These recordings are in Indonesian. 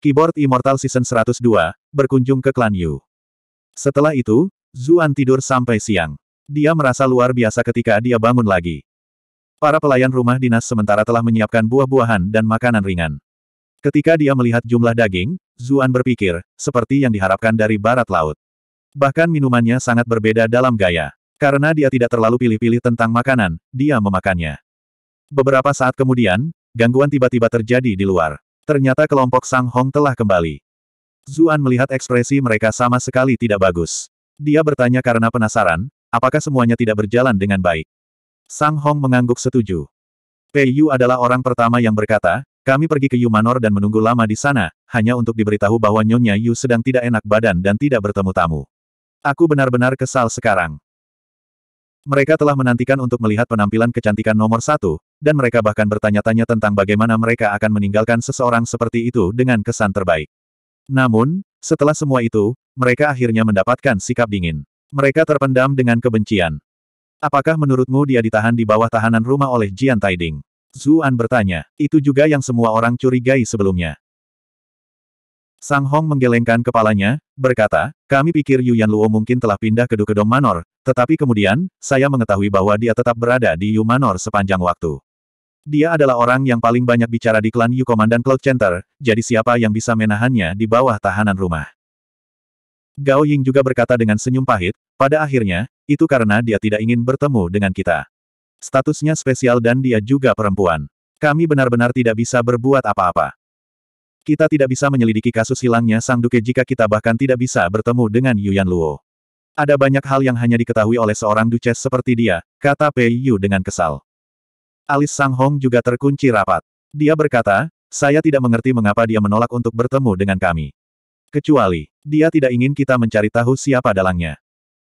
Keyboard Immortal Season 102, berkunjung ke klan Yu. Setelah itu, Zuan tidur sampai siang. Dia merasa luar biasa ketika dia bangun lagi. Para pelayan rumah dinas sementara telah menyiapkan buah-buahan dan makanan ringan. Ketika dia melihat jumlah daging, Zuan berpikir, seperti yang diharapkan dari barat laut. Bahkan minumannya sangat berbeda dalam gaya. Karena dia tidak terlalu pilih-pilih tentang makanan, dia memakannya. Beberapa saat kemudian, gangguan tiba-tiba terjadi di luar. Ternyata kelompok Sang Hong telah kembali. Zuan melihat ekspresi mereka sama sekali tidak bagus. Dia bertanya karena penasaran, apakah semuanya tidak berjalan dengan baik. Sang Hong mengangguk setuju. Pei Yu adalah orang pertama yang berkata, kami pergi ke Yu Manor dan menunggu lama di sana, hanya untuk diberitahu bahwa Nyonya Yu sedang tidak enak badan dan tidak bertemu tamu. Aku benar-benar kesal sekarang. Mereka telah menantikan untuk melihat penampilan kecantikan nomor satu, dan mereka bahkan bertanya-tanya tentang bagaimana mereka akan meninggalkan seseorang seperti itu dengan kesan terbaik. Namun, setelah semua itu, mereka akhirnya mendapatkan sikap dingin. Mereka terpendam dengan kebencian. Apakah menurutmu dia ditahan di bawah tahanan rumah oleh Jian Taiding? Zuan bertanya. Itu juga yang semua orang curigai sebelumnya. Sang Hong menggelengkan kepalanya, berkata, kami pikir Yu Yan Luo mungkin telah pindah ke Dukedong Manor, tetapi kemudian, saya mengetahui bahwa dia tetap berada di Yu Manor sepanjang waktu. Dia adalah orang yang paling banyak bicara di klan Yu Komandan Cloud Center, jadi siapa yang bisa menahannya di bawah tahanan rumah? Gao Ying juga berkata dengan senyum pahit, pada akhirnya, itu karena dia tidak ingin bertemu dengan kita. Statusnya spesial dan dia juga perempuan. Kami benar-benar tidak bisa berbuat apa-apa. Kita tidak bisa menyelidiki kasus hilangnya Sang Duke jika kita bahkan tidak bisa bertemu dengan Yuan Luo. Ada banyak hal yang hanya diketahui oleh seorang duchess seperti dia, kata Pei Yu dengan kesal. Alis Sang Hong juga terkunci rapat. Dia berkata, saya tidak mengerti mengapa dia menolak untuk bertemu dengan kami. Kecuali, dia tidak ingin kita mencari tahu siapa dalangnya.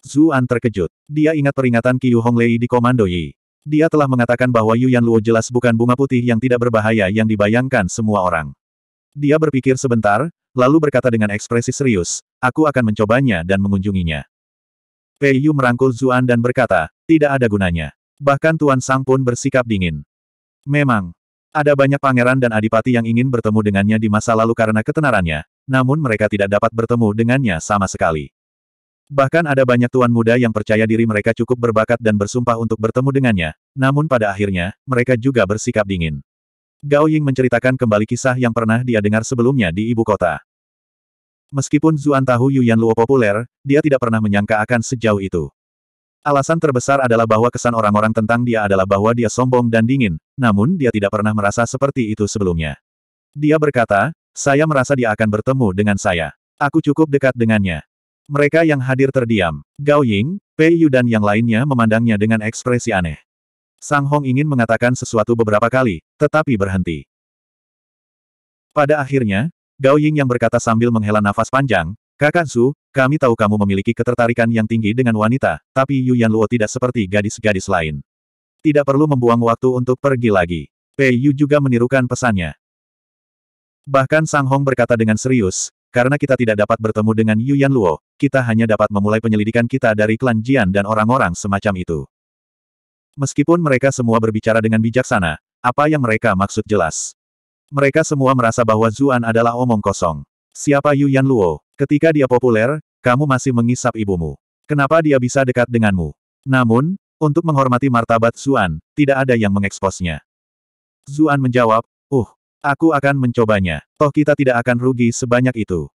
Zuan terkejut. Dia ingat peringatan Qiu Honglei di Komando Yi. Dia telah mengatakan bahwa Yuan Luo jelas bukan bunga putih yang tidak berbahaya yang dibayangkan semua orang. Dia berpikir sebentar, lalu berkata dengan ekspresi serius, aku akan mencobanya dan mengunjunginya. Pei Yu merangkul Zuan dan berkata, tidak ada gunanya. Bahkan Tuan Sang pun bersikap dingin. Memang, ada banyak pangeran dan adipati yang ingin bertemu dengannya di masa lalu karena ketenarannya, namun mereka tidak dapat bertemu dengannya sama sekali. Bahkan ada banyak tuan muda yang percaya diri mereka cukup berbakat dan bersumpah untuk bertemu dengannya, namun pada akhirnya, mereka juga bersikap dingin. Gao Ying menceritakan kembali kisah yang pernah dia dengar sebelumnya di ibu kota. Meskipun Zuan tahu Yuan Luo populer, dia tidak pernah menyangka akan sejauh itu. Alasan terbesar adalah bahwa kesan orang-orang tentang dia adalah bahwa dia sombong dan dingin, namun dia tidak pernah merasa seperti itu sebelumnya. Dia berkata, saya merasa dia akan bertemu dengan saya. Aku cukup dekat dengannya. Mereka yang hadir terdiam. Gao Ying, Pei Yu dan yang lainnya memandangnya dengan ekspresi aneh. Sang Hong ingin mengatakan sesuatu beberapa kali, tetapi berhenti. Pada akhirnya, Gao Ying yang berkata sambil menghela nafas panjang, Kakak Su, kami tahu kamu memiliki ketertarikan yang tinggi dengan wanita, tapi Yu Luo tidak seperti gadis-gadis lain. Tidak perlu membuang waktu untuk pergi lagi. Pei Yu juga menirukan pesannya. Bahkan Sang Hong berkata dengan serius, karena kita tidak dapat bertemu dengan Yu Luo, kita hanya dapat memulai penyelidikan kita dari klan Jian dan orang-orang semacam itu. Meskipun mereka semua berbicara dengan bijaksana, apa yang mereka maksud jelas. Mereka semua merasa bahwa Zuan adalah omong kosong. Siapa Yu Yan Luo? Ketika dia populer, kamu masih mengisap ibumu. Kenapa dia bisa dekat denganmu? Namun, untuk menghormati martabat Zuan, tidak ada yang mengeksposnya. Zuan menjawab, Uh, aku akan mencobanya. Toh kita tidak akan rugi sebanyak itu.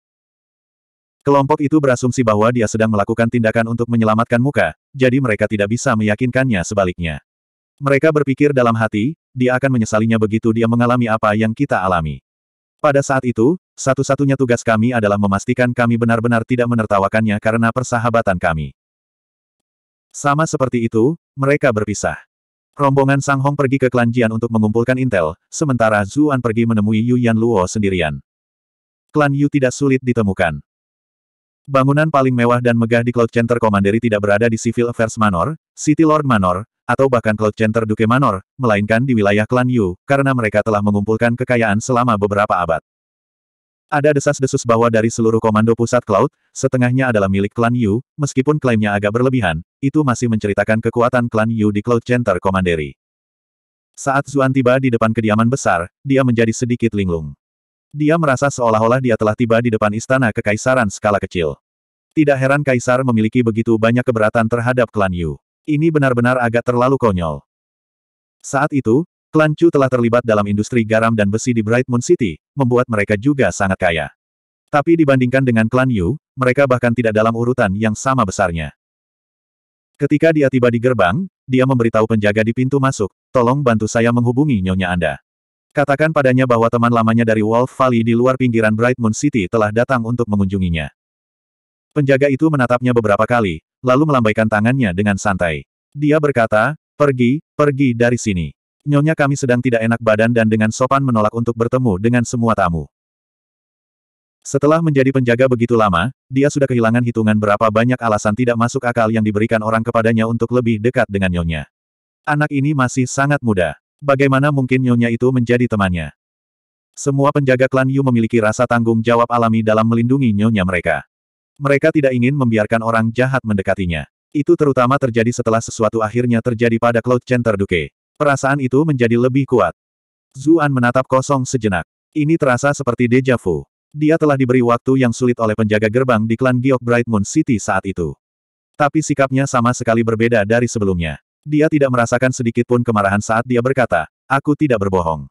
Kelompok itu berasumsi bahwa dia sedang melakukan tindakan untuk menyelamatkan muka, jadi mereka tidak bisa meyakinkannya sebaliknya. Mereka berpikir dalam hati, dia akan menyesalinya begitu dia mengalami apa yang kita alami. Pada saat itu, satu-satunya tugas kami adalah memastikan kami benar-benar tidak menertawakannya karena persahabatan kami. Sama seperti itu, mereka berpisah. Rombongan Sang Hong pergi ke Klan Jian untuk mengumpulkan intel, sementara Zuan pergi menemui Yu Yan Luo sendirian. Klan Yu tidak sulit ditemukan. Bangunan paling mewah dan megah di Cloud Center Commandery tidak berada di Civil Affairs Manor, City Lord Manor, atau bahkan Cloud Center Duke Manor, melainkan di wilayah klan Yu, karena mereka telah mengumpulkan kekayaan selama beberapa abad. Ada desas-desus bahwa dari seluruh komando pusat Cloud, setengahnya adalah milik klan Yu, meskipun klaimnya agak berlebihan, itu masih menceritakan kekuatan klan Yu di Cloud Center Commandery. Saat Zuan tiba di depan kediaman besar, dia menjadi sedikit linglung. Dia merasa seolah-olah dia telah tiba di depan istana kekaisaran skala kecil. Tidak heran kaisar memiliki begitu banyak keberatan terhadap klan Yu. Ini benar-benar agak terlalu konyol. Saat itu, klan Chu telah terlibat dalam industri garam dan besi di Bright Moon City, membuat mereka juga sangat kaya. Tapi dibandingkan dengan klan Yu, mereka bahkan tidak dalam urutan yang sama besarnya. Ketika dia tiba di gerbang, dia memberitahu penjaga di pintu masuk, tolong bantu saya menghubungi nyonya Anda. Katakan padanya bahwa teman lamanya dari Wolf Valley di luar pinggiran Bright Moon City telah datang untuk mengunjunginya. Penjaga itu menatapnya beberapa kali, lalu melambaikan tangannya dengan santai. Dia berkata, pergi, pergi dari sini. Nyonya kami sedang tidak enak badan dan dengan sopan menolak untuk bertemu dengan semua tamu. Setelah menjadi penjaga begitu lama, dia sudah kehilangan hitungan berapa banyak alasan tidak masuk akal yang diberikan orang kepadanya untuk lebih dekat dengan Nyonya. Anak ini masih sangat muda. Bagaimana mungkin Nyonya itu menjadi temannya? Semua penjaga klan Yu memiliki rasa tanggung jawab alami dalam melindungi Nyonya mereka. Mereka tidak ingin membiarkan orang jahat mendekatinya. Itu terutama terjadi setelah sesuatu akhirnya terjadi pada Cloud Center Duke. Perasaan itu menjadi lebih kuat. Zuan menatap kosong sejenak. Ini terasa seperti deja vu. Dia telah diberi waktu yang sulit oleh penjaga gerbang di klan Giok Bright Moon City saat itu. Tapi sikapnya sama sekali berbeda dari sebelumnya. Dia tidak merasakan sedikit pun kemarahan saat dia berkata, Aku tidak berbohong.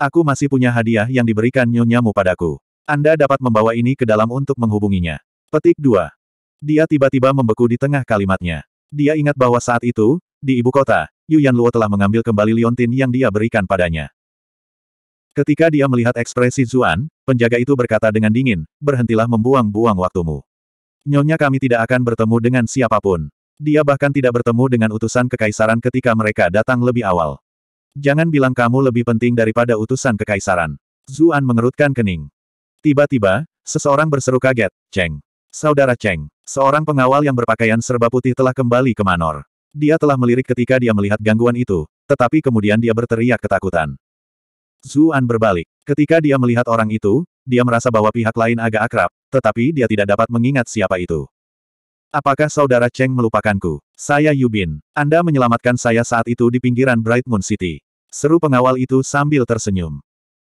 Aku masih punya hadiah yang diberikan nyonyamu padaku. Anda dapat membawa ini ke dalam untuk menghubunginya. Petik 2. Dia tiba-tiba membeku di tengah kalimatnya. Dia ingat bahwa saat itu, di ibu kota, Yuan Luo telah mengambil kembali liontin yang dia berikan padanya. Ketika dia melihat ekspresi Zuan, penjaga itu berkata dengan dingin, berhentilah membuang-buang waktumu. Nyonya kami tidak akan bertemu dengan siapapun. Dia bahkan tidak bertemu dengan utusan kekaisaran ketika mereka datang lebih awal. Jangan bilang kamu lebih penting daripada utusan kekaisaran. Zuan mengerutkan kening. Tiba-tiba, seseorang berseru kaget, Cheng. Saudara Cheng, seorang pengawal yang berpakaian serba putih telah kembali ke Manor. Dia telah melirik ketika dia melihat gangguan itu, tetapi kemudian dia berteriak ketakutan. Zuan berbalik. Ketika dia melihat orang itu, dia merasa bahwa pihak lain agak akrab, tetapi dia tidak dapat mengingat siapa itu. Apakah saudara Cheng melupakanku? Saya Yubin. Anda menyelamatkan saya saat itu di pinggiran Bright Moon City. Seru pengawal itu sambil tersenyum.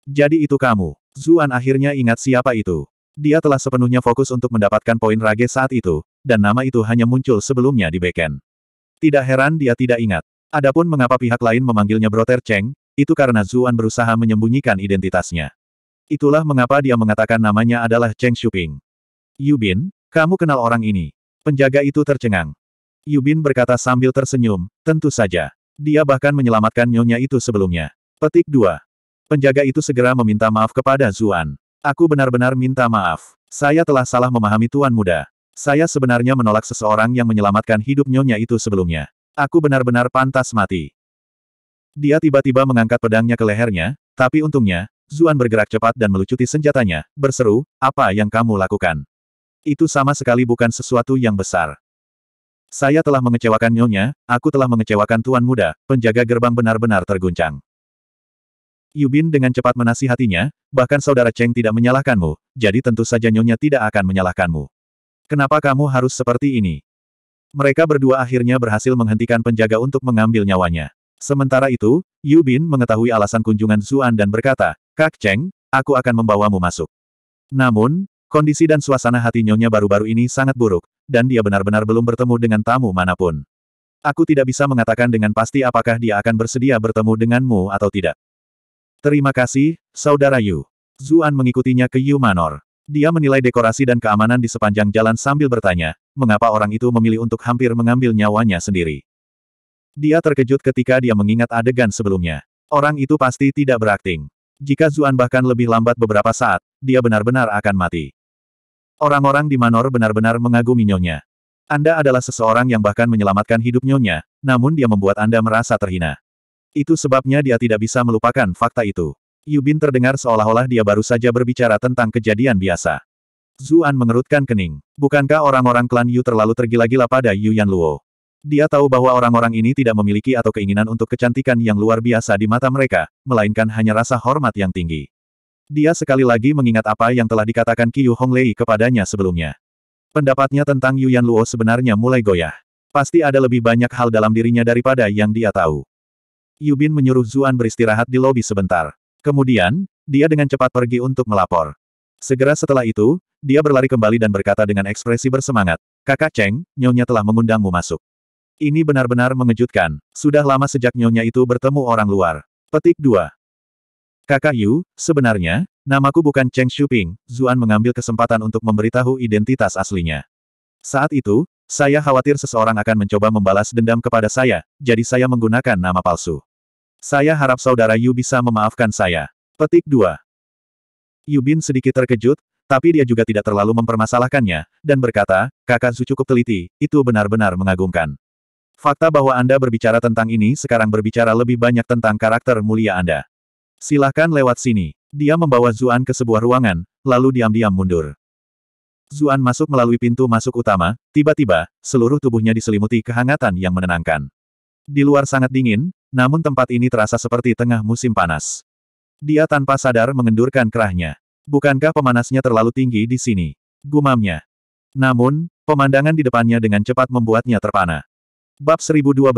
Jadi itu kamu. Zuan akhirnya ingat siapa itu. Dia telah sepenuhnya fokus untuk mendapatkan poin Rage saat itu, dan nama itu hanya muncul sebelumnya di beken. Tidak heran dia tidak ingat. Adapun mengapa pihak lain memanggilnya Broter Cheng, itu karena Zuan berusaha menyembunyikan identitasnya. Itulah mengapa dia mengatakan namanya adalah Cheng Shuping. Yubin, kamu kenal orang ini. Penjaga itu tercengang. Yubin berkata sambil tersenyum, tentu saja. Dia bahkan menyelamatkan nyonya itu sebelumnya. Petik 2. Penjaga itu segera meminta maaf kepada Zuan. Aku benar-benar minta maaf. Saya telah salah memahami Tuan Muda. Saya sebenarnya menolak seseorang yang menyelamatkan hidup nyonya itu sebelumnya. Aku benar-benar pantas mati. Dia tiba-tiba mengangkat pedangnya ke lehernya, tapi untungnya, Zuan bergerak cepat dan melucuti senjatanya, berseru, apa yang kamu lakukan? Itu sama sekali bukan sesuatu yang besar. Saya telah mengecewakan nyonya, aku telah mengecewakan tuan muda, penjaga gerbang benar-benar terguncang. Yubin dengan cepat menasihatinya, bahkan saudara Cheng tidak menyalahkanmu, jadi tentu saja nyonya tidak akan menyalahkanmu. Kenapa kamu harus seperti ini? Mereka berdua akhirnya berhasil menghentikan penjaga untuk mengambil nyawanya. Sementara itu, Yubin mengetahui alasan kunjungan Zuan dan berkata, Kak Cheng, aku akan membawamu masuk. Namun, kondisi dan suasana hati nyonya baru-baru ini sangat buruk, dan dia benar-benar belum bertemu dengan tamu manapun. Aku tidak bisa mengatakan dengan pasti apakah dia akan bersedia bertemu denganmu atau tidak. Terima kasih, Saudara Yu. Zuan mengikutinya ke Yu Manor. Dia menilai dekorasi dan keamanan di sepanjang jalan sambil bertanya, mengapa orang itu memilih untuk hampir mengambil nyawanya sendiri. Dia terkejut ketika dia mengingat adegan sebelumnya. Orang itu pasti tidak berakting. Jika Zuan bahkan lebih lambat beberapa saat, dia benar-benar akan mati. Orang-orang di Manor benar-benar mengagumi Nyonya. Anda adalah seseorang yang bahkan menyelamatkan hidup Nyonya, namun dia membuat Anda merasa terhina. Itu sebabnya dia tidak bisa melupakan fakta itu. Yubin terdengar seolah-olah dia baru saja berbicara tentang kejadian biasa. Zuan mengerutkan kening. Bukankah orang-orang klan Yu terlalu tergila-gila pada Yu Yan Luo? Dia tahu bahwa orang-orang ini tidak memiliki atau keinginan untuk kecantikan yang luar biasa di mata mereka, melainkan hanya rasa hormat yang tinggi. Dia sekali lagi mengingat apa yang telah dikatakan Qiu Honglei kepadanya sebelumnya. Pendapatnya tentang Yu Yan Luo sebenarnya mulai goyah. Pasti ada lebih banyak hal dalam dirinya daripada yang dia tahu. Yubin menyuruh Zuan beristirahat di lobi sebentar. Kemudian, dia dengan cepat pergi untuk melapor. Segera setelah itu, dia berlari kembali dan berkata dengan ekspresi bersemangat, Kakak Cheng, nyonya telah mengundangmu masuk. Ini benar-benar mengejutkan. Sudah lama sejak nyonya itu bertemu orang luar. Petik 2. Kakak Yu, sebenarnya, namaku bukan Cheng Shuping, Zuan mengambil kesempatan untuk memberitahu identitas aslinya. Saat itu, saya khawatir seseorang akan mencoba membalas dendam kepada saya, jadi saya menggunakan nama palsu. Saya harap saudara Yu bisa memaafkan saya. Petik 2. Yu Bin sedikit terkejut, tapi dia juga tidak terlalu mempermasalahkannya, dan berkata, kakak Su cukup teliti, itu benar-benar mengagumkan. Fakta bahwa Anda berbicara tentang ini sekarang berbicara lebih banyak tentang karakter mulia Anda. Silahkan lewat sini. Dia membawa Zuan ke sebuah ruangan, lalu diam-diam mundur. Zuan masuk melalui pintu masuk utama, tiba-tiba, seluruh tubuhnya diselimuti kehangatan yang menenangkan. Di luar sangat dingin, namun tempat ini terasa seperti tengah musim panas. Dia tanpa sadar mengendurkan kerahnya. Bukankah pemanasnya terlalu tinggi di sini? Gumamnya. Namun, pemandangan di depannya dengan cepat membuatnya terpana. Bab 1012.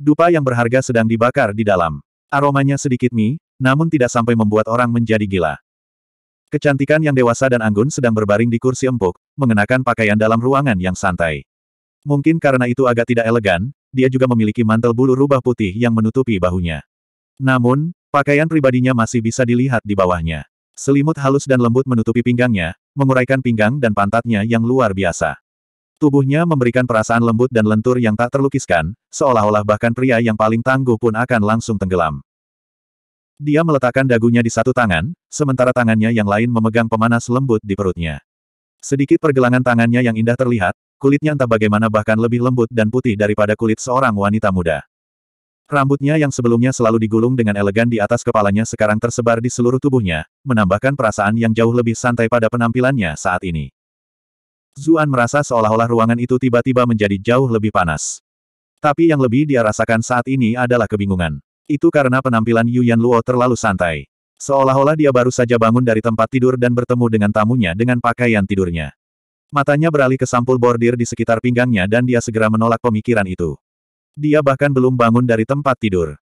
Dupa yang berharga sedang dibakar di dalam. Aromanya sedikit mie, namun tidak sampai membuat orang menjadi gila. Kecantikan yang dewasa dan anggun sedang berbaring di kursi empuk, mengenakan pakaian dalam ruangan yang santai. Mungkin karena itu agak tidak elegan, dia juga memiliki mantel bulu rubah putih yang menutupi bahunya. Namun, pakaian pribadinya masih bisa dilihat di bawahnya. Selimut halus dan lembut menutupi pinggangnya, menguraikan pinggang dan pantatnya yang luar biasa. Tubuhnya memberikan perasaan lembut dan lentur yang tak terlukiskan, seolah-olah bahkan pria yang paling tangguh pun akan langsung tenggelam. Dia meletakkan dagunya di satu tangan, sementara tangannya yang lain memegang pemanas lembut di perutnya. Sedikit pergelangan tangannya yang indah terlihat, kulitnya entah bagaimana bahkan lebih lembut dan putih daripada kulit seorang wanita muda. Rambutnya yang sebelumnya selalu digulung dengan elegan di atas kepalanya sekarang tersebar di seluruh tubuhnya, menambahkan perasaan yang jauh lebih santai pada penampilannya saat ini. Zuan merasa seolah-olah ruangan itu tiba-tiba menjadi jauh lebih panas. Tapi yang lebih dia rasakan saat ini adalah kebingungan. Itu karena penampilan Yuan Luo terlalu santai. Seolah-olah dia baru saja bangun dari tempat tidur dan bertemu dengan tamunya dengan pakaian tidurnya. Matanya beralih ke sampul bordir di sekitar pinggangnya dan dia segera menolak pemikiran itu. Dia bahkan belum bangun dari tempat tidur.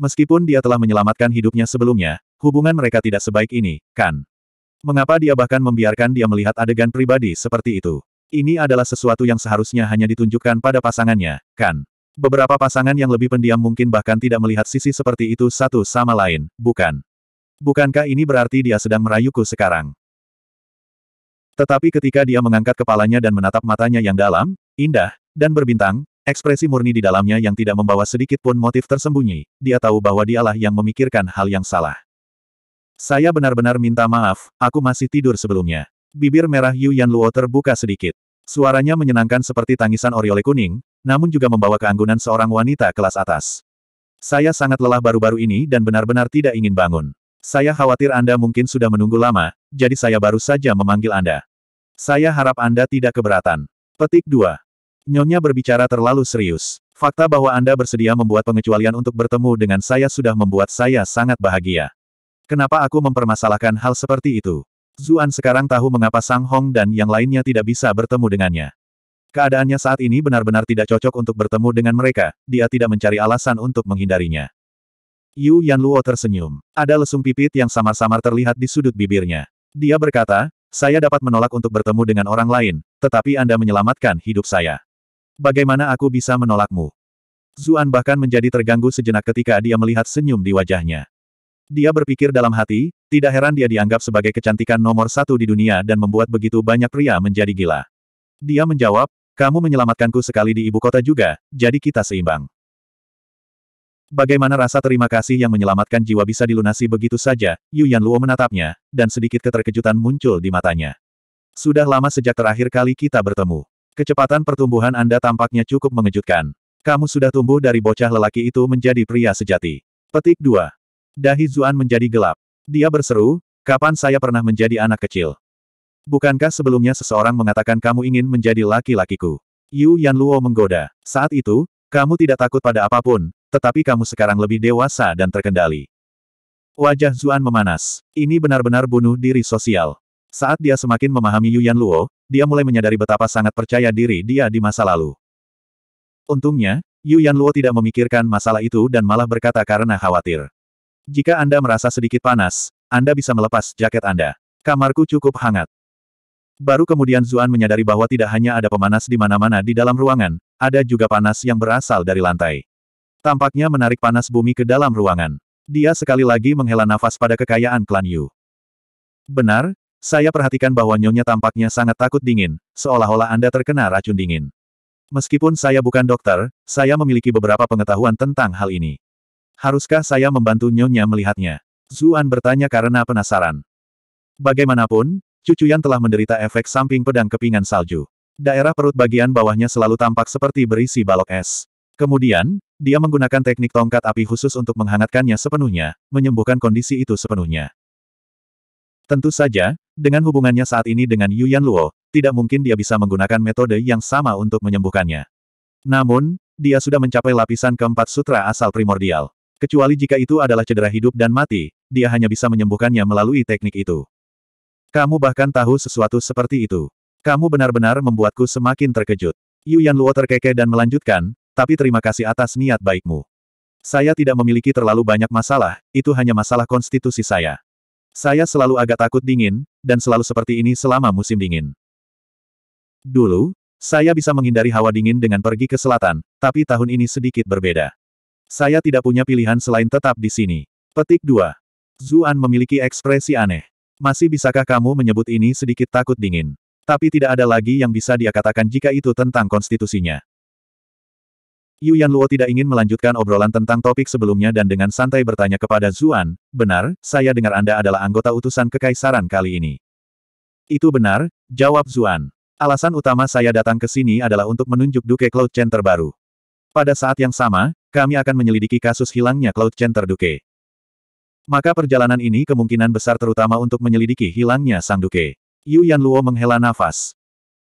Meskipun dia telah menyelamatkan hidupnya sebelumnya, hubungan mereka tidak sebaik ini, kan? Mengapa dia bahkan membiarkan dia melihat adegan pribadi seperti itu? Ini adalah sesuatu yang seharusnya hanya ditunjukkan pada pasangannya, kan? Beberapa pasangan yang lebih pendiam mungkin bahkan tidak melihat sisi seperti itu satu sama lain, bukan? Bukankah ini berarti dia sedang merayuku sekarang? Tetapi ketika dia mengangkat kepalanya dan menatap matanya yang dalam, indah, dan berbintang, ekspresi murni di dalamnya yang tidak membawa sedikit pun motif tersembunyi, dia tahu bahwa dialah yang memikirkan hal yang salah. Saya benar-benar minta maaf, aku masih tidur sebelumnya. Bibir merah Yu Yan Luo terbuka sedikit. Suaranya menyenangkan seperti tangisan oriole kuning, namun juga membawa keanggunan seorang wanita kelas atas. Saya sangat lelah baru-baru ini dan benar-benar tidak ingin bangun. Saya khawatir Anda mungkin sudah menunggu lama, jadi saya baru saja memanggil Anda. Saya harap Anda tidak keberatan. Petik 2. Nyonya berbicara terlalu serius. Fakta bahwa Anda bersedia membuat pengecualian untuk bertemu dengan saya sudah membuat saya sangat bahagia. Kenapa aku mempermasalahkan hal seperti itu? Zuan sekarang tahu mengapa Sang Hong dan yang lainnya tidak bisa bertemu dengannya. Keadaannya saat ini benar-benar tidak cocok untuk bertemu dengan mereka, dia tidak mencari alasan untuk menghindarinya. Yu Yan Luo tersenyum. Ada lesung pipit yang samar-samar terlihat di sudut bibirnya. Dia berkata, saya dapat menolak untuk bertemu dengan orang lain, tetapi Anda menyelamatkan hidup saya. Bagaimana aku bisa menolakmu? Zuan bahkan menjadi terganggu sejenak ketika dia melihat senyum di wajahnya. Dia berpikir dalam hati, tidak heran dia dianggap sebagai kecantikan nomor satu di dunia dan membuat begitu banyak pria menjadi gila. Dia menjawab, kamu menyelamatkanku sekali di ibu kota juga, jadi kita seimbang. Bagaimana rasa terima kasih yang menyelamatkan jiwa bisa dilunasi begitu saja? Yu Yan Luo menatapnya, dan sedikit keterkejutan muncul di matanya. Sudah lama sejak terakhir kali kita bertemu. Kecepatan pertumbuhan Anda tampaknya cukup mengejutkan. Kamu sudah tumbuh dari bocah lelaki itu menjadi pria sejati. Petik 2. Dahi Zuan menjadi gelap. Dia berseru, kapan saya pernah menjadi anak kecil? Bukankah sebelumnya seseorang mengatakan kamu ingin menjadi laki-lakiku? Yu Yan Luo menggoda. Saat itu, kamu tidak takut pada apapun, tetapi kamu sekarang lebih dewasa dan terkendali. Wajah Zuan memanas. Ini benar-benar bunuh diri sosial. Saat dia semakin memahami Yu Yan Luo, dia mulai menyadari betapa sangat percaya diri dia di masa lalu. Untungnya, Yu Yan Luo tidak memikirkan masalah itu dan malah berkata karena khawatir. Jika Anda merasa sedikit panas, Anda bisa melepas jaket Anda. Kamarku cukup hangat. Baru kemudian Zuan menyadari bahwa tidak hanya ada pemanas di mana-mana di dalam ruangan, ada juga panas yang berasal dari lantai. Tampaknya menarik panas bumi ke dalam ruangan. Dia sekali lagi menghela nafas pada kekayaan klan Yu. Benar, saya perhatikan bahwa Nyonya tampaknya sangat takut dingin, seolah-olah Anda terkena racun dingin. Meskipun saya bukan dokter, saya memiliki beberapa pengetahuan tentang hal ini. Haruskah saya membantu Nyonya melihatnya? Zuan bertanya karena penasaran. Bagaimanapun, Cucuyan telah menderita efek samping pedang kepingan salju. Daerah perut bagian bawahnya selalu tampak seperti berisi balok es. Kemudian, dia menggunakan teknik tongkat api khusus untuk menghangatkannya sepenuhnya, menyembuhkan kondisi itu sepenuhnya. Tentu saja, dengan hubungannya saat ini dengan Yuyan Luo, tidak mungkin dia bisa menggunakan metode yang sama untuk menyembuhkannya. Namun, dia sudah mencapai lapisan keempat sutra asal primordial. Kecuali jika itu adalah cedera hidup dan mati, dia hanya bisa menyembuhkannya melalui teknik itu. Kamu bahkan tahu sesuatu seperti itu. Kamu benar-benar membuatku semakin terkejut. Yu Yan Luo terkekeh dan melanjutkan, tapi terima kasih atas niat baikmu. Saya tidak memiliki terlalu banyak masalah, itu hanya masalah konstitusi saya. Saya selalu agak takut dingin, dan selalu seperti ini selama musim dingin. Dulu, saya bisa menghindari hawa dingin dengan pergi ke selatan, tapi tahun ini sedikit berbeda. Saya tidak punya pilihan selain tetap di sini. Petik 2. Zuan memiliki ekspresi aneh. Masih bisakah kamu menyebut ini sedikit takut dingin? Tapi tidak ada lagi yang bisa dia katakan jika itu tentang konstitusinya. Yu Luo tidak ingin melanjutkan obrolan tentang topik sebelumnya dan dengan santai bertanya kepada Zuan, benar, saya dengar Anda adalah anggota utusan kekaisaran kali ini. Itu benar, jawab Zuan. Alasan utama saya datang ke sini adalah untuk menunjuk Duke Cloud Chen terbaru. Pada saat yang sama, kami akan menyelidiki kasus hilangnya Cloud Chen terduke. Maka perjalanan ini kemungkinan besar terutama untuk menyelidiki hilangnya Sang Duke. Yu Yan Luo menghela nafas.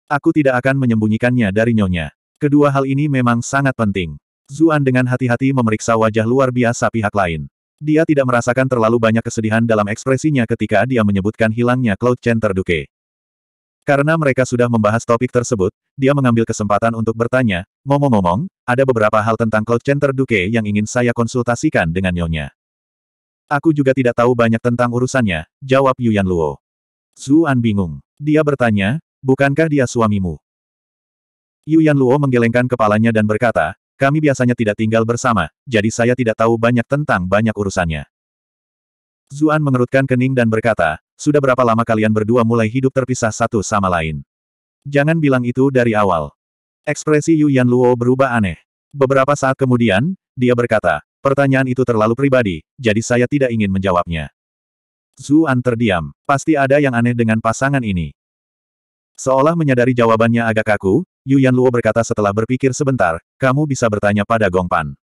Aku tidak akan menyembunyikannya dari Nyonya. Kedua hal ini memang sangat penting. Zuan dengan hati-hati memeriksa wajah luar biasa pihak lain. Dia tidak merasakan terlalu banyak kesedihan dalam ekspresinya ketika dia menyebutkan hilangnya Cloud Chen terduke. Karena mereka sudah membahas topik tersebut, dia mengambil kesempatan untuk bertanya, ngomong-ngomong, ada beberapa hal tentang Cloud Chen terduke yang ingin saya konsultasikan dengan Nyonya. Aku juga tidak tahu banyak tentang urusannya, jawab Yuan Luo. Zuan bingung. Dia bertanya, bukankah dia suamimu? Yuan Luo menggelengkan kepalanya dan berkata, kami biasanya tidak tinggal bersama, jadi saya tidak tahu banyak tentang banyak urusannya. Zuan mengerutkan kening dan berkata, sudah berapa lama kalian berdua mulai hidup terpisah satu sama lain? Jangan bilang itu dari awal. Ekspresi Yuan Luo berubah aneh. Beberapa saat kemudian, dia berkata, Pertanyaan itu terlalu pribadi, jadi saya tidak ingin menjawabnya. Zuan terdiam. Pasti ada yang aneh dengan pasangan ini. Seolah menyadari jawabannya agak kaku, Yuan Luo berkata setelah berpikir sebentar, kamu bisa bertanya pada Gongpan.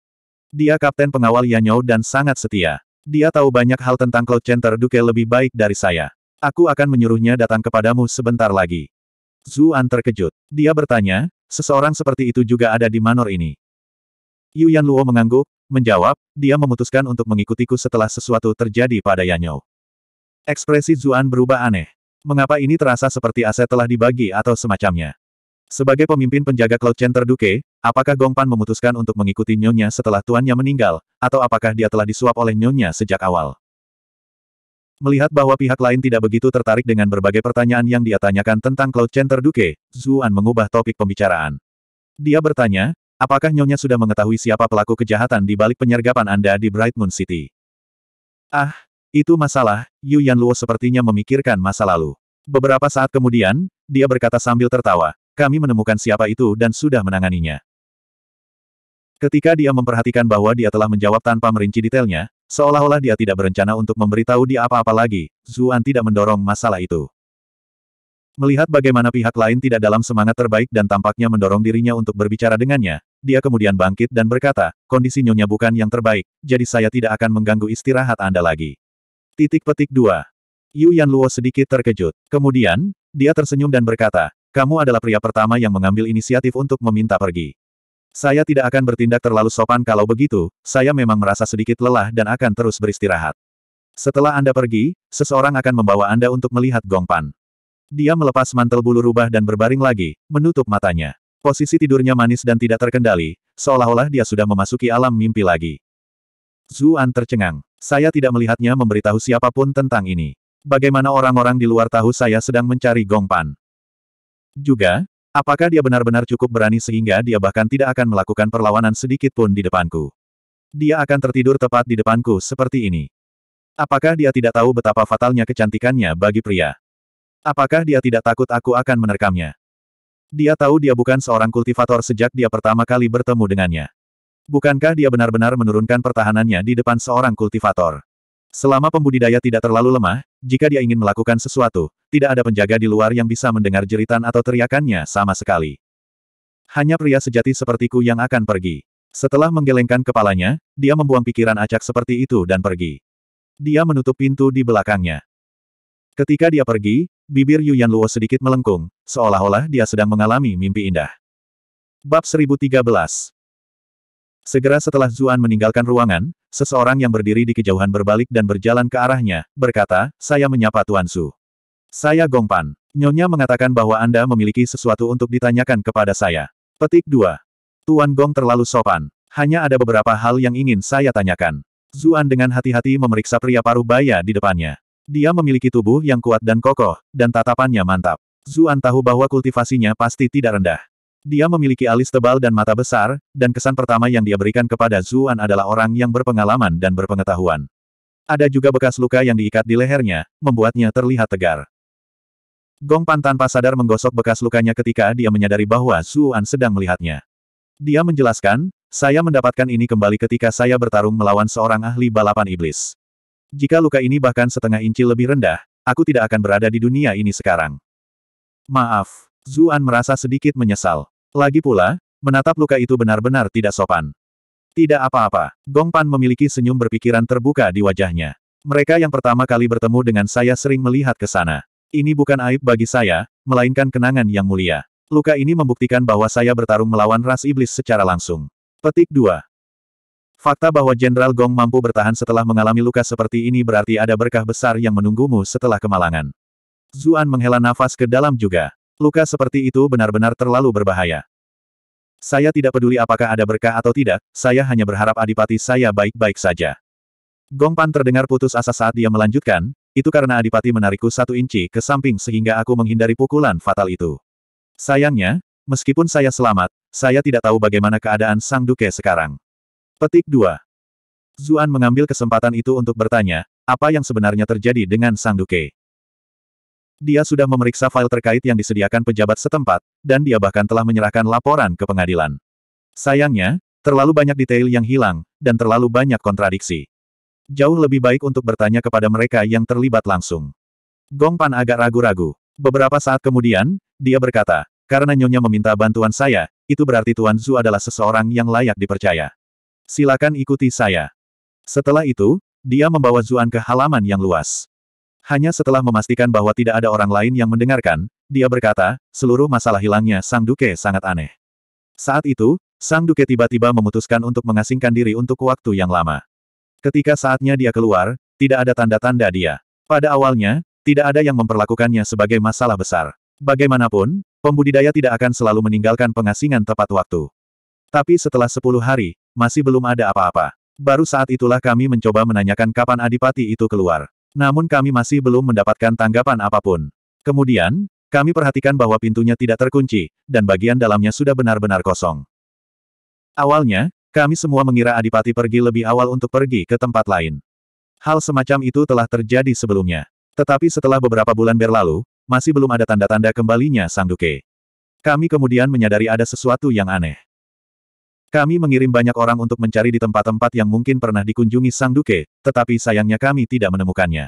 Dia kapten pengawal Yanyou dan sangat setia. Dia tahu banyak hal tentang Cloud Center Duke lebih baik dari saya. Aku akan menyuruhnya datang kepadamu sebentar lagi. Zuan terkejut. Dia bertanya, seseorang seperti itu juga ada di manor ini. Yuan Luo mengangguk, menjawab, dia memutuskan untuk mengikutiku setelah sesuatu terjadi pada Yanyo. Ekspresi Zuan berubah aneh. Mengapa ini terasa seperti aset telah dibagi atau semacamnya? Sebagai pemimpin penjaga Cloud Center Duke, apakah Gongpan memutuskan untuk mengikuti Nyonya setelah tuannya meninggal, atau apakah dia telah disuap oleh Nyonya sejak awal? Melihat bahwa pihak lain tidak begitu tertarik dengan berbagai pertanyaan yang dia tanyakan tentang Cloud Center Duke, Zuan mengubah topik pembicaraan. Dia bertanya, Apakah Nyonya sudah mengetahui siapa pelaku kejahatan di balik penyergapan Anda di Bright Moon City? Ah, itu masalah, Yu Yan Luo sepertinya memikirkan masa lalu. Beberapa saat kemudian, dia berkata sambil tertawa, kami menemukan siapa itu dan sudah menanganinya. Ketika dia memperhatikan bahwa dia telah menjawab tanpa merinci detailnya, seolah-olah dia tidak berencana untuk memberitahu dia apa-apa lagi, Zuan tidak mendorong masalah itu. Melihat bagaimana pihak lain tidak dalam semangat terbaik dan tampaknya mendorong dirinya untuk berbicara dengannya, dia kemudian bangkit dan berkata, kondisi nyonya bukan yang terbaik, jadi saya tidak akan mengganggu istirahat Anda lagi. Titik petik 2. Yu Yan Luo sedikit terkejut. Kemudian, dia tersenyum dan berkata, kamu adalah pria pertama yang mengambil inisiatif untuk meminta pergi. Saya tidak akan bertindak terlalu sopan kalau begitu, saya memang merasa sedikit lelah dan akan terus beristirahat. Setelah Anda pergi, seseorang akan membawa Anda untuk melihat Gongpan. Dia melepas mantel bulu rubah dan berbaring lagi, menutup matanya. Posisi tidurnya manis dan tidak terkendali, seolah-olah dia sudah memasuki alam mimpi lagi. Zuan tercengang. Saya tidak melihatnya memberitahu siapapun tentang ini. Bagaimana orang-orang di luar tahu saya sedang mencari Gongpan? Juga, apakah dia benar-benar cukup berani sehingga dia bahkan tidak akan melakukan perlawanan sedikit pun di depanku? Dia akan tertidur tepat di depanku seperti ini. Apakah dia tidak tahu betapa fatalnya kecantikannya bagi pria? Apakah dia tidak takut aku akan menerkamnya? Dia tahu dia bukan seorang kultivator sejak dia pertama kali bertemu dengannya. Bukankah dia benar-benar menurunkan pertahanannya di depan seorang kultivator? Selama pembudidaya tidak terlalu lemah, jika dia ingin melakukan sesuatu, tidak ada penjaga di luar yang bisa mendengar jeritan atau teriakannya sama sekali. Hanya pria sejati sepertiku yang akan pergi. Setelah menggelengkan kepalanya, dia membuang pikiran acak seperti itu dan pergi. Dia menutup pintu di belakangnya. Ketika dia pergi, bibir Yuan Luo sedikit melengkung, seolah-olah dia sedang mengalami mimpi indah. Bab 1013 Segera setelah Zuan meninggalkan ruangan, seseorang yang berdiri di kejauhan berbalik dan berjalan ke arahnya, berkata, saya menyapa Tuan Su. Saya Gong Pan. Nyonya mengatakan bahwa Anda memiliki sesuatu untuk ditanyakan kepada saya. Petik 2. Tuan Gong terlalu sopan. Hanya ada beberapa hal yang ingin saya tanyakan. Zuan dengan hati-hati memeriksa pria paruh baya di depannya. Dia memiliki tubuh yang kuat dan kokoh, dan tatapannya mantap. Zuan tahu bahwa kultivasinya pasti tidak rendah. Dia memiliki alis tebal dan mata besar, dan kesan pertama yang dia berikan kepada Zuan adalah orang yang berpengalaman dan berpengetahuan. Ada juga bekas luka yang diikat di lehernya, membuatnya terlihat tegar. Gong Pan tanpa sadar menggosok bekas lukanya ketika dia menyadari bahwa Zuan sedang melihatnya. Dia menjelaskan, saya mendapatkan ini kembali ketika saya bertarung melawan seorang ahli balapan iblis. Jika luka ini bahkan setengah inci lebih rendah, aku tidak akan berada di dunia ini sekarang. Maaf, Zuan merasa sedikit menyesal. Lagi pula, menatap luka itu benar-benar tidak sopan. Tidak apa-apa, Gong Pan memiliki senyum berpikiran terbuka di wajahnya. Mereka yang pertama kali bertemu dengan saya sering melihat ke sana. Ini bukan aib bagi saya, melainkan kenangan yang mulia. Luka ini membuktikan bahwa saya bertarung melawan ras iblis secara langsung. Petik 2. Fakta bahwa Jenderal Gong mampu bertahan setelah mengalami luka seperti ini berarti ada berkah besar yang menunggumu setelah kemalangan. Zuan menghela nafas ke dalam juga. Luka seperti itu benar-benar terlalu berbahaya. Saya tidak peduli apakah ada berkah atau tidak, saya hanya berharap adipati saya baik-baik saja. Gong Pan terdengar putus asa saat dia melanjutkan, itu karena adipati menarikku satu inci ke samping sehingga aku menghindari pukulan fatal itu. Sayangnya, meskipun saya selamat, saya tidak tahu bagaimana keadaan sang duke sekarang. Petik 2. Zuan mengambil kesempatan itu untuk bertanya, apa yang sebenarnya terjadi dengan Sang Duke. Dia sudah memeriksa file terkait yang disediakan pejabat setempat, dan dia bahkan telah menyerahkan laporan ke pengadilan. Sayangnya, terlalu banyak detail yang hilang, dan terlalu banyak kontradiksi. Jauh lebih baik untuk bertanya kepada mereka yang terlibat langsung. Gong Pan agak ragu-ragu. Beberapa saat kemudian, dia berkata, karena Nyonya meminta bantuan saya, itu berarti Tuan Zhu adalah seseorang yang layak dipercaya. Silakan ikuti saya. Setelah itu, dia membawa Zuan ke halaman yang luas. Hanya setelah memastikan bahwa tidak ada orang lain yang mendengarkan, dia berkata, seluruh masalah hilangnya Sang Duke sangat aneh. Saat itu, Sang Duke tiba-tiba memutuskan untuk mengasingkan diri untuk waktu yang lama. Ketika saatnya dia keluar, tidak ada tanda-tanda dia. Pada awalnya, tidak ada yang memperlakukannya sebagai masalah besar. Bagaimanapun, pembudidaya tidak akan selalu meninggalkan pengasingan tepat waktu. Tapi setelah sepuluh hari, masih belum ada apa-apa. Baru saat itulah kami mencoba menanyakan kapan adipati itu keluar. Namun kami masih belum mendapatkan tanggapan apapun. Kemudian, kami perhatikan bahwa pintunya tidak terkunci, dan bagian dalamnya sudah benar-benar kosong. Awalnya, kami semua mengira adipati pergi lebih awal untuk pergi ke tempat lain. Hal semacam itu telah terjadi sebelumnya. Tetapi setelah beberapa bulan berlalu, masih belum ada tanda-tanda kembalinya Sang Duke. Kami kemudian menyadari ada sesuatu yang aneh. Kami mengirim banyak orang untuk mencari di tempat-tempat yang mungkin pernah dikunjungi Sang Duke, tetapi sayangnya kami tidak menemukannya.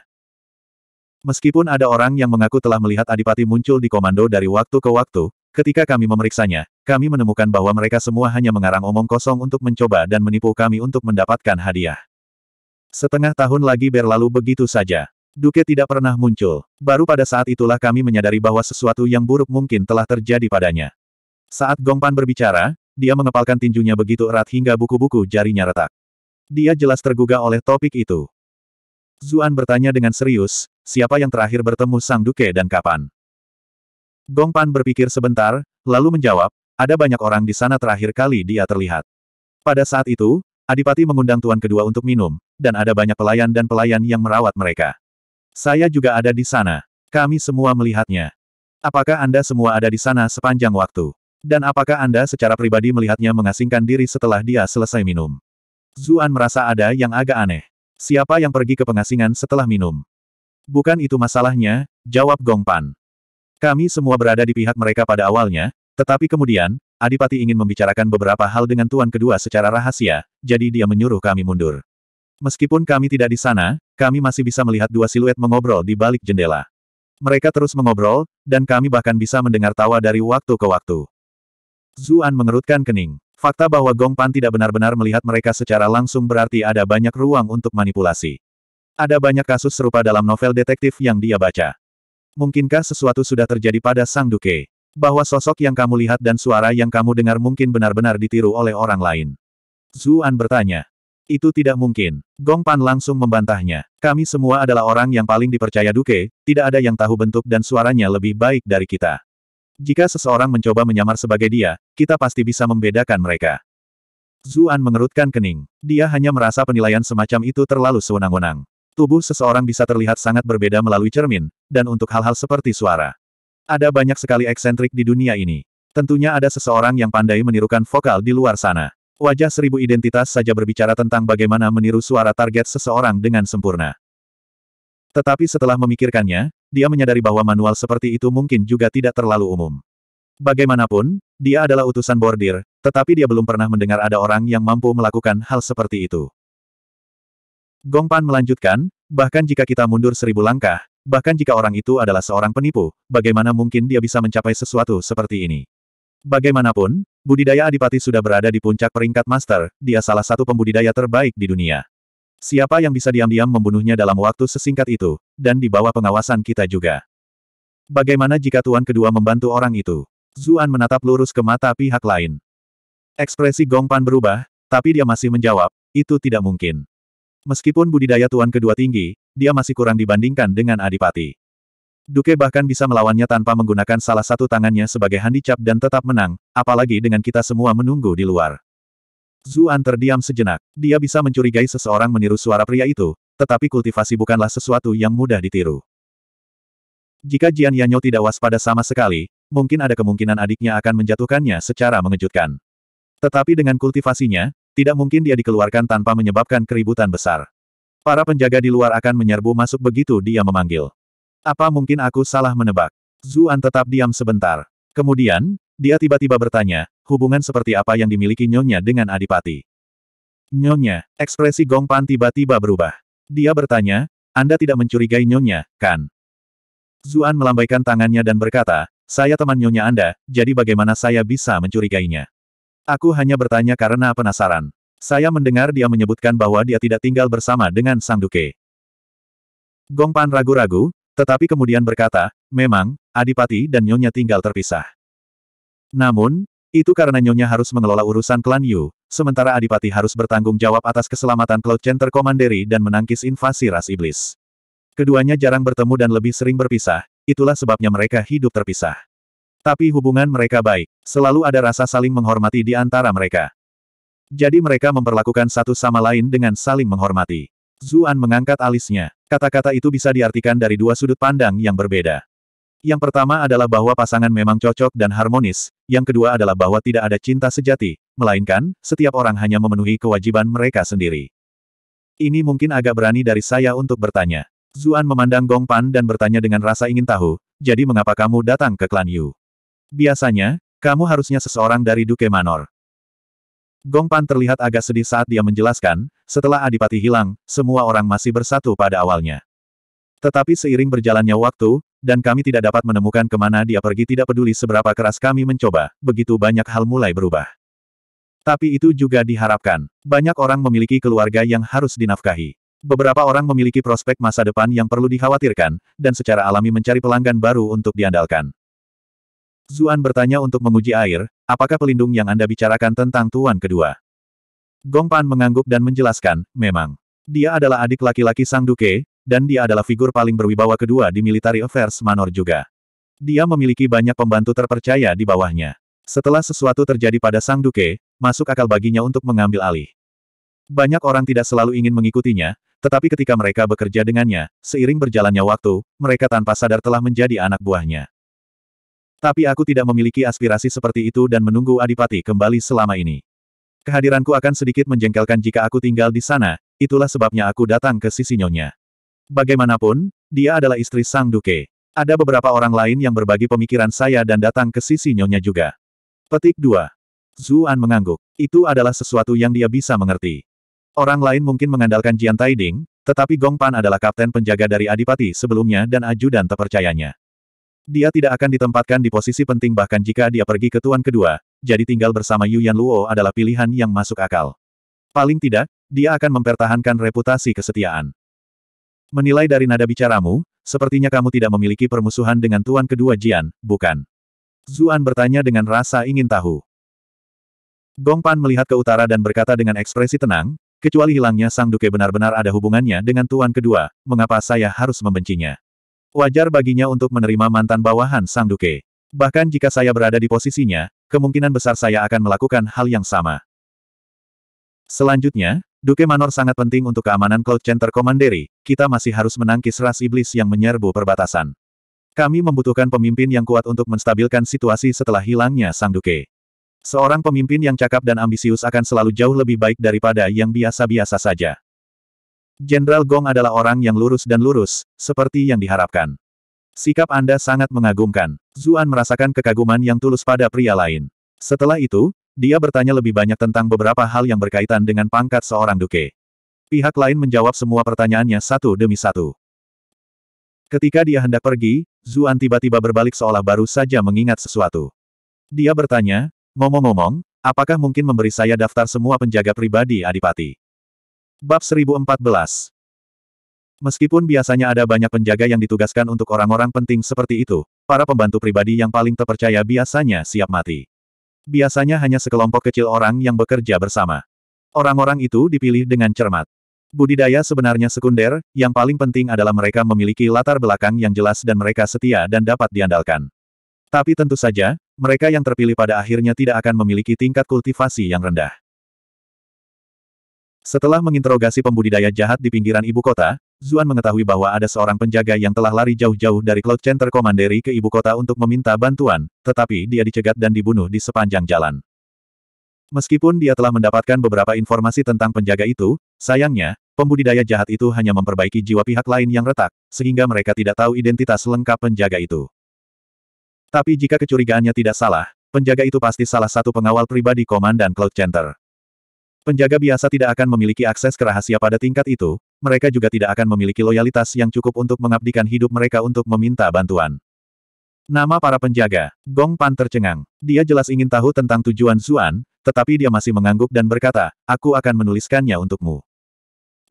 Meskipun ada orang yang mengaku telah melihat Adipati muncul di komando dari waktu ke waktu, ketika kami memeriksanya, kami menemukan bahwa mereka semua hanya mengarang omong kosong untuk mencoba dan menipu kami untuk mendapatkan hadiah. Setengah tahun lagi berlalu begitu saja. Duke tidak pernah muncul. Baru pada saat itulah kami menyadari bahwa sesuatu yang buruk mungkin telah terjadi padanya. Saat Gongpan berbicara, dia mengepalkan tinjunya begitu erat hingga buku-buku jarinya retak. Dia jelas tergugah oleh topik itu. Zuan bertanya dengan serius, siapa yang terakhir bertemu Sang Duke dan kapan? Gong Pan berpikir sebentar, lalu menjawab, ada banyak orang di sana terakhir kali dia terlihat. Pada saat itu, Adipati mengundang tuan kedua untuk minum, dan ada banyak pelayan dan pelayan yang merawat mereka. Saya juga ada di sana. Kami semua melihatnya. Apakah Anda semua ada di sana sepanjang waktu? Dan apakah Anda secara pribadi melihatnya mengasingkan diri setelah dia selesai minum? Zuan merasa ada yang agak aneh. Siapa yang pergi ke pengasingan setelah minum? Bukan itu masalahnya, jawab Gongpan. Kami semua berada di pihak mereka pada awalnya, tetapi kemudian, Adipati ingin membicarakan beberapa hal dengan Tuan Kedua secara rahasia, jadi dia menyuruh kami mundur. Meskipun kami tidak di sana, kami masih bisa melihat dua siluet mengobrol di balik jendela. Mereka terus mengobrol, dan kami bahkan bisa mendengar tawa dari waktu ke waktu. Zuan mengerutkan kening. Fakta bahwa Gong Pan tidak benar-benar melihat mereka secara langsung berarti ada banyak ruang untuk manipulasi. Ada banyak kasus serupa dalam novel detektif yang dia baca. Mungkinkah sesuatu sudah terjadi pada Sang Duke? Bahwa sosok yang kamu lihat dan suara yang kamu dengar mungkin benar-benar ditiru oleh orang lain. Zuan bertanya. Itu tidak mungkin. Gong Pan langsung membantahnya. Kami semua adalah orang yang paling dipercaya Duke, tidak ada yang tahu bentuk dan suaranya lebih baik dari kita. Jika seseorang mencoba menyamar sebagai dia, kita pasti bisa membedakan mereka. Zuan mengerutkan kening. Dia hanya merasa penilaian semacam itu terlalu sewenang-wenang. Tubuh seseorang bisa terlihat sangat berbeda melalui cermin, dan untuk hal-hal seperti suara. Ada banyak sekali eksentrik di dunia ini. Tentunya ada seseorang yang pandai menirukan vokal di luar sana. Wajah seribu identitas saja berbicara tentang bagaimana meniru suara target seseorang dengan sempurna. Tetapi setelah memikirkannya, dia menyadari bahwa manual seperti itu mungkin juga tidak terlalu umum. Bagaimanapun, dia adalah utusan bordir, tetapi dia belum pernah mendengar ada orang yang mampu melakukan hal seperti itu. Gong Pan melanjutkan, bahkan jika kita mundur seribu langkah, bahkan jika orang itu adalah seorang penipu, bagaimana mungkin dia bisa mencapai sesuatu seperti ini? Bagaimanapun, budidaya Adipati sudah berada di puncak peringkat master, dia salah satu pembudidaya terbaik di dunia. Siapa yang bisa diam-diam membunuhnya dalam waktu sesingkat itu, dan di bawah pengawasan kita juga. Bagaimana jika Tuan Kedua membantu orang itu? Zuan menatap lurus ke mata pihak lain. Ekspresi Gongpan berubah, tapi dia masih menjawab, itu tidak mungkin. Meskipun budidaya Tuan Kedua tinggi, dia masih kurang dibandingkan dengan Adipati. Duke bahkan bisa melawannya tanpa menggunakan salah satu tangannya sebagai handicap dan tetap menang, apalagi dengan kita semua menunggu di luar. Zuan terdiam sejenak. Dia bisa mencurigai seseorang meniru suara pria itu, tetapi kultivasi bukanlah sesuatu yang mudah ditiru. Jika Jian Yanyo tidak waspada sama sekali, mungkin ada kemungkinan adiknya akan menjatuhkannya secara mengejutkan. Tetapi dengan kultivasinya, tidak mungkin dia dikeluarkan tanpa menyebabkan keributan besar. Para penjaga di luar akan menyerbu masuk begitu dia memanggil. Apa mungkin aku salah menebak? Zuan tetap diam sebentar. Kemudian, dia tiba-tiba bertanya, hubungan seperti apa yang dimiliki Nyonya dengan Adipati? Nyonya, ekspresi Gong Pan tiba-tiba berubah. Dia bertanya, Anda tidak mencurigai Nyonya, kan? Zuan melambaikan tangannya dan berkata, saya teman Nyonya Anda, jadi bagaimana saya bisa mencurigainya? Aku hanya bertanya karena penasaran. Saya mendengar dia menyebutkan bahwa dia tidak tinggal bersama dengan Sang Duke. Gong Pan ragu-ragu, tetapi kemudian berkata, memang, Adipati dan Nyonya tinggal terpisah. Namun, itu karena Nyonya harus mengelola urusan klan Yu, sementara Adipati harus bertanggung jawab atas keselamatan Cloud Center Komanderi dan menangkis invasi ras iblis. Keduanya jarang bertemu dan lebih sering berpisah, itulah sebabnya mereka hidup terpisah. Tapi hubungan mereka baik, selalu ada rasa saling menghormati di antara mereka. Jadi mereka memperlakukan satu sama lain dengan saling menghormati. Zuan mengangkat alisnya. Kata-kata itu bisa diartikan dari dua sudut pandang yang berbeda. Yang pertama adalah bahwa pasangan memang cocok dan harmonis, yang kedua adalah bahwa tidak ada cinta sejati, melainkan, setiap orang hanya memenuhi kewajiban mereka sendiri. Ini mungkin agak berani dari saya untuk bertanya. Zuan memandang Gong Pan dan bertanya dengan rasa ingin tahu, jadi mengapa kamu datang ke klan Yu? Biasanya, kamu harusnya seseorang dari Duke Manor. Gong Pan terlihat agak sedih saat dia menjelaskan, setelah Adipati hilang, semua orang masih bersatu pada awalnya. Tetapi seiring berjalannya waktu, dan kami tidak dapat menemukan kemana dia pergi tidak peduli seberapa keras kami mencoba, begitu banyak hal mulai berubah. Tapi itu juga diharapkan. Banyak orang memiliki keluarga yang harus dinafkahi. Beberapa orang memiliki prospek masa depan yang perlu dikhawatirkan, dan secara alami mencari pelanggan baru untuk diandalkan. Zuan bertanya untuk menguji air, apakah pelindung yang Anda bicarakan tentang tuan kedua? Gongpan mengangguk dan menjelaskan, memang. Dia adalah adik laki-laki Sang Duke, dan dia adalah figur paling berwibawa kedua di Military Affairs Manor juga. Dia memiliki banyak pembantu terpercaya di bawahnya. Setelah sesuatu terjadi pada Sang Duke, masuk akal baginya untuk mengambil alih. Banyak orang tidak selalu ingin mengikutinya, tetapi ketika mereka bekerja dengannya, seiring berjalannya waktu, mereka tanpa sadar telah menjadi anak buahnya. Tapi aku tidak memiliki aspirasi seperti itu dan menunggu Adipati kembali selama ini. Kehadiranku akan sedikit menjengkelkan jika aku tinggal di sana, itulah sebabnya aku datang ke sisi Nyonya. Bagaimanapun, dia adalah istri Sang Duke. Ada beberapa orang lain yang berbagi pemikiran saya dan datang ke sisi nyonya juga. Petik 2. Zuan mengangguk. Itu adalah sesuatu yang dia bisa mengerti. Orang lain mungkin mengandalkan Jian Taiding, tetapi Gong Pan adalah kapten penjaga dari Adipati sebelumnya dan ajudan terpercayanya. Dia tidak akan ditempatkan di posisi penting bahkan jika dia pergi ke tuan kedua, jadi tinggal bersama Yuan Luo adalah pilihan yang masuk akal. Paling tidak, dia akan mempertahankan reputasi kesetiaan. Menilai dari nada bicaramu, sepertinya kamu tidak memiliki permusuhan dengan tuan kedua Jian, bukan? Zuan bertanya dengan rasa ingin tahu. Gong Pan melihat ke utara dan berkata dengan ekspresi tenang, kecuali hilangnya sang duke benar-benar ada hubungannya dengan tuan kedua, mengapa saya harus membencinya? Wajar baginya untuk menerima mantan bawahan sang duke. Bahkan jika saya berada di posisinya, kemungkinan besar saya akan melakukan hal yang sama. Selanjutnya, Duke Manor sangat penting untuk keamanan Cold Center Commandery, kita masih harus menangkis ras iblis yang menyerbu perbatasan. Kami membutuhkan pemimpin yang kuat untuk menstabilkan situasi setelah hilangnya Sang Duke. Seorang pemimpin yang cakap dan ambisius akan selalu jauh lebih baik daripada yang biasa-biasa saja. Jenderal Gong adalah orang yang lurus dan lurus, seperti yang diharapkan. Sikap Anda sangat mengagumkan. Zuan merasakan kekaguman yang tulus pada pria lain. Setelah itu, dia bertanya lebih banyak tentang beberapa hal yang berkaitan dengan pangkat seorang duke. Pihak lain menjawab semua pertanyaannya satu demi satu. Ketika dia hendak pergi, Zuan tiba-tiba berbalik seolah baru saja mengingat sesuatu. Dia bertanya, ngomong-ngomong, apakah mungkin memberi saya daftar semua penjaga pribadi Adipati? Bab 1014 Meskipun biasanya ada banyak penjaga yang ditugaskan untuk orang-orang penting seperti itu, para pembantu pribadi yang paling terpercaya biasanya siap mati biasanya hanya sekelompok kecil orang yang bekerja bersama. Orang-orang itu dipilih dengan cermat. Budidaya sebenarnya sekunder, yang paling penting adalah mereka memiliki latar belakang yang jelas dan mereka setia dan dapat diandalkan. Tapi tentu saja, mereka yang terpilih pada akhirnya tidak akan memiliki tingkat kultivasi yang rendah. Setelah menginterogasi pembudidaya jahat di pinggiran ibu kota, Zuan mengetahui bahwa ada seorang penjaga yang telah lari jauh-jauh dari Cloud Center Commandery ke ibu kota untuk meminta bantuan, tetapi dia dicegat dan dibunuh di sepanjang jalan. Meskipun dia telah mendapatkan beberapa informasi tentang penjaga itu, sayangnya, pembudidaya jahat itu hanya memperbaiki jiwa pihak lain yang retak, sehingga mereka tidak tahu identitas lengkap penjaga itu. Tapi jika kecurigaannya tidak salah, penjaga itu pasti salah satu pengawal pribadi Komandan Cloud Center. Penjaga biasa tidak akan memiliki akses ke rahasia pada tingkat itu, mereka juga tidak akan memiliki loyalitas yang cukup untuk mengabdikan hidup mereka untuk meminta bantuan. Nama para penjaga, Gong Pan tercengang. Dia jelas ingin tahu tentang tujuan Zuan, tetapi dia masih mengangguk dan berkata, aku akan menuliskannya untukmu.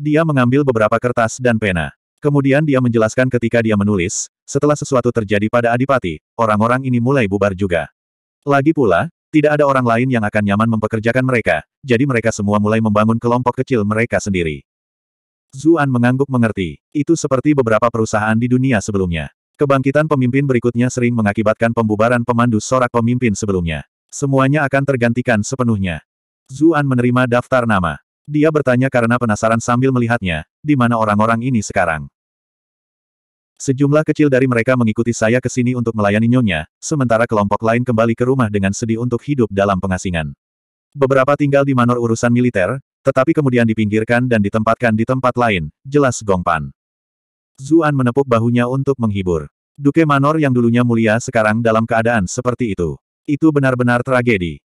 Dia mengambil beberapa kertas dan pena. Kemudian dia menjelaskan ketika dia menulis, setelah sesuatu terjadi pada Adipati, orang-orang ini mulai bubar juga. Lagi pula, tidak ada orang lain yang akan nyaman mempekerjakan mereka, jadi mereka semua mulai membangun kelompok kecil mereka sendiri. Zuan mengangguk mengerti. Itu seperti beberapa perusahaan di dunia sebelumnya. Kebangkitan pemimpin berikutnya sering mengakibatkan pembubaran pemandu sorak pemimpin sebelumnya. Semuanya akan tergantikan sepenuhnya. Zuan menerima daftar nama. Dia bertanya karena penasaran sambil melihatnya, di mana orang-orang ini sekarang. Sejumlah kecil dari mereka mengikuti saya ke sini untuk melayani nyonya, sementara kelompok lain kembali ke rumah dengan sedih untuk hidup dalam pengasingan. Beberapa tinggal di manor urusan militer, tetapi kemudian dipinggirkan dan ditempatkan di tempat lain, jelas Gongpan. Zuan menepuk bahunya untuk menghibur. Duke Manor yang dulunya mulia sekarang dalam keadaan seperti itu. Itu benar-benar tragedi.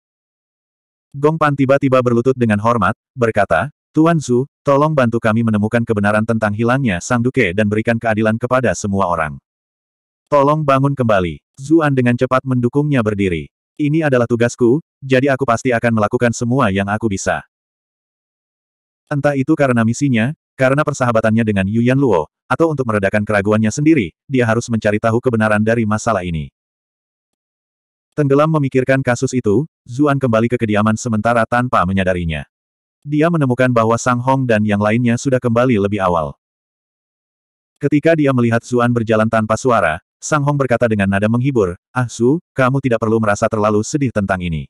Gongpan tiba-tiba berlutut dengan hormat, berkata, Tuan Zhu, tolong bantu kami menemukan kebenaran tentang hilangnya Sang Duke dan berikan keadilan kepada semua orang. Tolong bangun kembali. Zuan dengan cepat mendukungnya berdiri. Ini adalah tugasku, jadi aku pasti akan melakukan semua yang aku bisa. Entah itu karena misinya, karena persahabatannya dengan Yuan Luo, atau untuk meredakan keraguannya sendiri, dia harus mencari tahu kebenaran dari masalah ini. Tenggelam memikirkan kasus itu, Zuan kembali ke kediaman sementara tanpa menyadarinya. Dia menemukan bahwa Sang Hong dan yang lainnya sudah kembali lebih awal. Ketika dia melihat Zuan berjalan tanpa suara, Sang Hong berkata dengan nada menghibur, Ah Su, kamu tidak perlu merasa terlalu sedih tentang ini.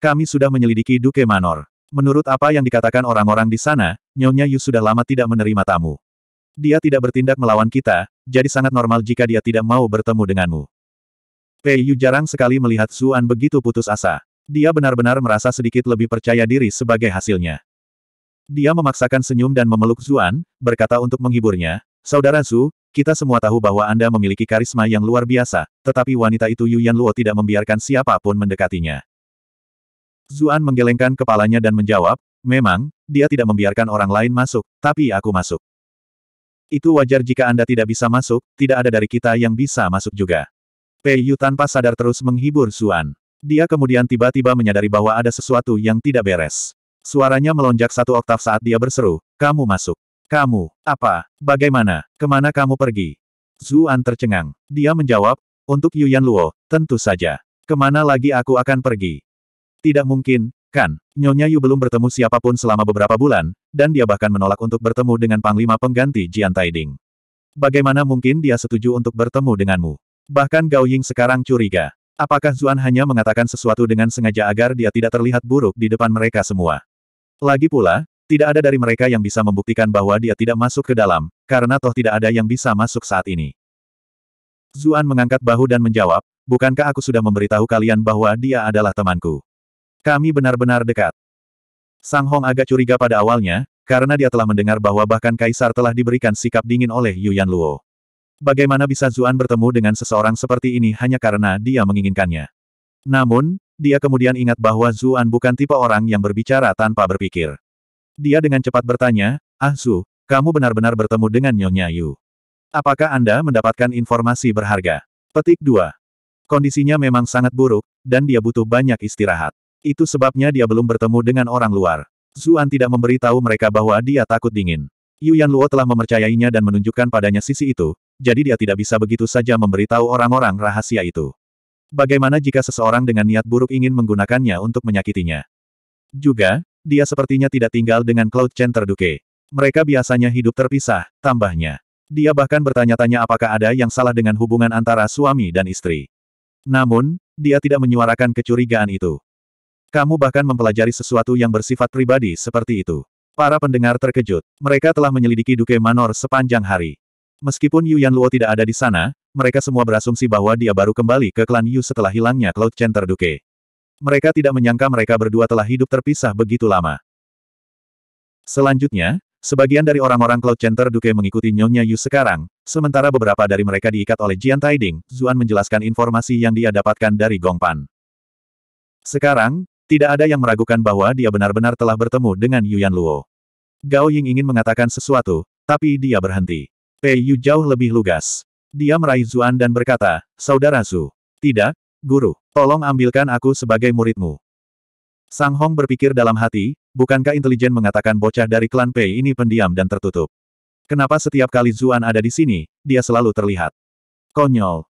Kami sudah menyelidiki Duke Manor. Menurut apa yang dikatakan orang-orang di sana, Nyonya Yu sudah lama tidak menerima tamu. Dia tidak bertindak melawan kita, jadi sangat normal jika dia tidak mau bertemu denganmu. Pei Yu jarang sekali melihat Zuan begitu putus asa. Dia benar-benar merasa sedikit lebih percaya diri sebagai hasilnya. Dia memaksakan senyum dan memeluk Zuan, berkata untuk menghiburnya, Saudara Su, kita semua tahu bahwa Anda memiliki karisma yang luar biasa, tetapi wanita itu Yuyan Luo tidak membiarkan siapapun mendekatinya. Zuan menggelengkan kepalanya dan menjawab, memang, dia tidak membiarkan orang lain masuk, tapi aku masuk. Itu wajar jika Anda tidak bisa masuk, tidak ada dari kita yang bisa masuk juga. Pei Yu tanpa sadar terus menghibur Zuan. Dia kemudian tiba-tiba menyadari bahwa ada sesuatu yang tidak beres. Suaranya melonjak satu oktav saat dia berseru, kamu masuk. Kamu, apa, bagaimana, kemana kamu pergi? Zuan tercengang. Dia menjawab, untuk Yuyan Luo, tentu saja. Kemana lagi aku akan pergi? Tidak mungkin, kan? Nyonya Yu belum bertemu siapapun selama beberapa bulan, dan dia bahkan menolak untuk bertemu dengan Panglima pengganti Jian Taiding. Bagaimana mungkin dia setuju untuk bertemu denganmu? Bahkan Gao Ying sekarang curiga. Apakah Zuan hanya mengatakan sesuatu dengan sengaja agar dia tidak terlihat buruk di depan mereka semua? Lagi pula, tidak ada dari mereka yang bisa membuktikan bahwa dia tidak masuk ke dalam, karena toh tidak ada yang bisa masuk saat ini. Zuan mengangkat bahu dan menjawab, bukankah aku sudah memberitahu kalian bahwa dia adalah temanku? Kami benar-benar dekat. Sang Hong agak curiga pada awalnya, karena dia telah mendengar bahwa bahkan Kaisar telah diberikan sikap dingin oleh Yuan Luo. Bagaimana bisa Zuan bertemu dengan seseorang seperti ini hanya karena dia menginginkannya? Namun, dia kemudian ingat bahwa Zuan bukan tipe orang yang berbicara tanpa berpikir. Dia dengan cepat bertanya, Ah Zu, kamu benar-benar bertemu dengan Nyonya Yu. Apakah Anda mendapatkan informasi berharga? Petik 2. Kondisinya memang sangat buruk, dan dia butuh banyak istirahat. Itu sebabnya dia belum bertemu dengan orang luar. Zuan tidak memberitahu mereka bahwa dia takut dingin. Yu Yan Luo telah memercayainya dan menunjukkan padanya sisi itu, jadi dia tidak bisa begitu saja memberitahu orang-orang rahasia itu. Bagaimana jika seseorang dengan niat buruk ingin menggunakannya untuk menyakitinya? Juga, dia sepertinya tidak tinggal dengan Cloud Chen terduke. Mereka biasanya hidup terpisah, tambahnya. Dia bahkan bertanya-tanya apakah ada yang salah dengan hubungan antara suami dan istri. Namun, dia tidak menyuarakan kecurigaan itu. Kamu bahkan mempelajari sesuatu yang bersifat pribadi seperti itu. Para pendengar terkejut. Mereka telah menyelidiki Duke Manor sepanjang hari. Meskipun Yu Luo tidak ada di sana, mereka semua berasumsi bahwa dia baru kembali ke klan Yu setelah hilangnya Cloud Center Duke. Mereka tidak menyangka mereka berdua telah hidup terpisah begitu lama. Selanjutnya, sebagian dari orang-orang Cloud Center Duke mengikuti Nyonya Yu sekarang, sementara beberapa dari mereka diikat oleh Jian Taiding, Zuan menjelaskan informasi yang dia dapatkan dari Gong Pan. Sekarang, tidak ada yang meragukan bahwa dia benar-benar telah bertemu dengan Yu Luo. Gao Ying ingin mengatakan sesuatu, tapi dia berhenti. Pei Yu jauh lebih lugas. Dia meraih Zuan dan berkata, Saudara Zu. Tidak, Guru. Tolong ambilkan aku sebagai muridmu. Sang Hong berpikir dalam hati, bukankah intelijen mengatakan bocah dari klan Pei ini pendiam dan tertutup? Kenapa setiap kali Zuan ada di sini, dia selalu terlihat? Konyol.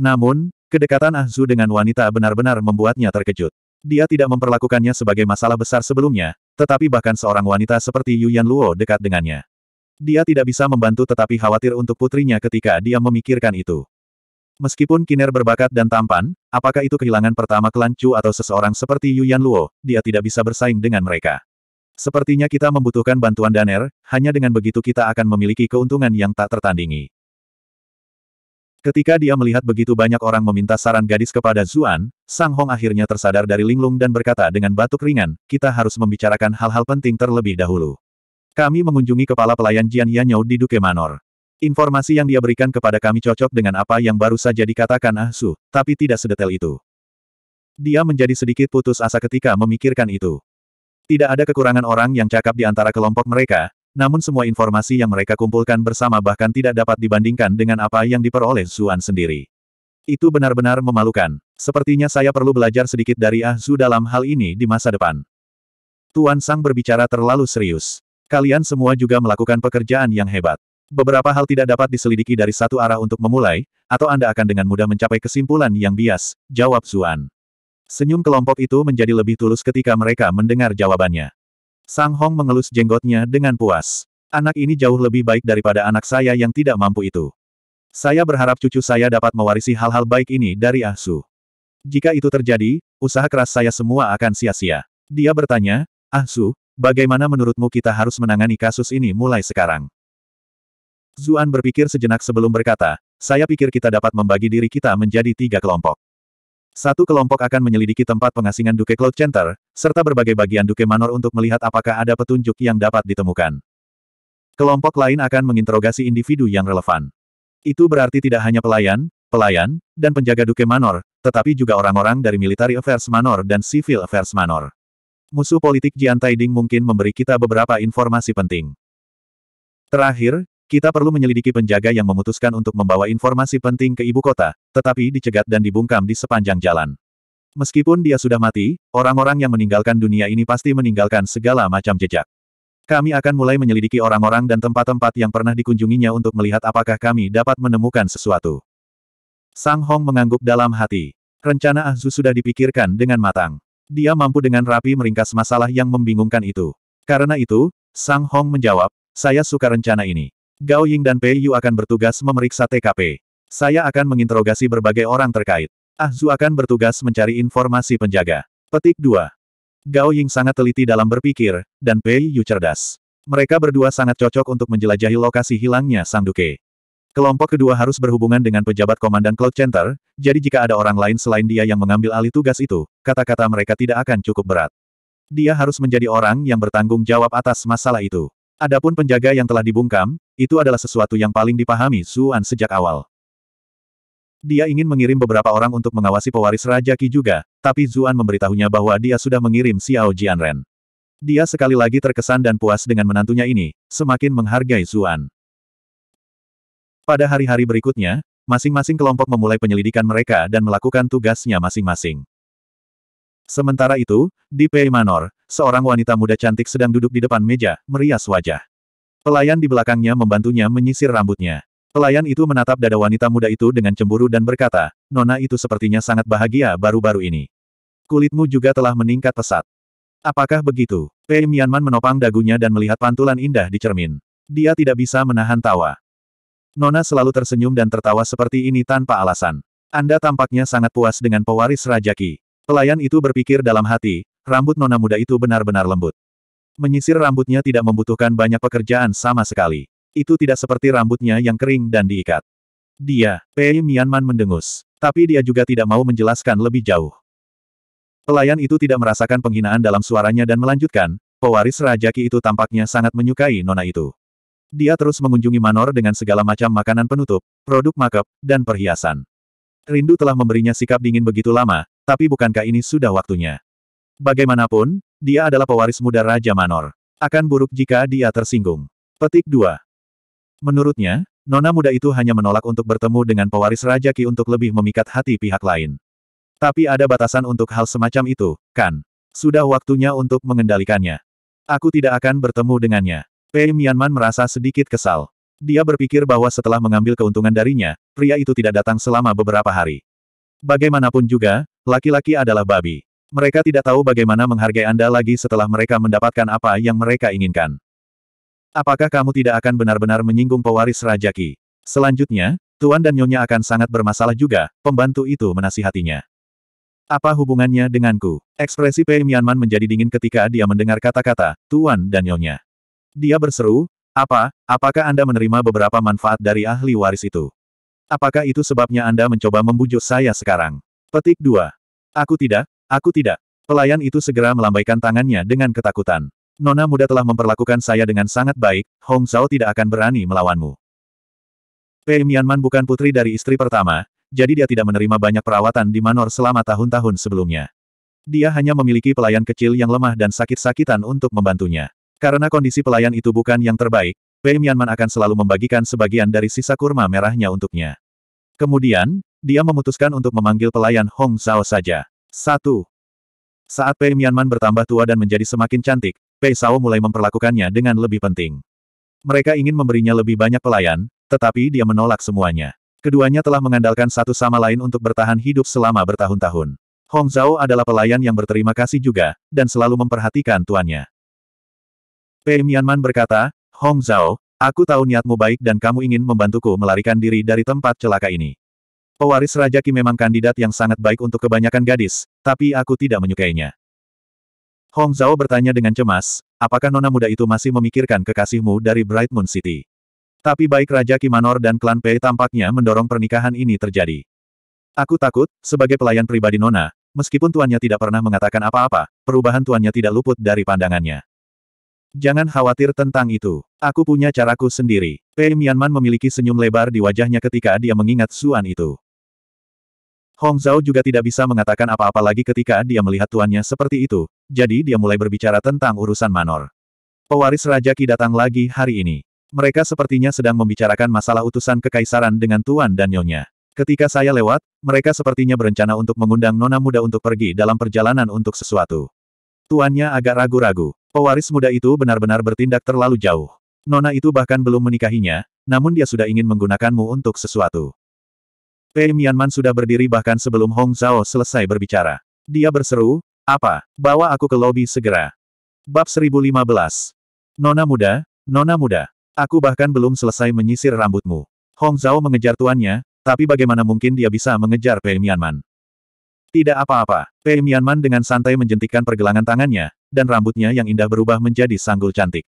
Namun, kedekatan Ah Zu dengan wanita benar-benar membuatnya terkejut. Dia tidak memperlakukannya sebagai masalah besar sebelumnya, tetapi bahkan seorang wanita seperti Yu Yan Luo dekat dengannya. Dia tidak bisa membantu tetapi khawatir untuk putrinya ketika dia memikirkan itu. Meskipun Kiner berbakat dan tampan, apakah itu kehilangan pertama klan Chu atau seseorang seperti Yuan Luo, dia tidak bisa bersaing dengan mereka. Sepertinya kita membutuhkan bantuan Daner, hanya dengan begitu kita akan memiliki keuntungan yang tak tertandingi. Ketika dia melihat begitu banyak orang meminta saran gadis kepada Zuan, Sang Hong akhirnya tersadar dari linglung dan berkata dengan batuk ringan, kita harus membicarakan hal-hal penting terlebih dahulu. Kami mengunjungi kepala pelayan Jian Yanyao di Duke Manor. Informasi yang dia berikan kepada kami cocok dengan apa yang baru saja dikatakan Ah Su, tapi tidak sedetail itu. Dia menjadi sedikit putus asa ketika memikirkan itu. Tidak ada kekurangan orang yang cakap di antara kelompok mereka, namun semua informasi yang mereka kumpulkan bersama bahkan tidak dapat dibandingkan dengan apa yang diperoleh Zuan sendiri. Itu benar-benar memalukan. Sepertinya saya perlu belajar sedikit dari Ah Su dalam hal ini di masa depan. Tuan Sang berbicara terlalu serius. Kalian semua juga melakukan pekerjaan yang hebat. Beberapa hal tidak dapat diselidiki dari satu arah untuk memulai, atau Anda akan dengan mudah mencapai kesimpulan yang bias, jawab Zuan. Senyum kelompok itu menjadi lebih tulus ketika mereka mendengar jawabannya. Sang Hong mengelus jenggotnya dengan puas. Anak ini jauh lebih baik daripada anak saya yang tidak mampu itu. Saya berharap cucu saya dapat mewarisi hal-hal baik ini dari Ah Su. Jika itu terjadi, usaha keras saya semua akan sia-sia. Dia bertanya, Ah Su, Bagaimana menurutmu kita harus menangani kasus ini mulai sekarang? Zuan berpikir sejenak sebelum berkata, saya pikir kita dapat membagi diri kita menjadi tiga kelompok. Satu kelompok akan menyelidiki tempat pengasingan Duke Cloud Center, serta berbagai bagian Duke Manor untuk melihat apakah ada petunjuk yang dapat ditemukan. Kelompok lain akan menginterogasi individu yang relevan. Itu berarti tidak hanya pelayan, pelayan, dan penjaga Duke Manor, tetapi juga orang-orang dari Military Affairs Manor dan Civil Affairs Manor musuh politik Jian Taiding mungkin memberi kita beberapa informasi penting. Terakhir, kita perlu menyelidiki penjaga yang memutuskan untuk membawa informasi penting ke ibu kota, tetapi dicegat dan dibungkam di sepanjang jalan. Meskipun dia sudah mati, orang-orang yang meninggalkan dunia ini pasti meninggalkan segala macam jejak. Kami akan mulai menyelidiki orang-orang dan tempat-tempat yang pernah dikunjunginya untuk melihat apakah kami dapat menemukan sesuatu. Sang Hong mengangguk dalam hati. Rencana Ahzu sudah dipikirkan dengan matang. Dia mampu dengan rapi meringkas masalah yang membingungkan itu. Karena itu, Sang Hong menjawab, saya suka rencana ini. Gao Ying dan Pei Yu akan bertugas memeriksa TKP. Saya akan menginterogasi berbagai orang terkait. Ah Zu akan bertugas mencari informasi penjaga. Petik 2. Gao Ying sangat teliti dalam berpikir, dan Pei Yu cerdas. Mereka berdua sangat cocok untuk menjelajahi lokasi hilangnya Sang Duke. Kelompok kedua harus berhubungan dengan pejabat Komandan Cloud Center, jadi jika ada orang lain selain dia yang mengambil alih tugas itu, kata-kata mereka tidak akan cukup berat. Dia harus menjadi orang yang bertanggung jawab atas masalah itu. Adapun penjaga yang telah dibungkam, itu adalah sesuatu yang paling dipahami Suan sejak awal. Dia ingin mengirim beberapa orang untuk mengawasi pewaris Raja Qi juga, tapi Zuan memberitahunya bahwa dia sudah mengirim Xiao Jianren. Dia sekali lagi terkesan dan puas dengan menantunya ini, semakin menghargai Zuan. Pada hari-hari berikutnya, masing-masing kelompok memulai penyelidikan mereka dan melakukan tugasnya masing-masing. Sementara itu, di Pei Manor, seorang wanita muda cantik sedang duduk di depan meja, merias wajah. Pelayan di belakangnya membantunya menyisir rambutnya. Pelayan itu menatap dada wanita muda itu dengan cemburu dan berkata, Nona itu sepertinya sangat bahagia baru-baru ini. Kulitmu juga telah meningkat pesat. Apakah begitu? Pei Mianman menopang dagunya dan melihat pantulan indah di cermin. Dia tidak bisa menahan tawa. Nona selalu tersenyum dan tertawa seperti ini tanpa alasan. Anda tampaknya sangat puas dengan pewaris Rajaki. Pelayan itu berpikir dalam hati, rambut nona muda itu benar-benar lembut. Menyisir rambutnya tidak membutuhkan banyak pekerjaan sama sekali. Itu tidak seperti rambutnya yang kering dan diikat. Dia, Pei Mianman mendengus. Tapi dia juga tidak mau menjelaskan lebih jauh. Pelayan itu tidak merasakan penghinaan dalam suaranya dan melanjutkan, pewaris Rajaki itu tampaknya sangat menyukai nona itu. Dia terus mengunjungi Manor dengan segala macam makanan penutup, produk makeup, dan perhiasan. Rindu telah memberinya sikap dingin begitu lama, tapi bukankah ini sudah waktunya? Bagaimanapun, dia adalah pewaris muda Raja Manor. Akan buruk jika dia tersinggung. Petik 2. Menurutnya, Nona muda itu hanya menolak untuk bertemu dengan pewaris Raja Ki untuk lebih memikat hati pihak lain. Tapi ada batasan untuk hal semacam itu, kan? Sudah waktunya untuk mengendalikannya. Aku tidak akan bertemu dengannya. Pei Mianman merasa sedikit kesal. Dia berpikir bahwa setelah mengambil keuntungan darinya, pria itu tidak datang selama beberapa hari. Bagaimanapun juga, laki-laki adalah babi. Mereka tidak tahu bagaimana menghargai Anda lagi setelah mereka mendapatkan apa yang mereka inginkan. Apakah kamu tidak akan benar-benar menyinggung pewaris rajak?i Selanjutnya, Tuan dan Nyonya akan sangat bermasalah juga, pembantu itu menasihatinya. Apa hubungannya denganku? Ekspresi Pei Mianman menjadi dingin ketika dia mendengar kata-kata, Tuan dan Nyonya. Dia berseru, apa, apakah Anda menerima beberapa manfaat dari ahli waris itu? Apakah itu sebabnya Anda mencoba membujuk saya sekarang? Petik 2. Aku tidak, aku tidak. Pelayan itu segera melambaikan tangannya dengan ketakutan. Nona muda telah memperlakukan saya dengan sangat baik, Hong Zhao tidak akan berani melawanmu. Pei Mianman bukan putri dari istri pertama, jadi dia tidak menerima banyak perawatan di Manor selama tahun-tahun sebelumnya. Dia hanya memiliki pelayan kecil yang lemah dan sakit-sakitan untuk membantunya. Karena kondisi pelayan itu bukan yang terbaik, Pei Mianman akan selalu membagikan sebagian dari sisa kurma merahnya untuknya. Kemudian, dia memutuskan untuk memanggil pelayan Hong Zhao saja. 1. Saat Pei Mianman bertambah tua dan menjadi semakin cantik, Pei Sao mulai memperlakukannya dengan lebih penting. Mereka ingin memberinya lebih banyak pelayan, tetapi dia menolak semuanya. Keduanya telah mengandalkan satu sama lain untuk bertahan hidup selama bertahun-tahun. Hong Zhao adalah pelayan yang berterima kasih juga, dan selalu memperhatikan tuannya. Pei Mianman berkata, Hong Zhao, aku tahu niatmu baik dan kamu ingin membantuku melarikan diri dari tempat celaka ini. Pewaris Raja Ki memang kandidat yang sangat baik untuk kebanyakan gadis, tapi aku tidak menyukainya. Hong Zhao bertanya dengan cemas, apakah nona muda itu masih memikirkan kekasihmu dari Bright Moon City? Tapi baik Raja Ki Manor dan klan Pei tampaknya mendorong pernikahan ini terjadi. Aku takut, sebagai pelayan pribadi nona, meskipun tuannya tidak pernah mengatakan apa-apa, perubahan tuannya tidak luput dari pandangannya. Jangan khawatir tentang itu. Aku punya caraku sendiri. Pei Mianman memiliki senyum lebar di wajahnya ketika dia mengingat Suan itu. Hong Zhao juga tidak bisa mengatakan apa-apa lagi ketika dia melihat tuannya seperti itu, jadi dia mulai berbicara tentang urusan Manor. Pewaris Raja Ki datang lagi hari ini. Mereka sepertinya sedang membicarakan masalah utusan kekaisaran dengan Tuan dan Nyonya. Ketika saya lewat, mereka sepertinya berencana untuk mengundang nona muda untuk pergi dalam perjalanan untuk sesuatu. Tuannya agak ragu-ragu. Pewaris muda itu benar-benar bertindak terlalu jauh. Nona itu bahkan belum menikahinya, namun dia sudah ingin menggunakanmu untuk sesuatu. Pei Mianman sudah berdiri bahkan sebelum Hong Zhao selesai berbicara. Dia berseru, apa, bawa aku ke lobi segera. Bab 1015. Nona muda, nona muda, aku bahkan belum selesai menyisir rambutmu. Hong Zhao mengejar tuannya, tapi bagaimana mungkin dia bisa mengejar Pei Mianman? Tidak apa-apa, Pei Mianman dengan santai menjentikan pergelangan tangannya, dan rambutnya yang indah berubah menjadi sanggul cantik.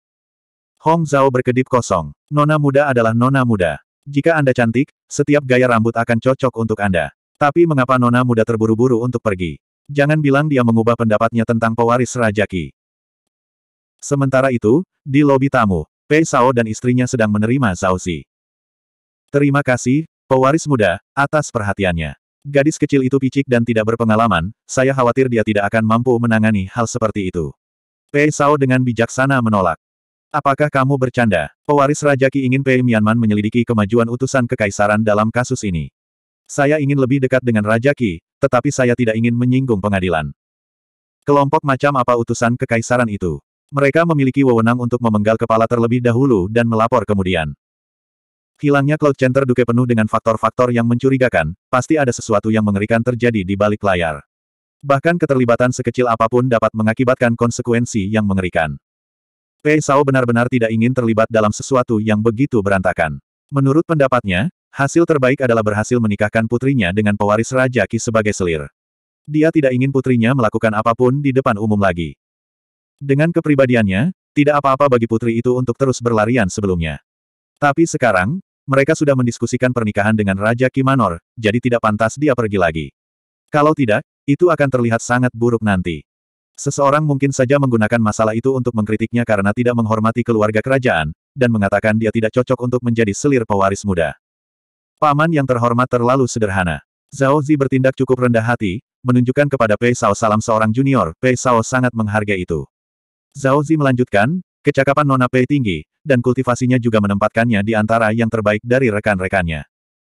Hong Zhao berkedip kosong. Nona muda adalah nona muda. Jika Anda cantik, setiap gaya rambut akan cocok untuk Anda. Tapi mengapa nona muda terburu-buru untuk pergi? Jangan bilang dia mengubah pendapatnya tentang pewaris Raja Sementara itu, di lobi tamu, Pei Sao dan istrinya sedang menerima Zhao Zi. Terima kasih, pewaris muda, atas perhatiannya. Gadis kecil itu picik dan tidak berpengalaman, saya khawatir dia tidak akan mampu menangani hal seperti itu. Pei Sao dengan bijaksana menolak. Apakah kamu bercanda? Pewaris Raja Qi ingin Pei Mianman menyelidiki kemajuan utusan kekaisaran dalam kasus ini. Saya ingin lebih dekat dengan Raja Qi, tetapi saya tidak ingin menyinggung pengadilan. Kelompok macam apa utusan kekaisaran itu? Mereka memiliki wewenang untuk memenggal kepala terlebih dahulu dan melapor kemudian. Hilangnya Cloud Center Duke penuh dengan faktor-faktor yang mencurigakan, pasti ada sesuatu yang mengerikan terjadi di balik layar. Bahkan keterlibatan sekecil apapun dapat mengakibatkan konsekuensi yang mengerikan. Pei Sao benar-benar tidak ingin terlibat dalam sesuatu yang begitu berantakan. Menurut pendapatnya, hasil terbaik adalah berhasil menikahkan putrinya dengan pewaris Raja Ki sebagai selir. Dia tidak ingin putrinya melakukan apapun di depan umum lagi. Dengan kepribadiannya, tidak apa-apa bagi putri itu untuk terus berlarian sebelumnya. Tapi sekarang, mereka sudah mendiskusikan pernikahan dengan Raja Kimanor, jadi tidak pantas dia pergi lagi. Kalau tidak, itu akan terlihat sangat buruk nanti. Seseorang mungkin saja menggunakan masalah itu untuk mengkritiknya karena tidak menghormati keluarga kerajaan, dan mengatakan dia tidak cocok untuk menjadi selir pewaris muda. Paman yang terhormat terlalu sederhana. Zhao Zi bertindak cukup rendah hati, menunjukkan kepada Pei Sao salam seorang junior, Pei Sao sangat menghargai itu. Zhao Zi melanjutkan, kecakapan Nona Pei tinggi, dan kultivasinya juga menempatkannya di antara yang terbaik dari rekan-rekannya.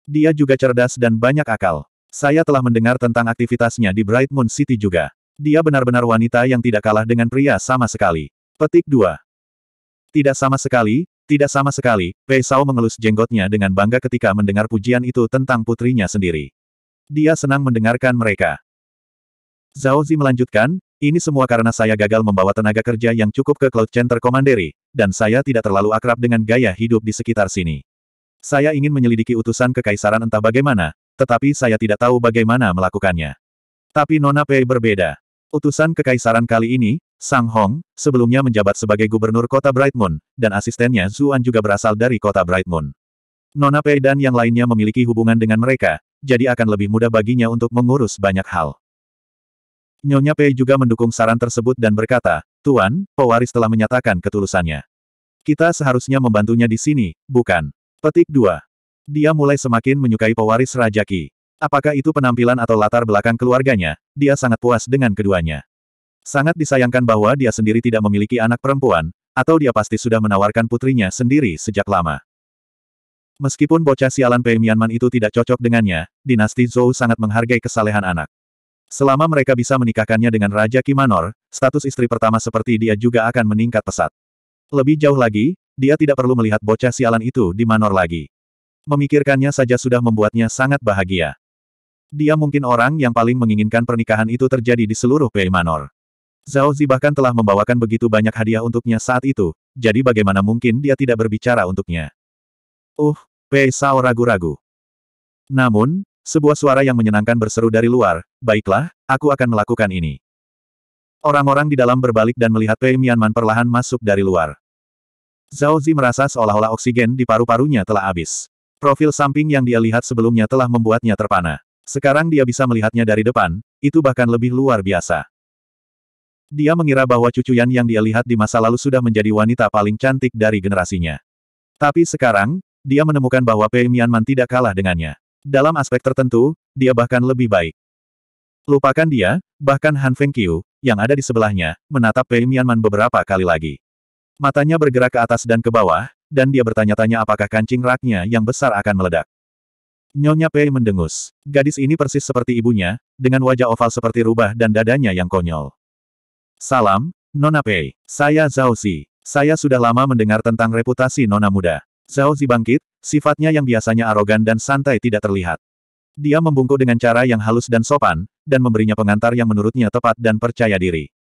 Dia juga cerdas dan banyak akal. Saya telah mendengar tentang aktivitasnya di Bright Moon City juga. Dia benar-benar wanita yang tidak kalah dengan pria sama sekali. Petik 2. Tidak sama sekali, tidak sama sekali, Pei Sao mengelus jenggotnya dengan bangga ketika mendengar pujian itu tentang putrinya sendiri. Dia senang mendengarkan mereka. Zhao Zi melanjutkan, ini semua karena saya gagal membawa tenaga kerja yang cukup ke Cloud Center Commandery, dan saya tidak terlalu akrab dengan gaya hidup di sekitar sini. Saya ingin menyelidiki utusan kekaisaran entah bagaimana, tetapi saya tidak tahu bagaimana melakukannya. Tapi Nona Pei berbeda. Utusan kekaisaran kali ini, Sang Hong, sebelumnya menjabat sebagai gubernur kota Bright Moon, dan asistennya Zuan juga berasal dari kota Bright Moon. Nona Pei dan yang lainnya memiliki hubungan dengan mereka, jadi akan lebih mudah baginya untuk mengurus banyak hal. Nyonya Pei juga mendukung saran tersebut dan berkata, Tuan, pewaris telah menyatakan ketulusannya. Kita seharusnya membantunya di sini, bukan? Petik 2. Dia mulai semakin menyukai pewaris Raja Ki. Apakah itu penampilan atau latar belakang keluarganya, dia sangat puas dengan keduanya. Sangat disayangkan bahwa dia sendiri tidak memiliki anak perempuan, atau dia pasti sudah menawarkan putrinya sendiri sejak lama. Meskipun bocah sialan Pei Mianman itu tidak cocok dengannya, dinasti Zhou sangat menghargai kesalehan anak. Selama mereka bisa menikahkannya dengan Raja Kimanor, status istri pertama seperti dia juga akan meningkat pesat. Lebih jauh lagi, dia tidak perlu melihat bocah sialan itu di Manor lagi. Memikirkannya saja sudah membuatnya sangat bahagia. Dia mungkin orang yang paling menginginkan pernikahan itu terjadi di seluruh Pei Manor. Zhao Zi bahkan telah membawakan begitu banyak hadiah untuknya saat itu, jadi bagaimana mungkin dia tidak berbicara untuknya. Uh, Pei Sao ragu-ragu. Namun, sebuah suara yang menyenangkan berseru dari luar, baiklah, aku akan melakukan ini. Orang-orang di dalam berbalik dan melihat Pei Mianman perlahan masuk dari luar. Zhao Zi merasa seolah-olah oksigen di paru-parunya telah habis. Profil samping yang dia lihat sebelumnya telah membuatnya terpana. Sekarang dia bisa melihatnya dari depan, itu bahkan lebih luar biasa. Dia mengira bahwa cucuyan yang dia lihat di masa lalu sudah menjadi wanita paling cantik dari generasinya. Tapi sekarang, dia menemukan bahwa Pei Mianman tidak kalah dengannya. Dalam aspek tertentu, dia bahkan lebih baik. Lupakan dia, bahkan Han Feng Fengqiu, yang ada di sebelahnya, menatap Pei Mianman beberapa kali lagi. Matanya bergerak ke atas dan ke bawah, dan dia bertanya-tanya apakah kancing raknya yang besar akan meledak. Nyonya Pei mendengus. Gadis ini persis seperti ibunya, dengan wajah oval seperti rubah dan dadanya yang konyol. Salam, Nona Pei. Saya Zhao Xi. Saya sudah lama mendengar tentang reputasi Nona Muda. Zhao Xi bangkit, Sifatnya yang biasanya arogan dan santai tidak terlihat. Dia membungkuk dengan cara yang halus dan sopan, dan memberinya pengantar yang menurutnya tepat dan percaya diri.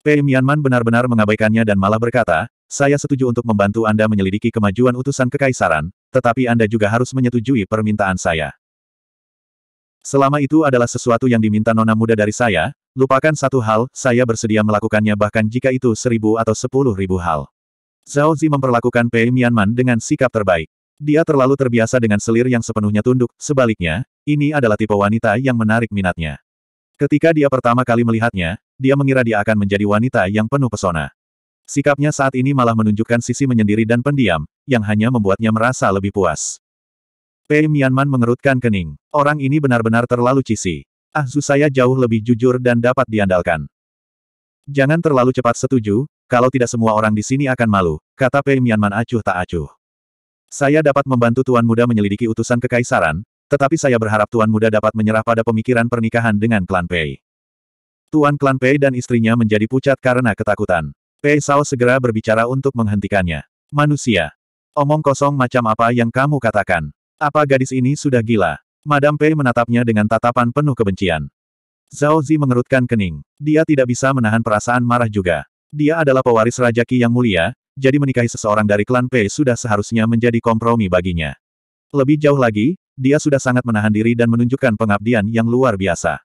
Pei Mianman benar-benar mengabaikannya dan malah berkata, saya setuju untuk membantu Anda menyelidiki kemajuan utusan kekaisaran, tetapi Anda juga harus menyetujui permintaan saya. Selama itu adalah sesuatu yang diminta nona muda dari saya, lupakan satu hal, saya bersedia melakukannya bahkan jika itu seribu atau sepuluh ribu hal. Zhao Zi memperlakukan Pei Mianman dengan sikap terbaik. Dia terlalu terbiasa dengan selir yang sepenuhnya tunduk, sebaliknya, ini adalah tipe wanita yang menarik minatnya. Ketika dia pertama kali melihatnya, dia mengira dia akan menjadi wanita yang penuh pesona. Sikapnya saat ini malah menunjukkan sisi menyendiri dan pendiam, yang hanya membuatnya merasa lebih puas. Pei Mianman mengerutkan kening. Orang ini benar-benar terlalu cisi. Ah Zu saya jauh lebih jujur dan dapat diandalkan. Jangan terlalu cepat setuju, kalau tidak semua orang di sini akan malu, kata Pei Mianman acuh tak acuh. Saya dapat membantu Tuan Muda menyelidiki utusan kekaisaran, tetapi saya berharap Tuan Muda dapat menyerah pada pemikiran pernikahan dengan klan Pei. Tuan klan Pei dan istrinya menjadi pucat karena ketakutan. Pei Sao segera berbicara untuk menghentikannya. Manusia. Omong kosong macam apa yang kamu katakan. Apa gadis ini sudah gila? Madam Pei menatapnya dengan tatapan penuh kebencian. Zhao Zi mengerutkan kening. Dia tidak bisa menahan perasaan marah juga. Dia adalah pewaris Raja Ki yang mulia, jadi menikahi seseorang dari klan Pei sudah seharusnya menjadi kompromi baginya. Lebih jauh lagi, dia sudah sangat menahan diri dan menunjukkan pengabdian yang luar biasa.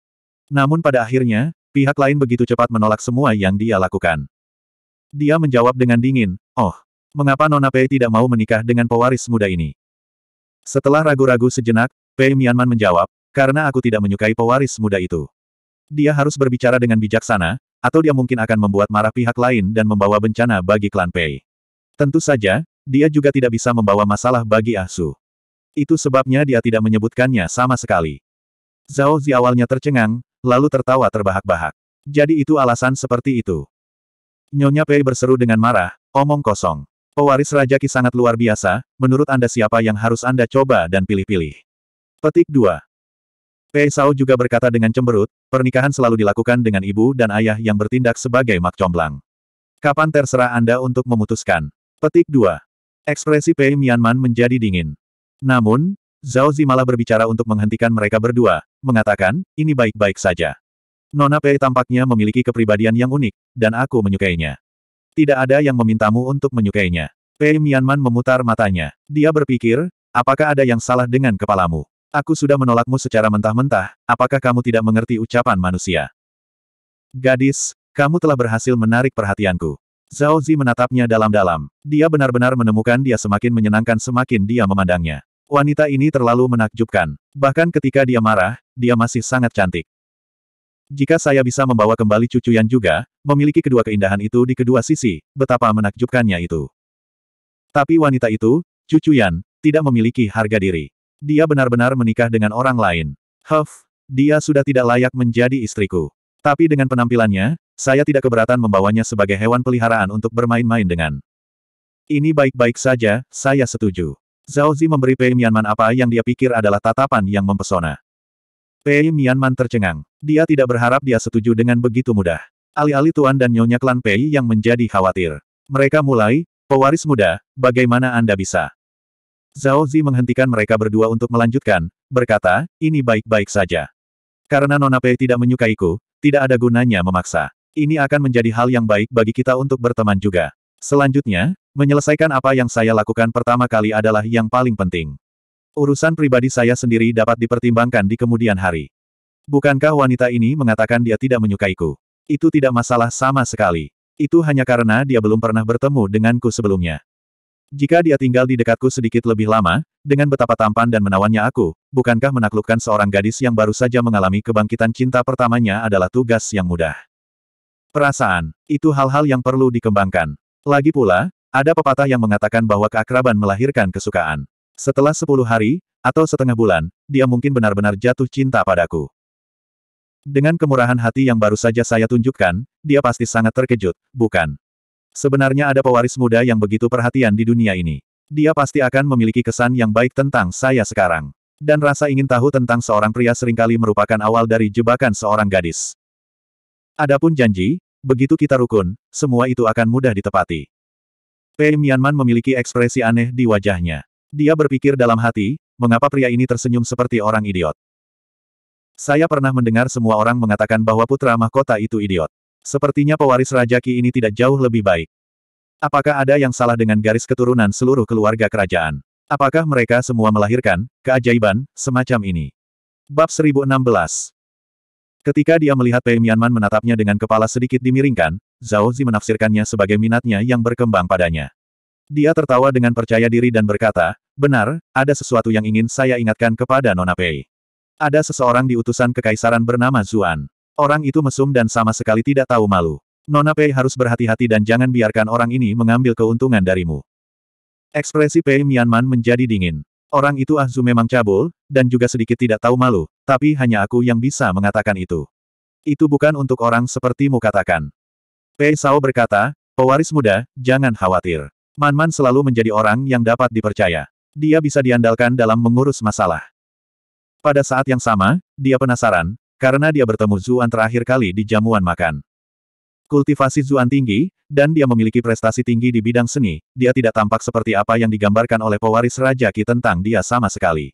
Namun pada akhirnya, pihak lain begitu cepat menolak semua yang dia lakukan. Dia menjawab dengan dingin, oh, mengapa Nona Pei tidak mau menikah dengan pewaris muda ini? Setelah ragu-ragu sejenak, Pei Mianman menjawab, karena aku tidak menyukai pewaris muda itu. Dia harus berbicara dengan bijaksana, atau dia mungkin akan membuat marah pihak lain dan membawa bencana bagi klan Pei. Tentu saja, dia juga tidak bisa membawa masalah bagi ah Su. Itu sebabnya dia tidak menyebutkannya sama sekali. Zhao Zi awalnya tercengang, lalu tertawa terbahak-bahak. Jadi itu alasan seperti itu. Nyonya Pei berseru dengan marah, omong kosong. Pewaris Raja Ki sangat luar biasa, menurut Anda siapa yang harus Anda coba dan pilih-pilih? Petik 2. Fei Sao juga berkata dengan cemberut, pernikahan selalu dilakukan dengan ibu dan ayah yang bertindak sebagai mak comblang. Kapan terserah Anda untuk memutuskan? Petik 2. Ekspresi Pei Mianman menjadi dingin. Namun, Zhao Zi malah berbicara untuk menghentikan mereka berdua, mengatakan, ini baik-baik saja. Nona Pei tampaknya memiliki kepribadian yang unik, dan aku menyukainya. Tidak ada yang memintamu untuk menyukainya. Pei Mianman memutar matanya. Dia berpikir, apakah ada yang salah dengan kepalamu? Aku sudah menolakmu secara mentah-mentah, apakah kamu tidak mengerti ucapan manusia? Gadis, kamu telah berhasil menarik perhatianku. Zhao Zi menatapnya dalam-dalam. Dia benar-benar menemukan dia semakin menyenangkan semakin dia memandangnya. Wanita ini terlalu menakjubkan. Bahkan ketika dia marah, dia masih sangat cantik. Jika saya bisa membawa kembali cucu Yan juga, memiliki kedua keindahan itu di kedua sisi, betapa menakjubkannya itu. Tapi wanita itu, cucu Yan, tidak memiliki harga diri. Dia benar-benar menikah dengan orang lain. Huff, dia sudah tidak layak menjadi istriku. Tapi dengan penampilannya, saya tidak keberatan membawanya sebagai hewan peliharaan untuk bermain-main dengan. Ini baik-baik saja, saya setuju. Zhao Zi memberi Pei Mianman apa yang dia pikir adalah tatapan yang mempesona. Pei Mianman tercengang. Dia tidak berharap dia setuju dengan begitu mudah. Alih-alih Tuan dan Nyonya Klan Pei yang menjadi khawatir. Mereka mulai, pewaris muda, bagaimana Anda bisa? Zhao Zi menghentikan mereka berdua untuk melanjutkan, berkata, ini baik-baik saja. Karena Nona Pei tidak menyukaiku, tidak ada gunanya memaksa. Ini akan menjadi hal yang baik bagi kita untuk berteman juga. Selanjutnya, menyelesaikan apa yang saya lakukan pertama kali adalah yang paling penting. Urusan pribadi saya sendiri dapat dipertimbangkan di kemudian hari. Bukankah wanita ini mengatakan dia tidak menyukaiku? Itu tidak masalah sama sekali. Itu hanya karena dia belum pernah bertemu denganku sebelumnya. Jika dia tinggal di dekatku sedikit lebih lama, dengan betapa tampan dan menawannya aku, bukankah menaklukkan seorang gadis yang baru saja mengalami kebangkitan cinta pertamanya adalah tugas yang mudah? Perasaan, itu hal-hal yang perlu dikembangkan. Lagi pula, ada pepatah yang mengatakan bahwa keakraban melahirkan kesukaan. Setelah sepuluh hari, atau setengah bulan, dia mungkin benar-benar jatuh cinta padaku. Dengan kemurahan hati yang baru saja saya tunjukkan, dia pasti sangat terkejut, bukan? Sebenarnya ada pewaris muda yang begitu perhatian di dunia ini. Dia pasti akan memiliki kesan yang baik tentang saya sekarang. Dan rasa ingin tahu tentang seorang pria seringkali merupakan awal dari jebakan seorang gadis. Adapun janji, begitu kita rukun, semua itu akan mudah ditepati. Pei Mianman memiliki ekspresi aneh di wajahnya. Dia berpikir dalam hati, mengapa pria ini tersenyum seperti orang idiot. Saya pernah mendengar semua orang mengatakan bahwa putra mahkota itu idiot. Sepertinya pewaris Raja ini tidak jauh lebih baik. Apakah ada yang salah dengan garis keturunan seluruh keluarga kerajaan? Apakah mereka semua melahirkan keajaiban semacam ini? Bab 1016 Ketika dia melihat Pei Mianman menatapnya dengan kepala sedikit dimiringkan, Zhao Zi menafsirkannya sebagai minatnya yang berkembang padanya. Dia tertawa dengan percaya diri dan berkata, benar, ada sesuatu yang ingin saya ingatkan kepada Nona Pei. Ada seseorang di utusan kekaisaran bernama Zuan. Orang itu mesum dan sama sekali tidak tahu malu. Nona Pei harus berhati-hati dan jangan biarkan orang ini mengambil keuntungan darimu. Ekspresi Pei Mianman menjadi dingin. Orang itu Ahzu memang cabul, dan juga sedikit tidak tahu malu, tapi hanya aku yang bisa mengatakan itu. Itu bukan untuk orang sepertimu katakan. Pei Sao berkata, pewaris muda, jangan khawatir. Manman selalu menjadi orang yang dapat dipercaya. Dia bisa diandalkan dalam mengurus masalah. Pada saat yang sama, dia penasaran, karena dia bertemu Zuan terakhir kali di jamuan makan. Kultivasi Zuan tinggi, dan dia memiliki prestasi tinggi di bidang seni, dia tidak tampak seperti apa yang digambarkan oleh pewaris Raja Qi tentang dia sama sekali.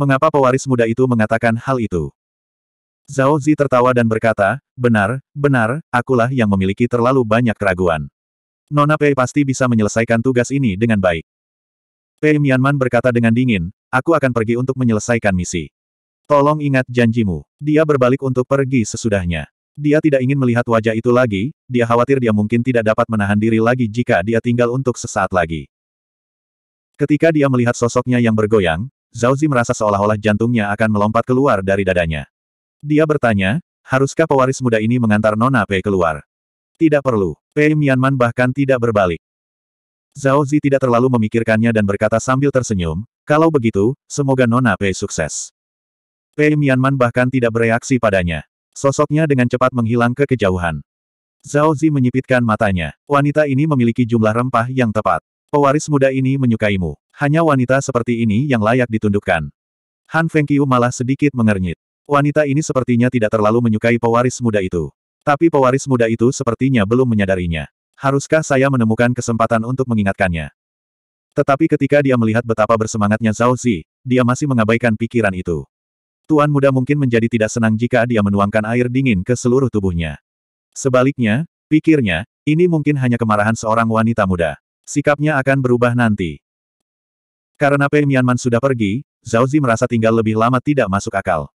Mengapa pewaris muda itu mengatakan hal itu? Zhao Zi tertawa dan berkata, benar, benar, akulah yang memiliki terlalu banyak keraguan. Nona Pei pasti bisa menyelesaikan tugas ini dengan baik. Pei Mianman berkata dengan dingin, aku akan pergi untuk menyelesaikan misi. Tolong ingat janjimu. Dia berbalik untuk pergi sesudahnya. Dia tidak ingin melihat wajah itu lagi, dia khawatir dia mungkin tidak dapat menahan diri lagi jika dia tinggal untuk sesaat lagi. Ketika dia melihat sosoknya yang bergoyang, Zhaozi merasa seolah-olah jantungnya akan melompat keluar dari dadanya. Dia bertanya, haruskah pewaris muda ini mengantar Nona Pei keluar? Tidak perlu. Pei Mianman bahkan tidak berbalik. Zhaozi tidak terlalu memikirkannya dan berkata sambil tersenyum, kalau begitu, semoga Nona Pei sukses. Fei Mianman bahkan tidak bereaksi padanya. Sosoknya dengan cepat menghilang ke kejauhan. Zhao Zi menyipitkan matanya. Wanita ini memiliki jumlah rempah yang tepat. Pewaris muda ini menyukaimu. Hanya wanita seperti ini yang layak ditundukkan. Han Fengqiu malah sedikit mengernyit. Wanita ini sepertinya tidak terlalu menyukai pewaris muda itu. Tapi pewaris muda itu sepertinya belum menyadarinya. Haruskah saya menemukan kesempatan untuk mengingatkannya? Tetapi ketika dia melihat betapa bersemangatnya Zhao Zi, dia masih mengabaikan pikiran itu. Tuan muda mungkin menjadi tidak senang jika dia menuangkan air dingin ke seluruh tubuhnya. Sebaliknya, pikirnya, ini mungkin hanya kemarahan seorang wanita muda. Sikapnya akan berubah nanti. Karena Pei Mianman sudah pergi, Zhao Zi merasa tinggal lebih lama tidak masuk akal.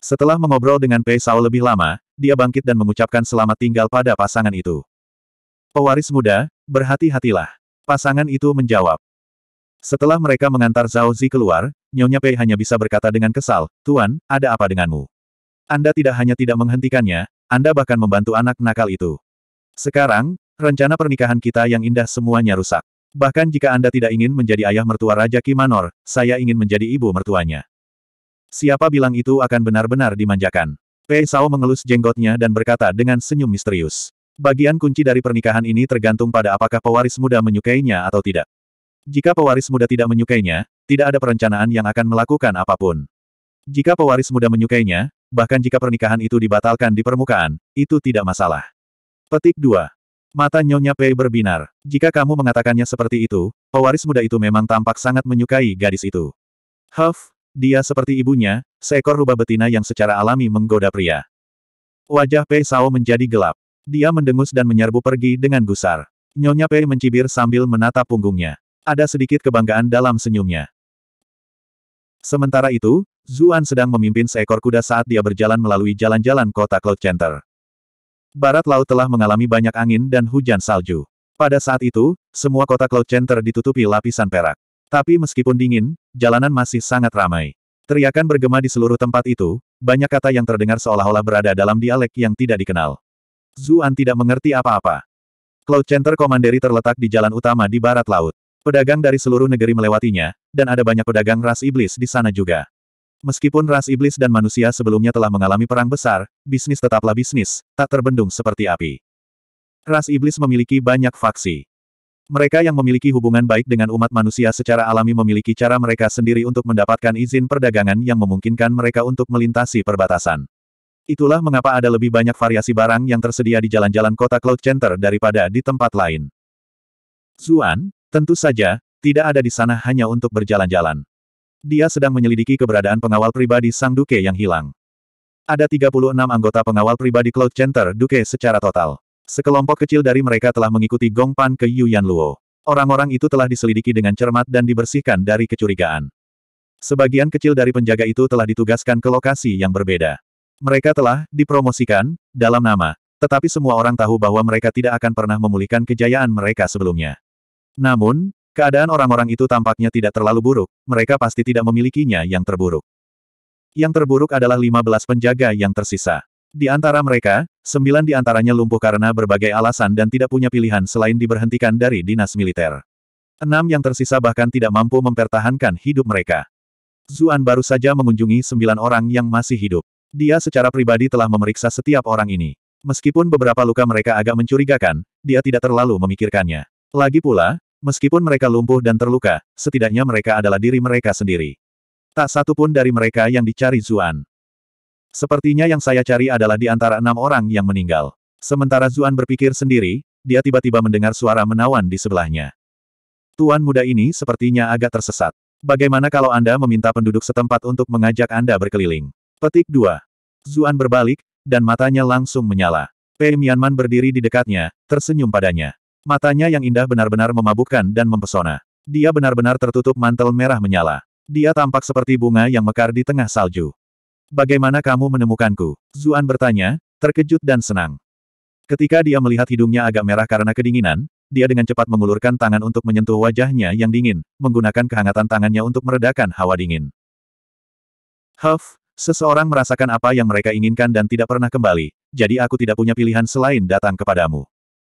Setelah mengobrol dengan Pei Sao lebih lama, dia bangkit dan mengucapkan selamat tinggal pada pasangan itu. Pewaris muda, berhati-hatilah. Pasangan itu menjawab. Setelah mereka mengantar Zhao Zi keluar, Nyonya Pei hanya bisa berkata dengan kesal, Tuan, ada apa denganmu? Anda tidak hanya tidak menghentikannya, Anda bahkan membantu anak nakal itu. Sekarang, rencana pernikahan kita yang indah semuanya rusak. Bahkan jika Anda tidak ingin menjadi ayah mertua Raja Kimanor, saya ingin menjadi ibu mertuanya. Siapa bilang itu akan benar-benar dimanjakan? Pei Sao mengelus jenggotnya dan berkata dengan senyum misterius. Bagian kunci dari pernikahan ini tergantung pada apakah pewaris muda menyukainya atau tidak. Jika pewaris muda tidak menyukainya, tidak ada perencanaan yang akan melakukan apapun. Jika pewaris muda menyukainya, bahkan jika pernikahan itu dibatalkan di permukaan, itu tidak masalah. Petik 2. Mata Nyonya Pei berbinar. Jika kamu mengatakannya seperti itu, pewaris muda itu memang tampak sangat menyukai gadis itu. Huff, dia seperti ibunya, seekor rubah betina yang secara alami menggoda pria. Wajah Pei Sao menjadi gelap. Dia mendengus dan menyerbu pergi dengan gusar. Nyonya Pei mencibir sambil menatap punggungnya. Ada sedikit kebanggaan dalam senyumnya. Sementara itu, Zuan sedang memimpin seekor kuda saat dia berjalan melalui jalan-jalan kota Cloud Center. Barat laut telah mengalami banyak angin dan hujan salju. Pada saat itu, semua kota Cloud Center ditutupi lapisan perak. Tapi meskipun dingin, jalanan masih sangat ramai. Teriakan bergema di seluruh tempat itu, banyak kata yang terdengar seolah-olah berada dalam dialek yang tidak dikenal. Zuan tidak mengerti apa-apa. Cloud Center Komanderi terletak di jalan utama di barat laut. Pedagang dari seluruh negeri melewatinya, dan ada banyak pedagang ras iblis di sana juga. Meskipun ras iblis dan manusia sebelumnya telah mengalami perang besar, bisnis tetaplah bisnis, tak terbendung seperti api. Ras iblis memiliki banyak faksi. Mereka yang memiliki hubungan baik dengan umat manusia secara alami memiliki cara mereka sendiri untuk mendapatkan izin perdagangan yang memungkinkan mereka untuk melintasi perbatasan. Itulah mengapa ada lebih banyak variasi barang yang tersedia di jalan-jalan kota Cloud Center daripada di tempat lain. Zuan, Tentu saja, tidak ada di sana hanya untuk berjalan-jalan. Dia sedang menyelidiki keberadaan pengawal pribadi Sang Duke yang hilang. Ada 36 anggota pengawal pribadi Cloud Center Duke secara total. Sekelompok kecil dari mereka telah mengikuti Gong Pan ke Yuyan Luo. Orang-orang itu telah diselidiki dengan cermat dan dibersihkan dari kecurigaan. Sebagian kecil dari penjaga itu telah ditugaskan ke lokasi yang berbeda. Mereka telah dipromosikan dalam nama, tetapi semua orang tahu bahwa mereka tidak akan pernah memulihkan kejayaan mereka sebelumnya. Namun, keadaan orang-orang itu tampaknya tidak terlalu buruk, mereka pasti tidak memilikinya yang terburuk. Yang terburuk adalah 15 penjaga yang tersisa. Di antara mereka, sembilan di antaranya lumpuh karena berbagai alasan dan tidak punya pilihan selain diberhentikan dari dinas militer. Enam yang tersisa bahkan tidak mampu mempertahankan hidup mereka. Zuan baru saja mengunjungi sembilan orang yang masih hidup. Dia secara pribadi telah memeriksa setiap orang ini. Meskipun beberapa luka mereka agak mencurigakan, dia tidak terlalu memikirkannya. Lagi pula, meskipun mereka lumpuh dan terluka, setidaknya mereka adalah diri mereka sendiri. Tak satu pun dari mereka yang dicari Zuan. Sepertinya yang saya cari adalah di antara enam orang yang meninggal. Sementara Zuan berpikir sendiri, dia tiba-tiba mendengar suara menawan di sebelahnya. Tuan muda ini sepertinya agak tersesat. Bagaimana kalau Anda meminta penduduk setempat untuk mengajak Anda berkeliling? Petik 2. Zuan berbalik, dan matanya langsung menyala. Pei Mianman berdiri di dekatnya, tersenyum padanya. Matanya yang indah benar-benar memabukkan dan mempesona. Dia benar-benar tertutup mantel merah menyala. Dia tampak seperti bunga yang mekar di tengah salju. Bagaimana kamu menemukanku? Zuan bertanya, terkejut dan senang. Ketika dia melihat hidungnya agak merah karena kedinginan, dia dengan cepat mengulurkan tangan untuk menyentuh wajahnya yang dingin, menggunakan kehangatan tangannya untuk meredakan hawa dingin. Huff, seseorang merasakan apa yang mereka inginkan dan tidak pernah kembali, jadi aku tidak punya pilihan selain datang kepadamu.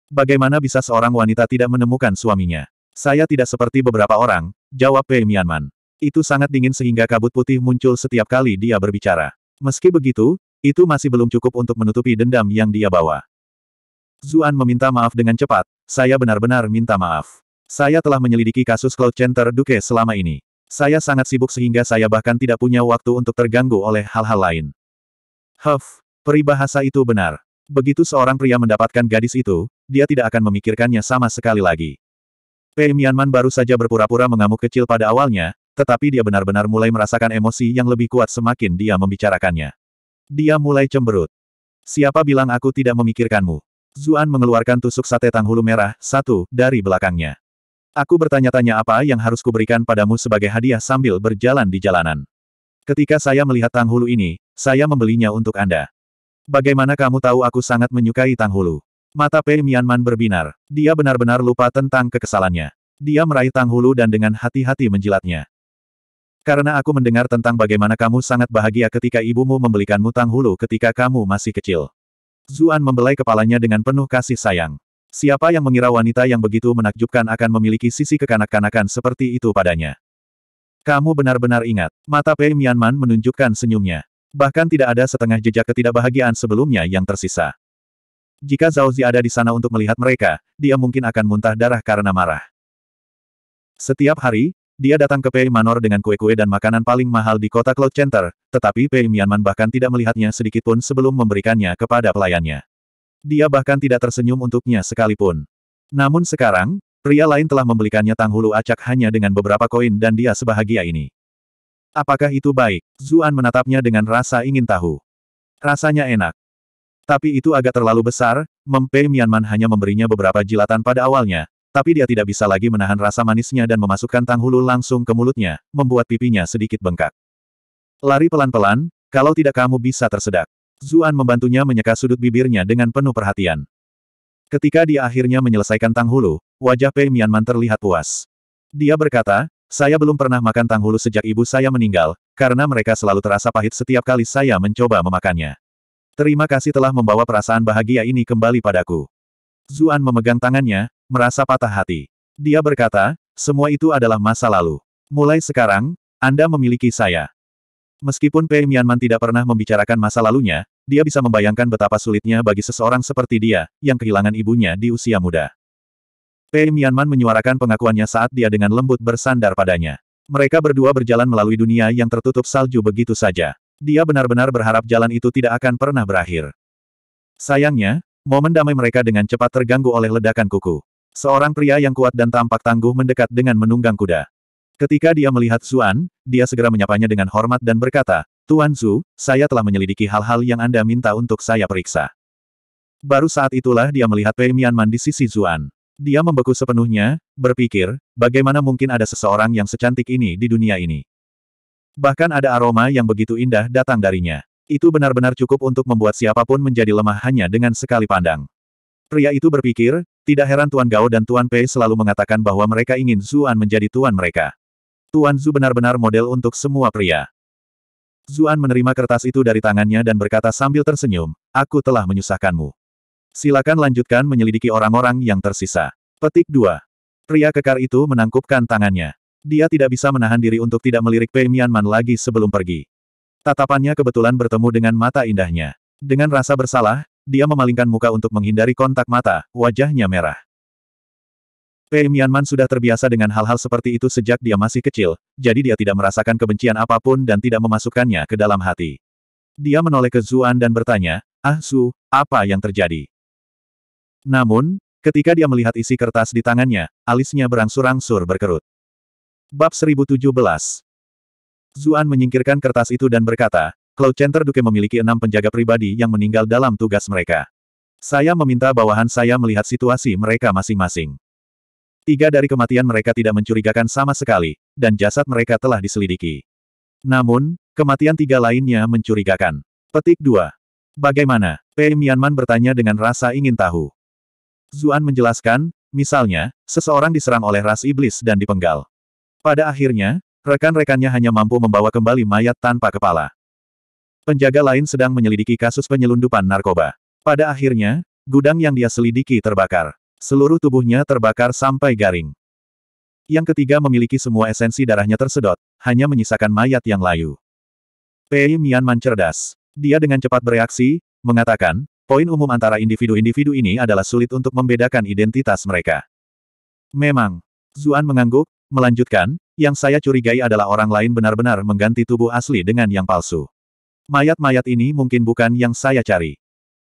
Bagaimana bisa seorang wanita tidak menemukan suaminya? Saya tidak seperti beberapa orang, jawab Pei Mianman. Itu sangat dingin sehingga kabut putih muncul setiap kali dia berbicara. Meski begitu, itu masih belum cukup untuk menutupi dendam yang dia bawa. Zuan meminta maaf dengan cepat, saya benar-benar minta maaf. Saya telah menyelidiki kasus Cloud Center Duke selama ini. Saya sangat sibuk sehingga saya bahkan tidak punya waktu untuk terganggu oleh hal-hal lain. Huff, peribahasa itu benar. Begitu seorang pria mendapatkan gadis itu, dia tidak akan memikirkannya sama sekali lagi. Pei Mianman baru saja berpura-pura mengamuk kecil pada awalnya, tetapi dia benar-benar mulai merasakan emosi yang lebih kuat semakin dia membicarakannya. Dia mulai cemberut. Siapa bilang aku tidak memikirkanmu? Zuan mengeluarkan tusuk sate tanghulu merah, satu, dari belakangnya. Aku bertanya-tanya apa yang harus kuberikan padamu sebagai hadiah sambil berjalan di jalanan. Ketika saya melihat tanghulu ini, saya membelinya untuk Anda. Bagaimana kamu tahu aku sangat menyukai tanghulu? Mata Pei Mianman berbinar. Dia benar-benar lupa tentang kekesalannya. Dia meraih Tang Hulu dan dengan hati-hati menjilatnya. Karena aku mendengar tentang bagaimana kamu sangat bahagia ketika ibumu membelikanmu Tang Hulu ketika kamu masih kecil. Zuan membelai kepalanya dengan penuh kasih sayang. Siapa yang mengira wanita yang begitu menakjubkan akan memiliki sisi kekanak-kanakan seperti itu padanya? Kamu benar-benar ingat, mata Pei Mianman menunjukkan senyumnya. Bahkan tidak ada setengah jejak ketidakbahagiaan sebelumnya yang tersisa. Jika Zhao Zi ada di sana untuk melihat mereka, dia mungkin akan muntah darah karena marah. Setiap hari, dia datang ke Pei Manor dengan kue-kue dan makanan paling mahal di kota Cloud Center, tetapi Pei Mianman bahkan tidak melihatnya sedikit pun sebelum memberikannya kepada pelayannya. Dia bahkan tidak tersenyum untuknya sekalipun. Namun sekarang, pria lain telah membelikannya tang acak hanya dengan beberapa koin dan dia sebahagia ini. Apakah itu baik? Zuan menatapnya dengan rasa ingin tahu. Rasanya enak. Tapi itu agak terlalu besar, Mempei Mianman hanya memberinya beberapa jilatan pada awalnya, tapi dia tidak bisa lagi menahan rasa manisnya dan memasukkan tang hulu langsung ke mulutnya, membuat pipinya sedikit bengkak. Lari pelan-pelan, kalau tidak kamu bisa tersedak. Zuan membantunya menyeka sudut bibirnya dengan penuh perhatian. Ketika dia akhirnya menyelesaikan tang hulu, wajah Pei Mianman terlihat puas. Dia berkata, saya belum pernah makan tang hulu sejak ibu saya meninggal, karena mereka selalu terasa pahit setiap kali saya mencoba memakannya. Terima kasih telah membawa perasaan bahagia ini kembali padaku. Zuan memegang tangannya, merasa patah hati. Dia berkata, semua itu adalah masa lalu. Mulai sekarang, Anda memiliki saya. Meskipun Pei Mianman tidak pernah membicarakan masa lalunya, dia bisa membayangkan betapa sulitnya bagi seseorang seperti dia, yang kehilangan ibunya di usia muda. Pei Mianman menyuarakan pengakuannya saat dia dengan lembut bersandar padanya. Mereka berdua berjalan melalui dunia yang tertutup salju begitu saja. Dia benar-benar berharap jalan itu tidak akan pernah berakhir. Sayangnya, momen damai mereka dengan cepat terganggu oleh ledakan kuku. Seorang pria yang kuat dan tampak tangguh mendekat dengan menunggang kuda. Ketika dia melihat Zuan, dia segera menyapanya dengan hormat dan berkata, Tuan Zhu, saya telah menyelidiki hal-hal yang Anda minta untuk saya periksa. Baru saat itulah dia melihat Pei Mianman di sisi Zuan. Dia membeku sepenuhnya, berpikir, bagaimana mungkin ada seseorang yang secantik ini di dunia ini. Bahkan ada aroma yang begitu indah datang darinya. Itu benar-benar cukup untuk membuat siapapun menjadi lemah hanya dengan sekali pandang. Pria itu berpikir, tidak heran Tuan Gao dan Tuan Pei selalu mengatakan bahwa mereka ingin Zuan menjadi tuan mereka. Tuan Zu benar-benar model untuk semua pria. Zuan menerima kertas itu dari tangannya dan berkata sambil tersenyum, aku telah menyusahkanmu. Silakan lanjutkan menyelidiki orang-orang yang tersisa. Petik 2. Pria kekar itu menangkupkan tangannya. Dia tidak bisa menahan diri untuk tidak melirik Pei Mianman lagi sebelum pergi. Tatapannya kebetulan bertemu dengan mata indahnya. Dengan rasa bersalah, dia memalingkan muka untuk menghindari kontak mata, wajahnya merah. Pei Mianman sudah terbiasa dengan hal-hal seperti itu sejak dia masih kecil, jadi dia tidak merasakan kebencian apapun dan tidak memasukkannya ke dalam hati. Dia menoleh ke Zuan dan bertanya, Ah Su, apa yang terjadi? Namun, Ketika dia melihat isi kertas di tangannya, alisnya berangsur-angsur berkerut. Bab 1017 Zuan menyingkirkan kertas itu dan berkata, Cloud Center Duke memiliki enam penjaga pribadi yang meninggal dalam tugas mereka. Saya meminta bawahan saya melihat situasi mereka masing-masing. Tiga dari kematian mereka tidak mencurigakan sama sekali, dan jasad mereka telah diselidiki. Namun, kematian tiga lainnya mencurigakan. Petik 2. Bagaimana? Pei Mianman bertanya dengan rasa ingin tahu. Zuan menjelaskan, misalnya, seseorang diserang oleh ras iblis dan dipenggal. Pada akhirnya, rekan-rekannya hanya mampu membawa kembali mayat tanpa kepala. Penjaga lain sedang menyelidiki kasus penyelundupan narkoba. Pada akhirnya, gudang yang dia selidiki terbakar. Seluruh tubuhnya terbakar sampai garing. Yang ketiga memiliki semua esensi darahnya tersedot, hanya menyisakan mayat yang layu. Pei Mianman cerdas. Dia dengan cepat bereaksi, mengatakan, poin umum antara individu-individu ini adalah sulit untuk membedakan identitas mereka. Memang, Zuan mengangguk, Melanjutkan, yang saya curigai adalah orang lain benar-benar mengganti tubuh asli dengan yang palsu. Mayat-mayat ini mungkin bukan yang saya cari.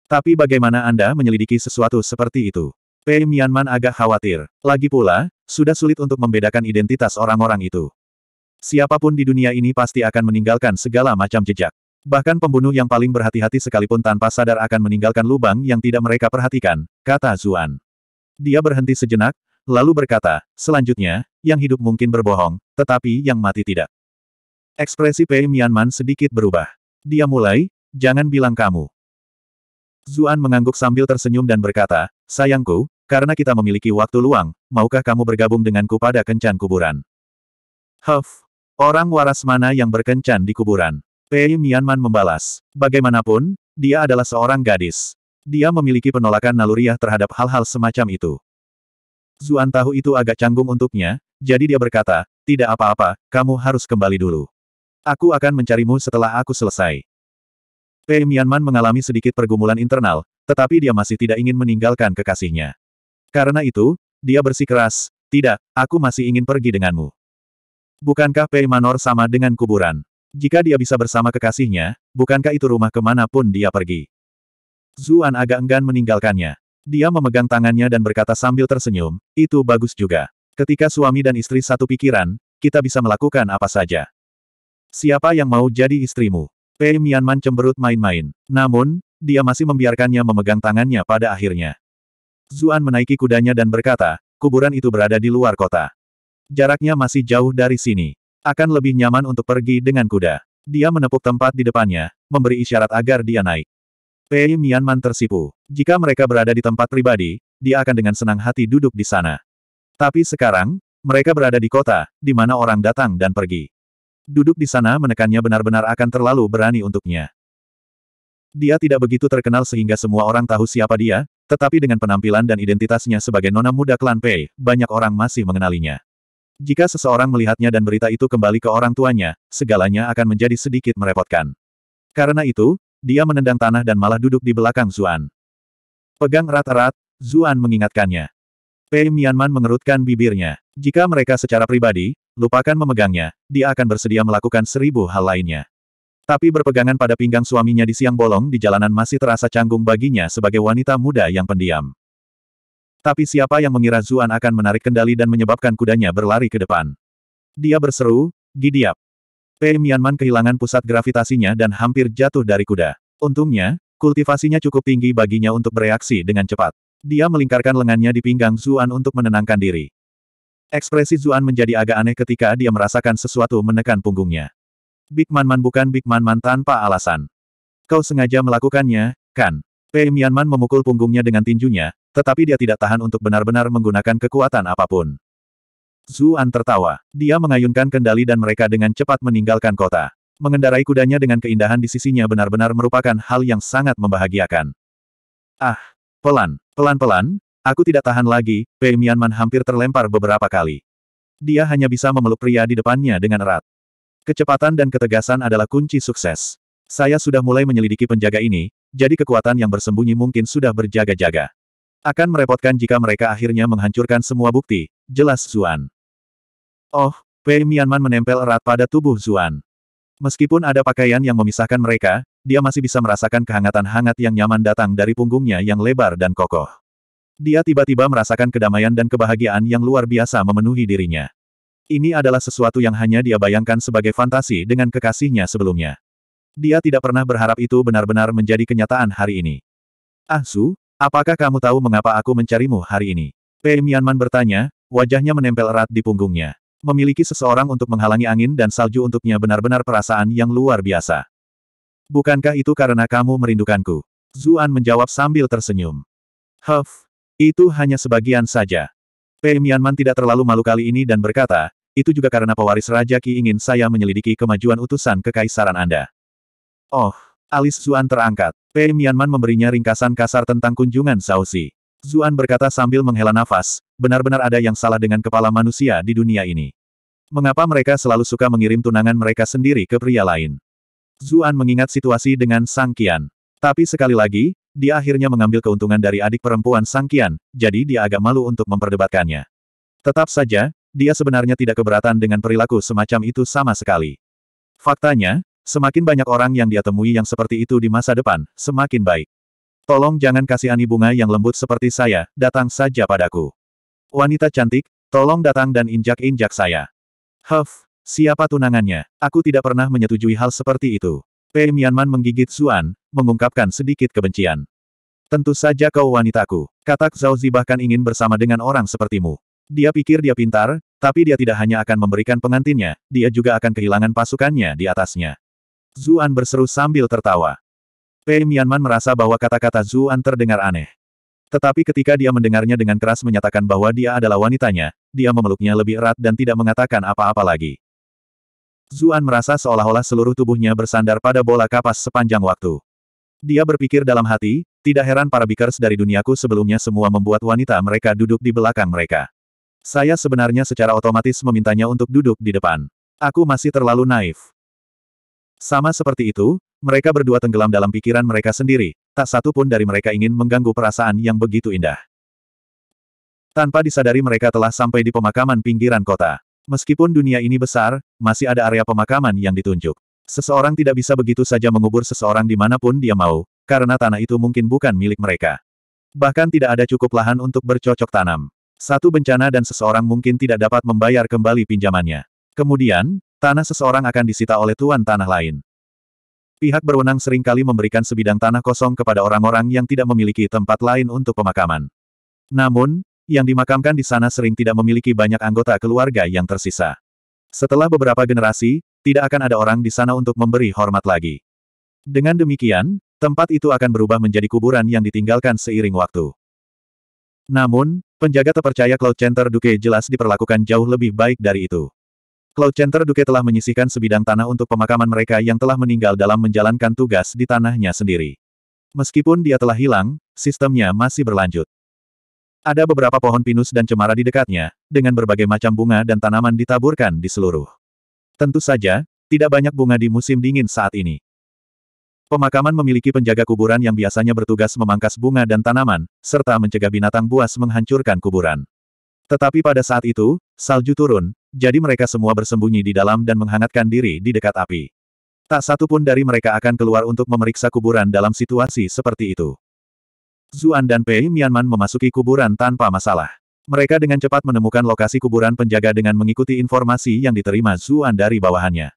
Tapi bagaimana Anda menyelidiki sesuatu seperti itu? Pei Mianman agak khawatir. Lagi pula, sudah sulit untuk membedakan identitas orang-orang itu. Siapapun di dunia ini pasti akan meninggalkan segala macam jejak. Bahkan pembunuh yang paling berhati-hati sekalipun tanpa sadar akan meninggalkan lubang yang tidak mereka perhatikan, kata Zuan. Dia berhenti sejenak, lalu berkata, selanjutnya, yang hidup mungkin berbohong, tetapi yang mati tidak. Ekspresi Pei Mianman sedikit berubah. Dia mulai, jangan bilang kamu. Zuan mengangguk sambil tersenyum dan berkata, sayangku, karena kita memiliki waktu luang, maukah kamu bergabung denganku pada kencan kuburan? Huff, orang waras mana yang berkencan di kuburan? Pei Mianman membalas, bagaimanapun, dia adalah seorang gadis. Dia memiliki penolakan naluriah terhadap hal-hal semacam itu. Zuan tahu itu agak canggung untuknya, jadi dia berkata, tidak apa-apa, kamu harus kembali dulu. Aku akan mencarimu setelah aku selesai. Pei Mianman mengalami sedikit pergumulan internal, tetapi dia masih tidak ingin meninggalkan kekasihnya. Karena itu, dia bersikeras, tidak, aku masih ingin pergi denganmu. Bukankah Pei Manor sama dengan kuburan? Jika dia bisa bersama kekasihnya, bukankah itu rumah kemanapun dia pergi? Zuan agak enggan meninggalkannya. Dia memegang tangannya dan berkata sambil tersenyum, itu bagus juga. Ketika suami dan istri satu pikiran, kita bisa melakukan apa saja. Siapa yang mau jadi istrimu? Pei Mianman cemberut main-main. Namun, dia masih membiarkannya memegang tangannya pada akhirnya. Zuan menaiki kudanya dan berkata, kuburan itu berada di luar kota. Jaraknya masih jauh dari sini. Akan lebih nyaman untuk pergi dengan kuda. Dia menepuk tempat di depannya, memberi isyarat agar dia naik. Pei Mianman tersipu. Jika mereka berada di tempat pribadi, dia akan dengan senang hati duduk di sana. Tapi sekarang, mereka berada di kota, di mana orang datang dan pergi. Duduk di sana menekannya benar-benar akan terlalu berani untuknya. Dia tidak begitu terkenal sehingga semua orang tahu siapa dia, tetapi dengan penampilan dan identitasnya sebagai nona muda klan Pei, banyak orang masih mengenalinya. Jika seseorang melihatnya dan berita itu kembali ke orang tuanya, segalanya akan menjadi sedikit merepotkan. Karena itu, dia menendang tanah dan malah duduk di belakang Zuan. Pegang rata rat Zuan mengingatkannya. Pei Mianman mengerutkan bibirnya. Jika mereka secara pribadi, lupakan memegangnya, dia akan bersedia melakukan seribu hal lainnya. Tapi berpegangan pada pinggang suaminya di siang bolong di jalanan masih terasa canggung baginya sebagai wanita muda yang pendiam. Tapi siapa yang mengira Zuan akan menarik kendali dan menyebabkan kudanya berlari ke depan? Dia berseru, Gidiap. P. Mianman kehilangan pusat gravitasinya dan hampir jatuh dari kuda. Untungnya, kultivasinya cukup tinggi baginya untuk bereaksi dengan cepat. Dia melingkarkan lengannya di pinggang Zuan untuk menenangkan diri. Ekspresi Zuan menjadi agak aneh ketika dia merasakan sesuatu menekan punggungnya. Big Man bukan Big Man tanpa alasan. Kau sengaja melakukannya, kan? P. Mianman memukul punggungnya dengan tinjunya, tetapi dia tidak tahan untuk benar-benar menggunakan kekuatan apapun. Zuan tertawa. Dia mengayunkan kendali dan mereka dengan cepat meninggalkan kota. Mengendarai kudanya dengan keindahan di sisinya benar-benar merupakan hal yang sangat membahagiakan. Ah, pelan, pelan-pelan, aku tidak tahan lagi, Pei Mianman hampir terlempar beberapa kali. Dia hanya bisa memeluk pria di depannya dengan erat. Kecepatan dan ketegasan adalah kunci sukses. Saya sudah mulai menyelidiki penjaga ini, jadi kekuatan yang bersembunyi mungkin sudah berjaga-jaga. Akan merepotkan jika mereka akhirnya menghancurkan semua bukti, jelas Zuan. Oh, Pei Mianman menempel erat pada tubuh Zuan. Meskipun ada pakaian yang memisahkan mereka, dia masih bisa merasakan kehangatan hangat yang nyaman datang dari punggungnya yang lebar dan kokoh. Dia tiba-tiba merasakan kedamaian dan kebahagiaan yang luar biasa memenuhi dirinya. Ini adalah sesuatu yang hanya dia bayangkan sebagai fantasi dengan kekasihnya sebelumnya. Dia tidak pernah berharap itu benar-benar menjadi kenyataan hari ini. Ah Su, apakah kamu tahu mengapa aku mencarimu hari ini? Pei Mianman bertanya, wajahnya menempel erat di punggungnya. Memiliki seseorang untuk menghalangi angin dan salju untuknya benar-benar perasaan yang luar biasa. Bukankah itu karena kamu merindukanku? Zuan menjawab sambil tersenyum. Huff, itu hanya sebagian saja. Pei Mianman tidak terlalu malu kali ini dan berkata, itu juga karena pewaris Raja Qi ingin saya menyelidiki kemajuan utusan kekaisaran Anda. Oh, alis Zuan terangkat. Pei Mianman memberinya ringkasan kasar tentang kunjungan Sausi. Zuan berkata sambil menghela nafas, benar-benar ada yang salah dengan kepala manusia di dunia ini. Mengapa mereka selalu suka mengirim tunangan mereka sendiri ke pria lain? Zuan mengingat situasi dengan Sang Kian, Tapi sekali lagi, dia akhirnya mengambil keuntungan dari adik perempuan Sang Kian, jadi dia agak malu untuk memperdebatkannya. Tetap saja, dia sebenarnya tidak keberatan dengan perilaku semacam itu sama sekali. Faktanya, semakin banyak orang yang dia temui yang seperti itu di masa depan, semakin baik. Tolong jangan kasihani bunga yang lembut seperti saya, datang saja padaku. Wanita cantik, tolong datang dan injak-injak saya. Huff, siapa tunangannya? Aku tidak pernah menyetujui hal seperti itu. Pei Mianman menggigit Zuan, mengungkapkan sedikit kebencian. Tentu saja kau wanitaku. Katak Zauzi bahkan ingin bersama dengan orang sepertimu. Dia pikir dia pintar, tapi dia tidak hanya akan memberikan pengantinnya, dia juga akan kehilangan pasukannya di atasnya. Zuan berseru sambil tertawa. Pei Mianman merasa bahwa kata-kata Zuan terdengar aneh. Tetapi ketika dia mendengarnya dengan keras menyatakan bahwa dia adalah wanitanya, dia memeluknya lebih erat dan tidak mengatakan apa-apa lagi. Zuan merasa seolah-olah seluruh tubuhnya bersandar pada bola kapas sepanjang waktu. Dia berpikir dalam hati, tidak heran para bikers dari duniaku sebelumnya semua membuat wanita mereka duduk di belakang mereka. Saya sebenarnya secara otomatis memintanya untuk duduk di depan. Aku masih terlalu naif. Sama seperti itu, mereka berdua tenggelam dalam pikiran mereka sendiri, tak satu pun dari mereka ingin mengganggu perasaan yang begitu indah. Tanpa disadari mereka telah sampai di pemakaman pinggiran kota. Meskipun dunia ini besar, masih ada area pemakaman yang ditunjuk. Seseorang tidak bisa begitu saja mengubur seseorang di dimanapun dia mau, karena tanah itu mungkin bukan milik mereka. Bahkan tidak ada cukup lahan untuk bercocok tanam. Satu bencana dan seseorang mungkin tidak dapat membayar kembali pinjamannya. Kemudian, tanah seseorang akan disita oleh tuan tanah lain. Pihak berwenang seringkali memberikan sebidang tanah kosong kepada orang-orang yang tidak memiliki tempat lain untuk pemakaman. Namun, yang dimakamkan di sana sering tidak memiliki banyak anggota keluarga yang tersisa. Setelah beberapa generasi, tidak akan ada orang di sana untuk memberi hormat lagi. Dengan demikian, tempat itu akan berubah menjadi kuburan yang ditinggalkan seiring waktu. Namun, penjaga terpercaya Cloud Center Duke jelas diperlakukan jauh lebih baik dari itu. Cloud Center Duke telah menyisihkan sebidang tanah untuk pemakaman mereka yang telah meninggal dalam menjalankan tugas di tanahnya sendiri. Meskipun dia telah hilang, sistemnya masih berlanjut. Ada beberapa pohon pinus dan cemara di dekatnya, dengan berbagai macam bunga dan tanaman ditaburkan di seluruh. Tentu saja, tidak banyak bunga di musim dingin saat ini. Pemakaman memiliki penjaga kuburan yang biasanya bertugas memangkas bunga dan tanaman, serta mencegah binatang buas menghancurkan kuburan. Tetapi pada saat itu, salju turun, jadi mereka semua bersembunyi di dalam dan menghangatkan diri di dekat api. Tak satu pun dari mereka akan keluar untuk memeriksa kuburan dalam situasi seperti itu. Zuan dan Pei Mianman memasuki kuburan tanpa masalah. Mereka dengan cepat menemukan lokasi kuburan penjaga dengan mengikuti informasi yang diterima Zuan dari bawahannya.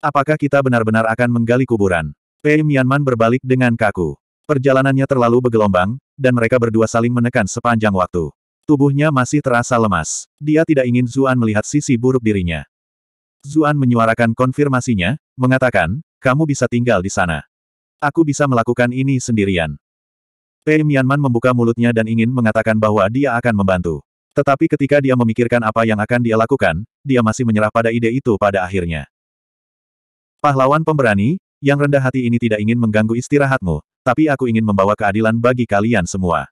Apakah kita benar-benar akan menggali kuburan? Pei Mianman berbalik dengan kaku. Perjalanannya terlalu bergelombang, dan mereka berdua saling menekan sepanjang waktu. Tubuhnya masih terasa lemas. Dia tidak ingin Zuan melihat sisi buruk dirinya. Zuan menyuarakan konfirmasinya, mengatakan, kamu bisa tinggal di sana. Aku bisa melakukan ini sendirian. Pei Mianman membuka mulutnya dan ingin mengatakan bahwa dia akan membantu. Tetapi ketika dia memikirkan apa yang akan dia lakukan, dia masih menyerah pada ide itu pada akhirnya. Pahlawan pemberani, yang rendah hati ini tidak ingin mengganggu istirahatmu, tapi aku ingin membawa keadilan bagi kalian semua.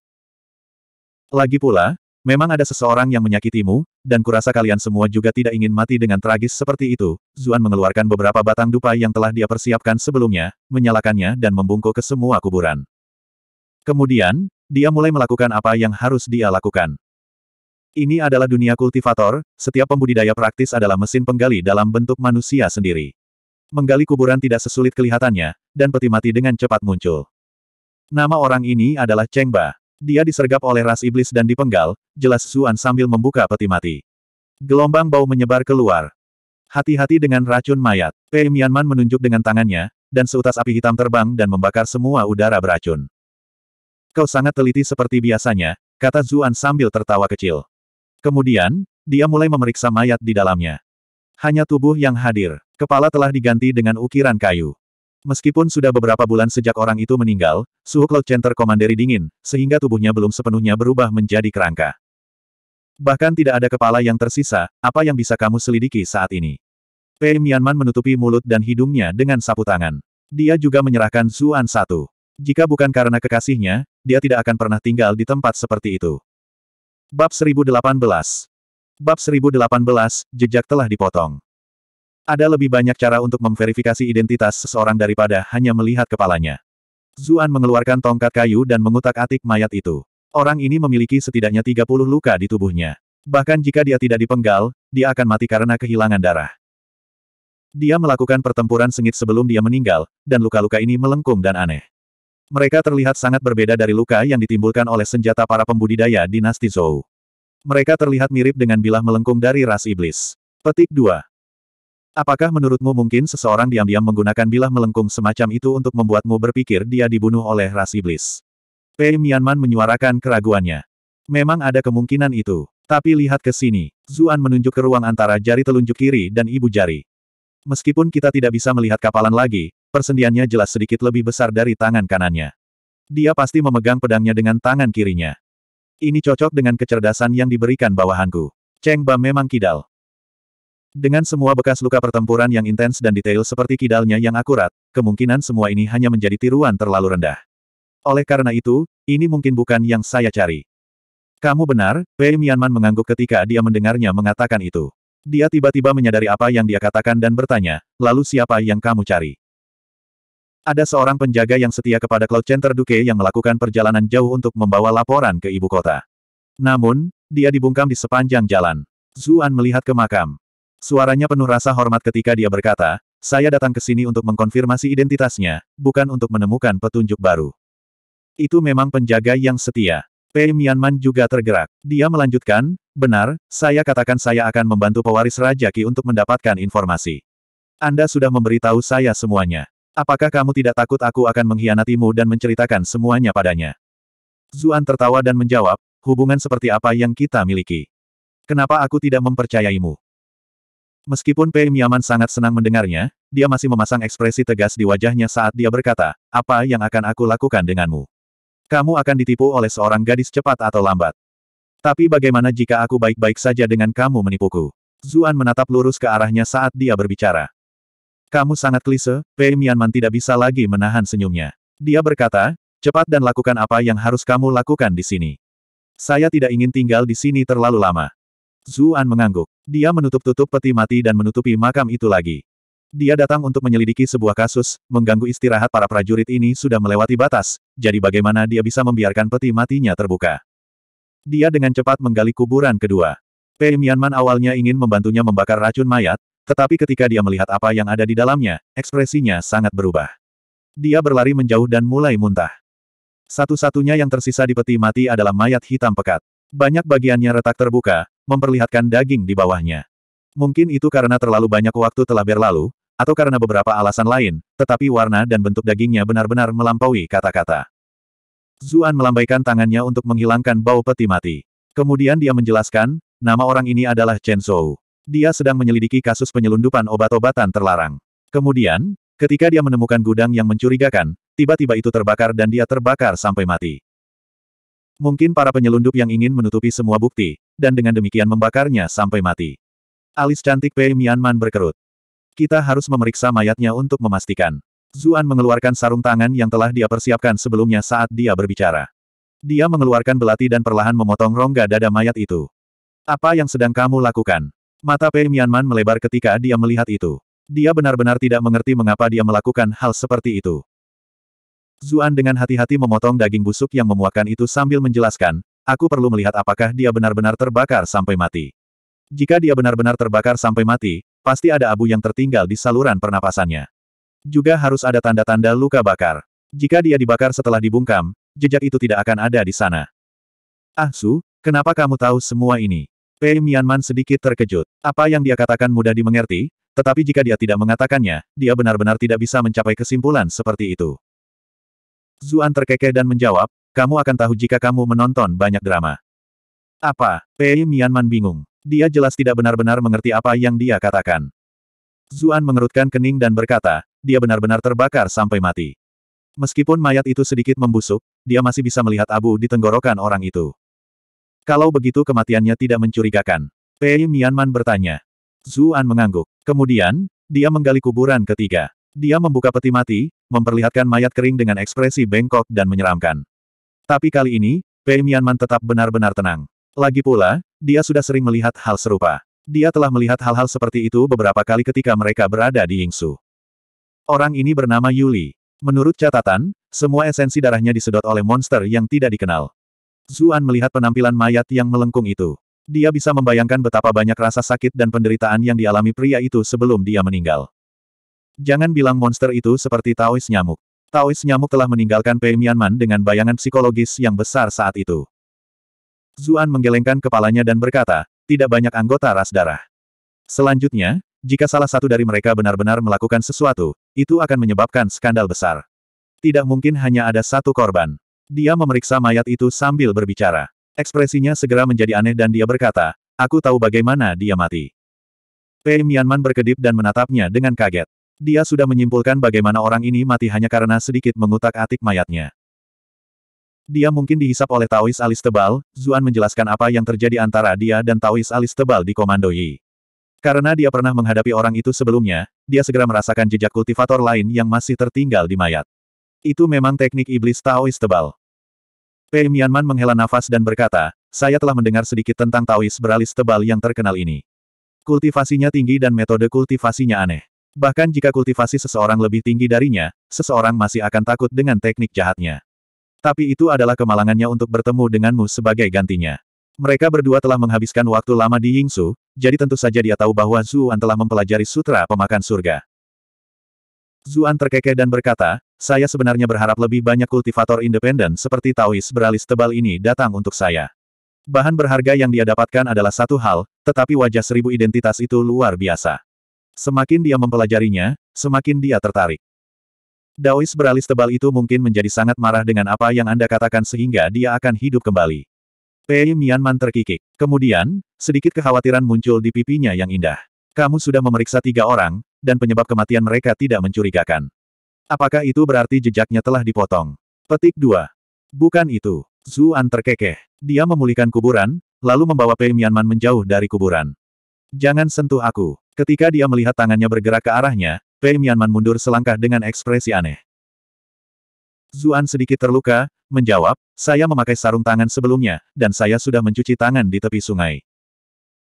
Lagi pula, Memang ada seseorang yang menyakitimu, dan kurasa kalian semua juga tidak ingin mati dengan tragis seperti itu. Zuan mengeluarkan beberapa batang dupa yang telah dia persiapkan sebelumnya, menyalakannya dan membungkuk ke semua kuburan. Kemudian, dia mulai melakukan apa yang harus dia lakukan. Ini adalah dunia kultivator, setiap pembudidaya praktis adalah mesin penggali dalam bentuk manusia sendiri. Menggali kuburan tidak sesulit kelihatannya, dan peti mati dengan cepat muncul. Nama orang ini adalah Cheng Ba. Dia disergap oleh ras iblis dan dipenggal, jelas Zuan sambil membuka peti mati. Gelombang bau menyebar keluar. Hati-hati dengan racun mayat. Pei Mianman menunjuk dengan tangannya, dan seutas api hitam terbang dan membakar semua udara beracun. Kau sangat teliti seperti biasanya, kata Zuan sambil tertawa kecil. Kemudian, dia mulai memeriksa mayat di dalamnya. Hanya tubuh yang hadir. Kepala telah diganti dengan ukiran kayu. Meskipun sudah beberapa bulan sejak orang itu meninggal, suhu Cloud Center Komanderi dingin, sehingga tubuhnya belum sepenuhnya berubah menjadi kerangka. Bahkan tidak ada kepala yang tersisa, apa yang bisa kamu selidiki saat ini? Pei Mianman menutupi mulut dan hidungnya dengan sapu tangan. Dia juga menyerahkan Zuan satu. Jika bukan karena kekasihnya, dia tidak akan pernah tinggal di tempat seperti itu. Bab 1018 Bab 1018, jejak telah dipotong. Ada lebih banyak cara untuk memverifikasi identitas seseorang daripada hanya melihat kepalanya. Zuan mengeluarkan tongkat kayu dan mengutak-atik mayat itu. Orang ini memiliki setidaknya 30 luka di tubuhnya. Bahkan jika dia tidak dipenggal, dia akan mati karena kehilangan darah. Dia melakukan pertempuran sengit sebelum dia meninggal, dan luka-luka ini melengkung dan aneh. Mereka terlihat sangat berbeda dari luka yang ditimbulkan oleh senjata para pembudidaya dinasti Zhou. Mereka terlihat mirip dengan bilah melengkung dari ras iblis. Petik 2. Apakah menurutmu mungkin seseorang diam-diam menggunakan bilah melengkung semacam itu untuk membuatmu berpikir dia dibunuh oleh ras iblis? Pei Mianman menyuarakan keraguannya. Memang ada kemungkinan itu. Tapi lihat ke sini. Zuan menunjuk ke ruang antara jari telunjuk kiri dan ibu jari. Meskipun kita tidak bisa melihat kapalan lagi, persendiannya jelas sedikit lebih besar dari tangan kanannya. Dia pasti memegang pedangnya dengan tangan kirinya. Ini cocok dengan kecerdasan yang diberikan bawahanku. Cheng Ba memang kidal. Dengan semua bekas luka pertempuran yang intens dan detail seperti kidalnya yang akurat, kemungkinan semua ini hanya menjadi tiruan terlalu rendah. Oleh karena itu, ini mungkin bukan yang saya cari. Kamu benar, Pei Mianman mengangguk ketika dia mendengarnya mengatakan itu. Dia tiba-tiba menyadari apa yang dia katakan dan bertanya, lalu siapa yang kamu cari? Ada seorang penjaga yang setia kepada Cloud Center Duke yang melakukan perjalanan jauh untuk membawa laporan ke ibu kota. Namun, dia dibungkam di sepanjang jalan. Zuan melihat ke makam. Suaranya penuh rasa hormat ketika dia berkata, saya datang ke sini untuk mengkonfirmasi identitasnya, bukan untuk menemukan petunjuk baru. Itu memang penjaga yang setia. Pei Mianman juga tergerak. Dia melanjutkan, benar, saya katakan saya akan membantu pewaris Raja Ki untuk mendapatkan informasi. Anda sudah memberitahu saya semuanya. Apakah kamu tidak takut aku akan mengkhianatimu dan menceritakan semuanya padanya? Zuan tertawa dan menjawab, hubungan seperti apa yang kita miliki? Kenapa aku tidak mempercayaimu? Meskipun Pei Miaman sangat senang mendengarnya, dia masih memasang ekspresi tegas di wajahnya saat dia berkata, apa yang akan aku lakukan denganmu? Kamu akan ditipu oleh seorang gadis cepat atau lambat. Tapi bagaimana jika aku baik-baik saja dengan kamu menipuku? Zuan menatap lurus ke arahnya saat dia berbicara. Kamu sangat klise, Pei Mianman tidak bisa lagi menahan senyumnya. Dia berkata, cepat dan lakukan apa yang harus kamu lakukan di sini. Saya tidak ingin tinggal di sini terlalu lama. Zuan mengangguk. Dia menutup-tutup peti mati dan menutupi makam itu lagi. Dia datang untuk menyelidiki sebuah kasus, mengganggu istirahat para prajurit ini sudah melewati batas, jadi bagaimana dia bisa membiarkan peti matinya terbuka. Dia dengan cepat menggali kuburan kedua. Pei Mianman awalnya ingin membantunya membakar racun mayat, tetapi ketika dia melihat apa yang ada di dalamnya, ekspresinya sangat berubah. Dia berlari menjauh dan mulai muntah. Satu-satunya yang tersisa di peti mati adalah mayat hitam pekat. Banyak bagiannya retak terbuka, memperlihatkan daging di bawahnya. Mungkin itu karena terlalu banyak waktu telah berlalu, atau karena beberapa alasan lain, tetapi warna dan bentuk dagingnya benar-benar melampaui kata-kata. Zuan melambaikan tangannya untuk menghilangkan bau peti mati. Kemudian dia menjelaskan, nama orang ini adalah Chen Zhou. Dia sedang menyelidiki kasus penyelundupan obat-obatan terlarang. Kemudian, ketika dia menemukan gudang yang mencurigakan, tiba-tiba itu terbakar dan dia terbakar sampai mati. Mungkin para penyelundup yang ingin menutupi semua bukti, dan dengan demikian membakarnya sampai mati. Alis cantik Pei Mianman berkerut. Kita harus memeriksa mayatnya untuk memastikan. Zuan mengeluarkan sarung tangan yang telah dia persiapkan sebelumnya saat dia berbicara. Dia mengeluarkan belati dan perlahan memotong rongga dada mayat itu. Apa yang sedang kamu lakukan? Mata Pei Mianman melebar ketika dia melihat itu. Dia benar-benar tidak mengerti mengapa dia melakukan hal seperti itu. Zuan dengan hati-hati memotong daging busuk yang memuakkan itu sambil menjelaskan, Aku perlu melihat apakah dia benar-benar terbakar sampai mati. Jika dia benar-benar terbakar sampai mati, pasti ada abu yang tertinggal di saluran pernapasannya. Juga harus ada tanda-tanda luka bakar. Jika dia dibakar setelah dibungkam, jejak itu tidak akan ada di sana. Ah Su, kenapa kamu tahu semua ini? Pei Mianman sedikit terkejut. Apa yang dia katakan mudah dimengerti, tetapi jika dia tidak mengatakannya, dia benar-benar tidak bisa mencapai kesimpulan seperti itu. Zuan terkekeh dan menjawab, kamu akan tahu jika kamu menonton banyak drama. Apa? Pei Mianman bingung. Dia jelas tidak benar-benar mengerti apa yang dia katakan. Zuan mengerutkan kening dan berkata, dia benar-benar terbakar sampai mati. Meskipun mayat itu sedikit membusuk, dia masih bisa melihat abu di tenggorokan orang itu. Kalau begitu kematiannya tidak mencurigakan. Pei Mianman bertanya. Zuan mengangguk. Kemudian, dia menggali kuburan ketiga. Dia membuka peti mati, memperlihatkan mayat kering dengan ekspresi bengkok dan menyeramkan. Tapi kali ini, Pei Mianman tetap benar-benar tenang. Lagi pula, dia sudah sering melihat hal serupa. Dia telah melihat hal-hal seperti itu beberapa kali ketika mereka berada di Yingsu. Orang ini bernama Yuli. Menurut catatan, semua esensi darahnya disedot oleh monster yang tidak dikenal. Zuan melihat penampilan mayat yang melengkung itu. Dia bisa membayangkan betapa banyak rasa sakit dan penderitaan yang dialami pria itu sebelum dia meninggal. Jangan bilang monster itu seperti Taois nyamuk. Taois nyamuk telah meninggalkan Pei Mianman dengan bayangan psikologis yang besar saat itu. Zuan menggelengkan kepalanya dan berkata, tidak banyak anggota ras darah. Selanjutnya, jika salah satu dari mereka benar-benar melakukan sesuatu, itu akan menyebabkan skandal besar. Tidak mungkin hanya ada satu korban. Dia memeriksa mayat itu sambil berbicara. Ekspresinya segera menjadi aneh dan dia berkata, aku tahu bagaimana dia mati. Pei Mianman berkedip dan menatapnya dengan kaget. Dia sudah menyimpulkan bagaimana orang ini mati hanya karena sedikit mengutak-atik mayatnya. Dia mungkin dihisap oleh Taois alis tebal, Zuan menjelaskan apa yang terjadi antara dia dan Taois alis tebal di Komando Yi. Karena dia pernah menghadapi orang itu sebelumnya, dia segera merasakan jejak kultivator lain yang masih tertinggal di mayat. Itu memang teknik iblis Taois tebal. Pei Mianman menghela nafas dan berkata, saya telah mendengar sedikit tentang Taois beralis tebal yang terkenal ini. Kultivasinya tinggi dan metode kultivasinya aneh. Bahkan jika kultivasi seseorang lebih tinggi darinya, seseorang masih akan takut dengan teknik jahatnya. Tapi itu adalah kemalangannya untuk bertemu denganmu sebagai gantinya. Mereka berdua telah menghabiskan waktu lama di Yingsu, jadi tentu saja dia tahu bahwa Zuan telah mempelajari sutra pemakan surga. Zuan terkekeh dan berkata, saya sebenarnya berharap lebih banyak kultivator independen seperti Taois beralis tebal ini datang untuk saya. Bahan berharga yang dia dapatkan adalah satu hal, tetapi wajah seribu identitas itu luar biasa. Semakin dia mempelajarinya, semakin dia tertarik. Daois beralis tebal itu mungkin menjadi sangat marah dengan apa yang Anda katakan sehingga dia akan hidup kembali. Pei Mianman terkikik. Kemudian, sedikit kekhawatiran muncul di pipinya yang indah. Kamu sudah memeriksa tiga orang, dan penyebab kematian mereka tidak mencurigakan. Apakah itu berarti jejaknya telah dipotong? Petik 2. Bukan itu. Zuan terkekeh. Dia memulihkan kuburan, lalu membawa Pei Mianman menjauh dari kuburan. Jangan sentuh aku. Ketika dia melihat tangannya bergerak ke arahnya, Pei Mianman mundur selangkah dengan ekspresi aneh. Zuan sedikit terluka, menjawab, saya memakai sarung tangan sebelumnya, dan saya sudah mencuci tangan di tepi sungai.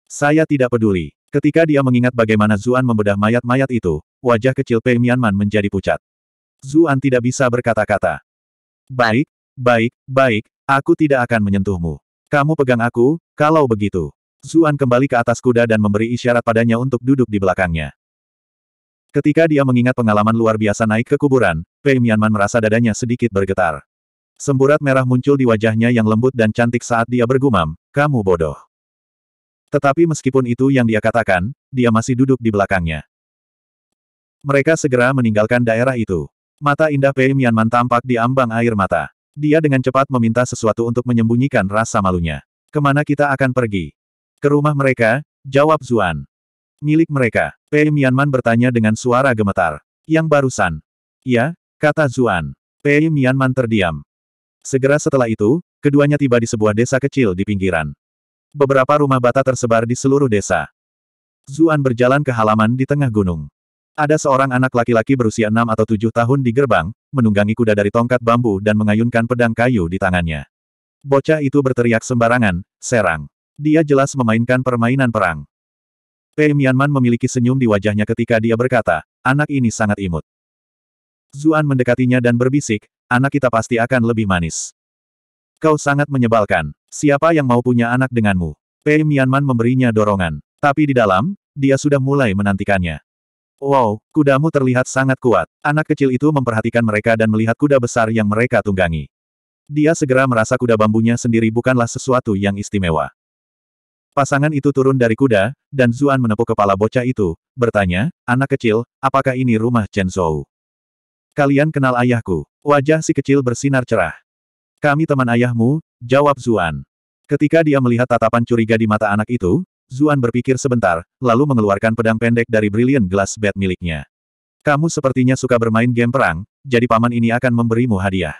Saya tidak peduli. Ketika dia mengingat bagaimana Zuan membedah mayat-mayat itu, wajah kecil Pei Mianman menjadi pucat. Zuan tidak bisa berkata-kata. Baik, baik, baik, aku tidak akan menyentuhmu. Kamu pegang aku, kalau begitu. Zuan kembali ke atas kuda dan memberi isyarat padanya untuk duduk di belakangnya. Ketika dia mengingat pengalaman luar biasa naik ke kuburan, Pei Mianman merasa dadanya sedikit bergetar. Semburat merah muncul di wajahnya yang lembut dan cantik saat dia bergumam, kamu bodoh. Tetapi meskipun itu yang dia katakan, dia masih duduk di belakangnya. Mereka segera meninggalkan daerah itu. Mata indah Pei Mianman tampak di ambang air mata. Dia dengan cepat meminta sesuatu untuk menyembunyikan rasa malunya. Kemana kita akan pergi? Ke rumah mereka, jawab Zuan. Milik mereka, Pei Mianman bertanya dengan suara gemetar. Yang barusan. Ya, kata Zuan. Pei Mianman terdiam. Segera setelah itu, keduanya tiba di sebuah desa kecil di pinggiran. Beberapa rumah bata tersebar di seluruh desa. Zuan berjalan ke halaman di tengah gunung. Ada seorang anak laki-laki berusia enam atau tujuh tahun di gerbang, menunggangi kuda dari tongkat bambu dan mengayunkan pedang kayu di tangannya. Bocah itu berteriak sembarangan, serang. Dia jelas memainkan permainan perang. Pei Mianman memiliki senyum di wajahnya ketika dia berkata, anak ini sangat imut. Zuan mendekatinya dan berbisik, anak kita pasti akan lebih manis. Kau sangat menyebalkan. Siapa yang mau punya anak denganmu? Pei Mianman memberinya dorongan. Tapi di dalam, dia sudah mulai menantikannya. Wow, kudamu terlihat sangat kuat. Anak kecil itu memperhatikan mereka dan melihat kuda besar yang mereka tunggangi. Dia segera merasa kuda bambunya sendiri bukanlah sesuatu yang istimewa. Pasangan itu turun dari kuda, dan Zuan menepuk kepala bocah itu, bertanya, anak kecil, apakah ini rumah Chen Zhou? Kalian kenal ayahku. Wajah si kecil bersinar cerah. Kami teman ayahmu, jawab Zuan. Ketika dia melihat tatapan curiga di mata anak itu, Zuan berpikir sebentar, lalu mengeluarkan pedang pendek dari Brilliant Glass bed miliknya. Kamu sepertinya suka bermain game perang, jadi paman ini akan memberimu hadiah.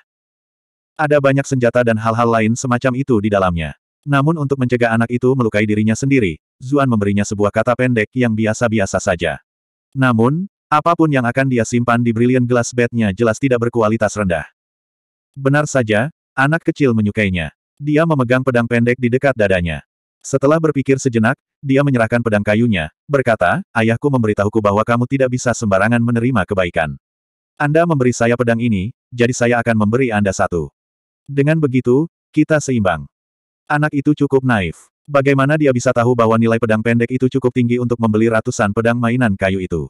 Ada banyak senjata dan hal-hal lain semacam itu di dalamnya. Namun untuk mencegah anak itu melukai dirinya sendiri, Zuan memberinya sebuah kata pendek yang biasa-biasa saja. Namun, apapun yang akan dia simpan di Brilliant Glass Bednya jelas tidak berkualitas rendah. Benar saja, anak kecil menyukainya. Dia memegang pedang pendek di dekat dadanya. Setelah berpikir sejenak, dia menyerahkan pedang kayunya, berkata, Ayahku memberitahuku bahwa kamu tidak bisa sembarangan menerima kebaikan. Anda memberi saya pedang ini, jadi saya akan memberi Anda satu. Dengan begitu, kita seimbang. Anak itu cukup naif. Bagaimana dia bisa tahu bahwa nilai pedang pendek itu cukup tinggi untuk membeli ratusan pedang mainan kayu itu?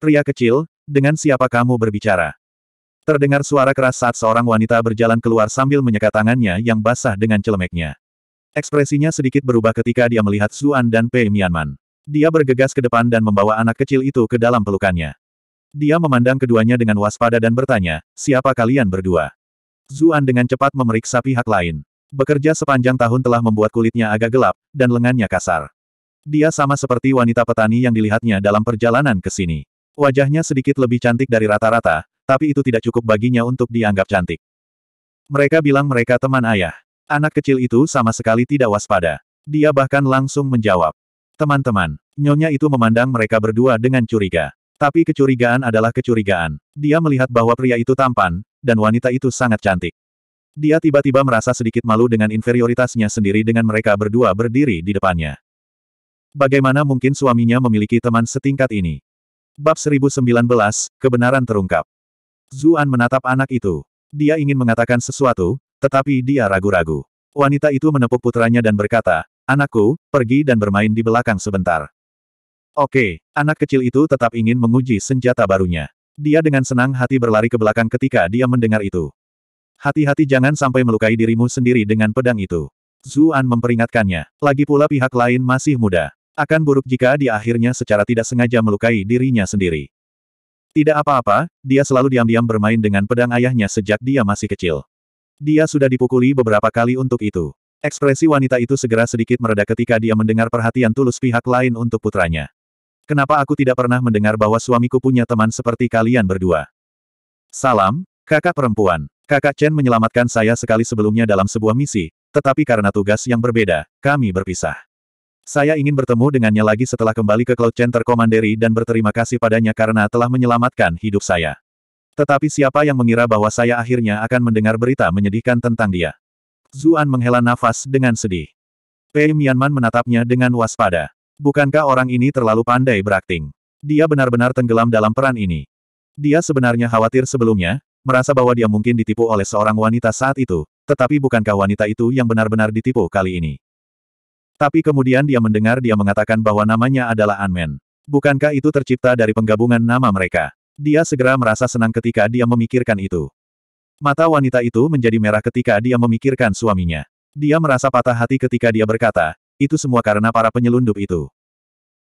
Pria kecil, dengan siapa kamu berbicara? Terdengar suara keras saat seorang wanita berjalan keluar sambil menyeka tangannya yang basah dengan celemeknya. Ekspresinya sedikit berubah ketika dia melihat Zuan dan Pei Mianman. Dia bergegas ke depan dan membawa anak kecil itu ke dalam pelukannya. Dia memandang keduanya dengan waspada dan bertanya, siapa kalian berdua? Zuan dengan cepat memeriksa pihak lain. Bekerja sepanjang tahun telah membuat kulitnya agak gelap, dan lengannya kasar. Dia sama seperti wanita petani yang dilihatnya dalam perjalanan ke sini. Wajahnya sedikit lebih cantik dari rata-rata, tapi itu tidak cukup baginya untuk dianggap cantik. Mereka bilang mereka teman ayah. Anak kecil itu sama sekali tidak waspada. Dia bahkan langsung menjawab. Teman-teman, nyonya itu memandang mereka berdua dengan curiga. Tapi kecurigaan adalah kecurigaan. Dia melihat bahwa pria itu tampan, dan wanita itu sangat cantik. Dia tiba-tiba merasa sedikit malu dengan inferioritasnya sendiri dengan mereka berdua berdiri di depannya. Bagaimana mungkin suaminya memiliki teman setingkat ini? Bab 1019, Kebenaran Terungkap. Zuan menatap anak itu. Dia ingin mengatakan sesuatu, tetapi dia ragu-ragu. Wanita itu menepuk putranya dan berkata, Anakku, pergi dan bermain di belakang sebentar. Oke, anak kecil itu tetap ingin menguji senjata barunya. Dia dengan senang hati berlari ke belakang ketika dia mendengar itu. Hati-hati jangan sampai melukai dirimu sendiri dengan pedang itu. Zuan memperingatkannya. Lagi pula pihak lain masih muda. Akan buruk jika dia akhirnya secara tidak sengaja melukai dirinya sendiri. Tidak apa-apa, dia selalu diam-diam bermain dengan pedang ayahnya sejak dia masih kecil. Dia sudah dipukuli beberapa kali untuk itu. Ekspresi wanita itu segera sedikit mereda ketika dia mendengar perhatian tulus pihak lain untuk putranya. Kenapa aku tidak pernah mendengar bahwa suamiku punya teman seperti kalian berdua? Salam, kakak perempuan. Kakak Chen menyelamatkan saya sekali sebelumnya dalam sebuah misi, tetapi karena tugas yang berbeda, kami berpisah. Saya ingin bertemu dengannya lagi setelah kembali ke Cloud Center Komanderi dan berterima kasih padanya karena telah menyelamatkan hidup saya. Tetapi siapa yang mengira bahwa saya akhirnya akan mendengar berita menyedihkan tentang dia? Zuan menghela nafas dengan sedih. Pei Mianman menatapnya dengan waspada. Bukankah orang ini terlalu pandai berakting? Dia benar-benar tenggelam dalam peran ini. Dia sebenarnya khawatir sebelumnya, merasa bahwa dia mungkin ditipu oleh seorang wanita saat itu, tetapi bukankah wanita itu yang benar-benar ditipu kali ini? Tapi kemudian dia mendengar dia mengatakan bahwa namanya adalah Anmen. Bukankah itu tercipta dari penggabungan nama mereka? Dia segera merasa senang ketika dia memikirkan itu. Mata wanita itu menjadi merah ketika dia memikirkan suaminya. Dia merasa patah hati ketika dia berkata, itu semua karena para penyelundup itu.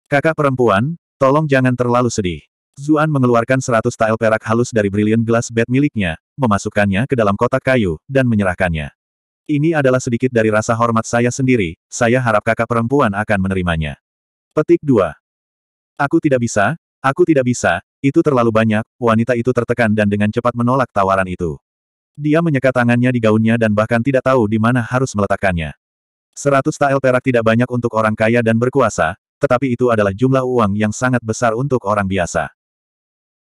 Kakak perempuan, tolong jangan terlalu sedih. Zuan mengeluarkan seratus tael perak halus dari Brilliant Glass bed miliknya, memasukkannya ke dalam kotak kayu, dan menyerahkannya. Ini adalah sedikit dari rasa hormat saya sendiri, saya harap kakak perempuan akan menerimanya. Petik 2. Aku tidak bisa, aku tidak bisa, itu terlalu banyak, wanita itu tertekan dan dengan cepat menolak tawaran itu. Dia menyeka tangannya di gaunnya dan bahkan tidak tahu di mana harus meletakkannya. Seratus tael perak tidak banyak untuk orang kaya dan berkuasa, tetapi itu adalah jumlah uang yang sangat besar untuk orang biasa.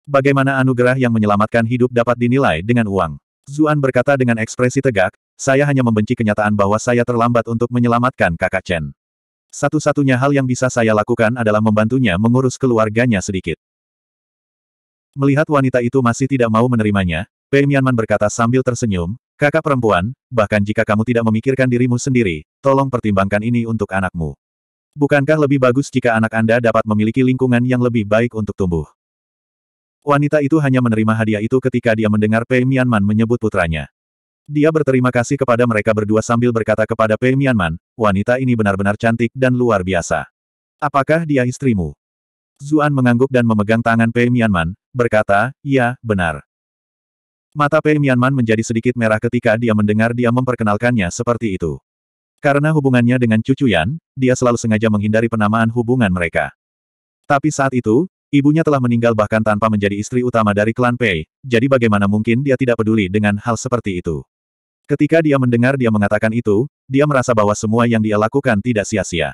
Bagaimana anugerah yang menyelamatkan hidup dapat dinilai dengan uang? Zuan berkata dengan ekspresi tegak, saya hanya membenci kenyataan bahwa saya terlambat untuk menyelamatkan kakak Chen. Satu-satunya hal yang bisa saya lakukan adalah membantunya mengurus keluarganya sedikit. Melihat wanita itu masih tidak mau menerimanya, Pei Mianman berkata sambil tersenyum, Kakak perempuan, bahkan jika kamu tidak memikirkan dirimu sendiri, tolong pertimbangkan ini untuk anakmu. Bukankah lebih bagus jika anak Anda dapat memiliki lingkungan yang lebih baik untuk tumbuh? Wanita itu hanya menerima hadiah itu ketika dia mendengar Pei Mianman menyebut putranya. Dia berterima kasih kepada mereka berdua sambil berkata kepada Pei Mianman, wanita ini benar-benar cantik dan luar biasa. Apakah dia istrimu? Zuan mengangguk dan memegang tangan Pei Mianman, berkata, ya, benar. Mata Pei Mianman menjadi sedikit merah ketika dia mendengar dia memperkenalkannya seperti itu. Karena hubungannya dengan cucu Yan, dia selalu sengaja menghindari penamaan hubungan mereka. Tapi saat itu, Ibunya telah meninggal bahkan tanpa menjadi istri utama dari klan Pei, jadi bagaimana mungkin dia tidak peduli dengan hal seperti itu. Ketika dia mendengar dia mengatakan itu, dia merasa bahwa semua yang dia lakukan tidak sia-sia.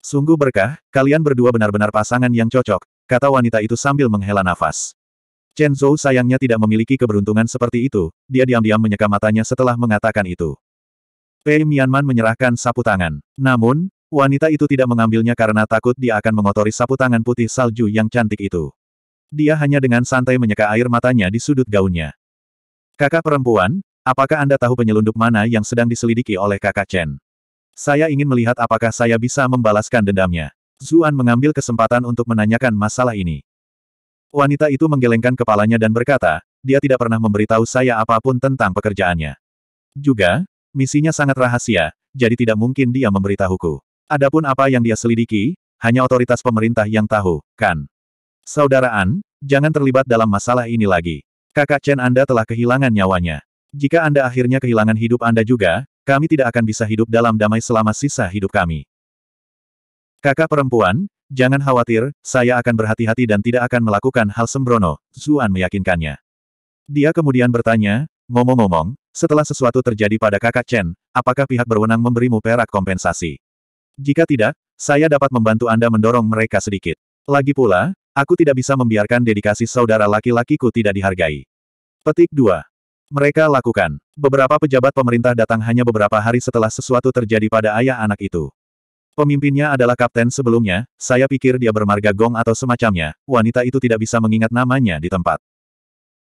Sungguh berkah, kalian berdua benar-benar pasangan yang cocok, kata wanita itu sambil menghela nafas. Chen Zhou sayangnya tidak memiliki keberuntungan seperti itu, dia diam-diam menyeka matanya setelah mengatakan itu. Pei Mianman menyerahkan sapu tangan. Namun, wanita itu tidak mengambilnya karena takut dia akan mengotori sapu tangan putih salju yang cantik itu. Dia hanya dengan santai menyeka air matanya di sudut gaunnya. Kakak perempuan, apakah Anda tahu penyelundup mana yang sedang diselidiki oleh kakak Chen? Saya ingin melihat apakah saya bisa membalaskan dendamnya. Zuan mengambil kesempatan untuk menanyakan masalah ini. Wanita itu menggelengkan kepalanya dan berkata, dia tidak pernah memberitahu saya apapun tentang pekerjaannya. Juga, misinya sangat rahasia, jadi tidak mungkin dia memberitahuku. Adapun apa yang dia selidiki, hanya otoritas pemerintah yang tahu, kan? Saudaraan, jangan terlibat dalam masalah ini lagi. Kakak Chen Anda telah kehilangan nyawanya. Jika Anda akhirnya kehilangan hidup Anda juga, kami tidak akan bisa hidup dalam damai selama sisa hidup kami. Kakak perempuan, jangan khawatir, saya akan berhati-hati dan tidak akan melakukan hal sembrono, Zuan meyakinkannya. Dia kemudian bertanya, ngomong-ngomong, setelah sesuatu terjadi pada kakak Chen, apakah pihak berwenang memberimu perak kompensasi? Jika tidak, saya dapat membantu Anda mendorong mereka sedikit. Lagi pula, aku tidak bisa membiarkan dedikasi saudara laki-lakiku tidak dihargai. Petik 2. Mereka lakukan. Beberapa pejabat pemerintah datang hanya beberapa hari setelah sesuatu terjadi pada ayah anak itu. Pemimpinnya adalah kapten sebelumnya, saya pikir dia bermarga Gong atau semacamnya, wanita itu tidak bisa mengingat namanya di tempat.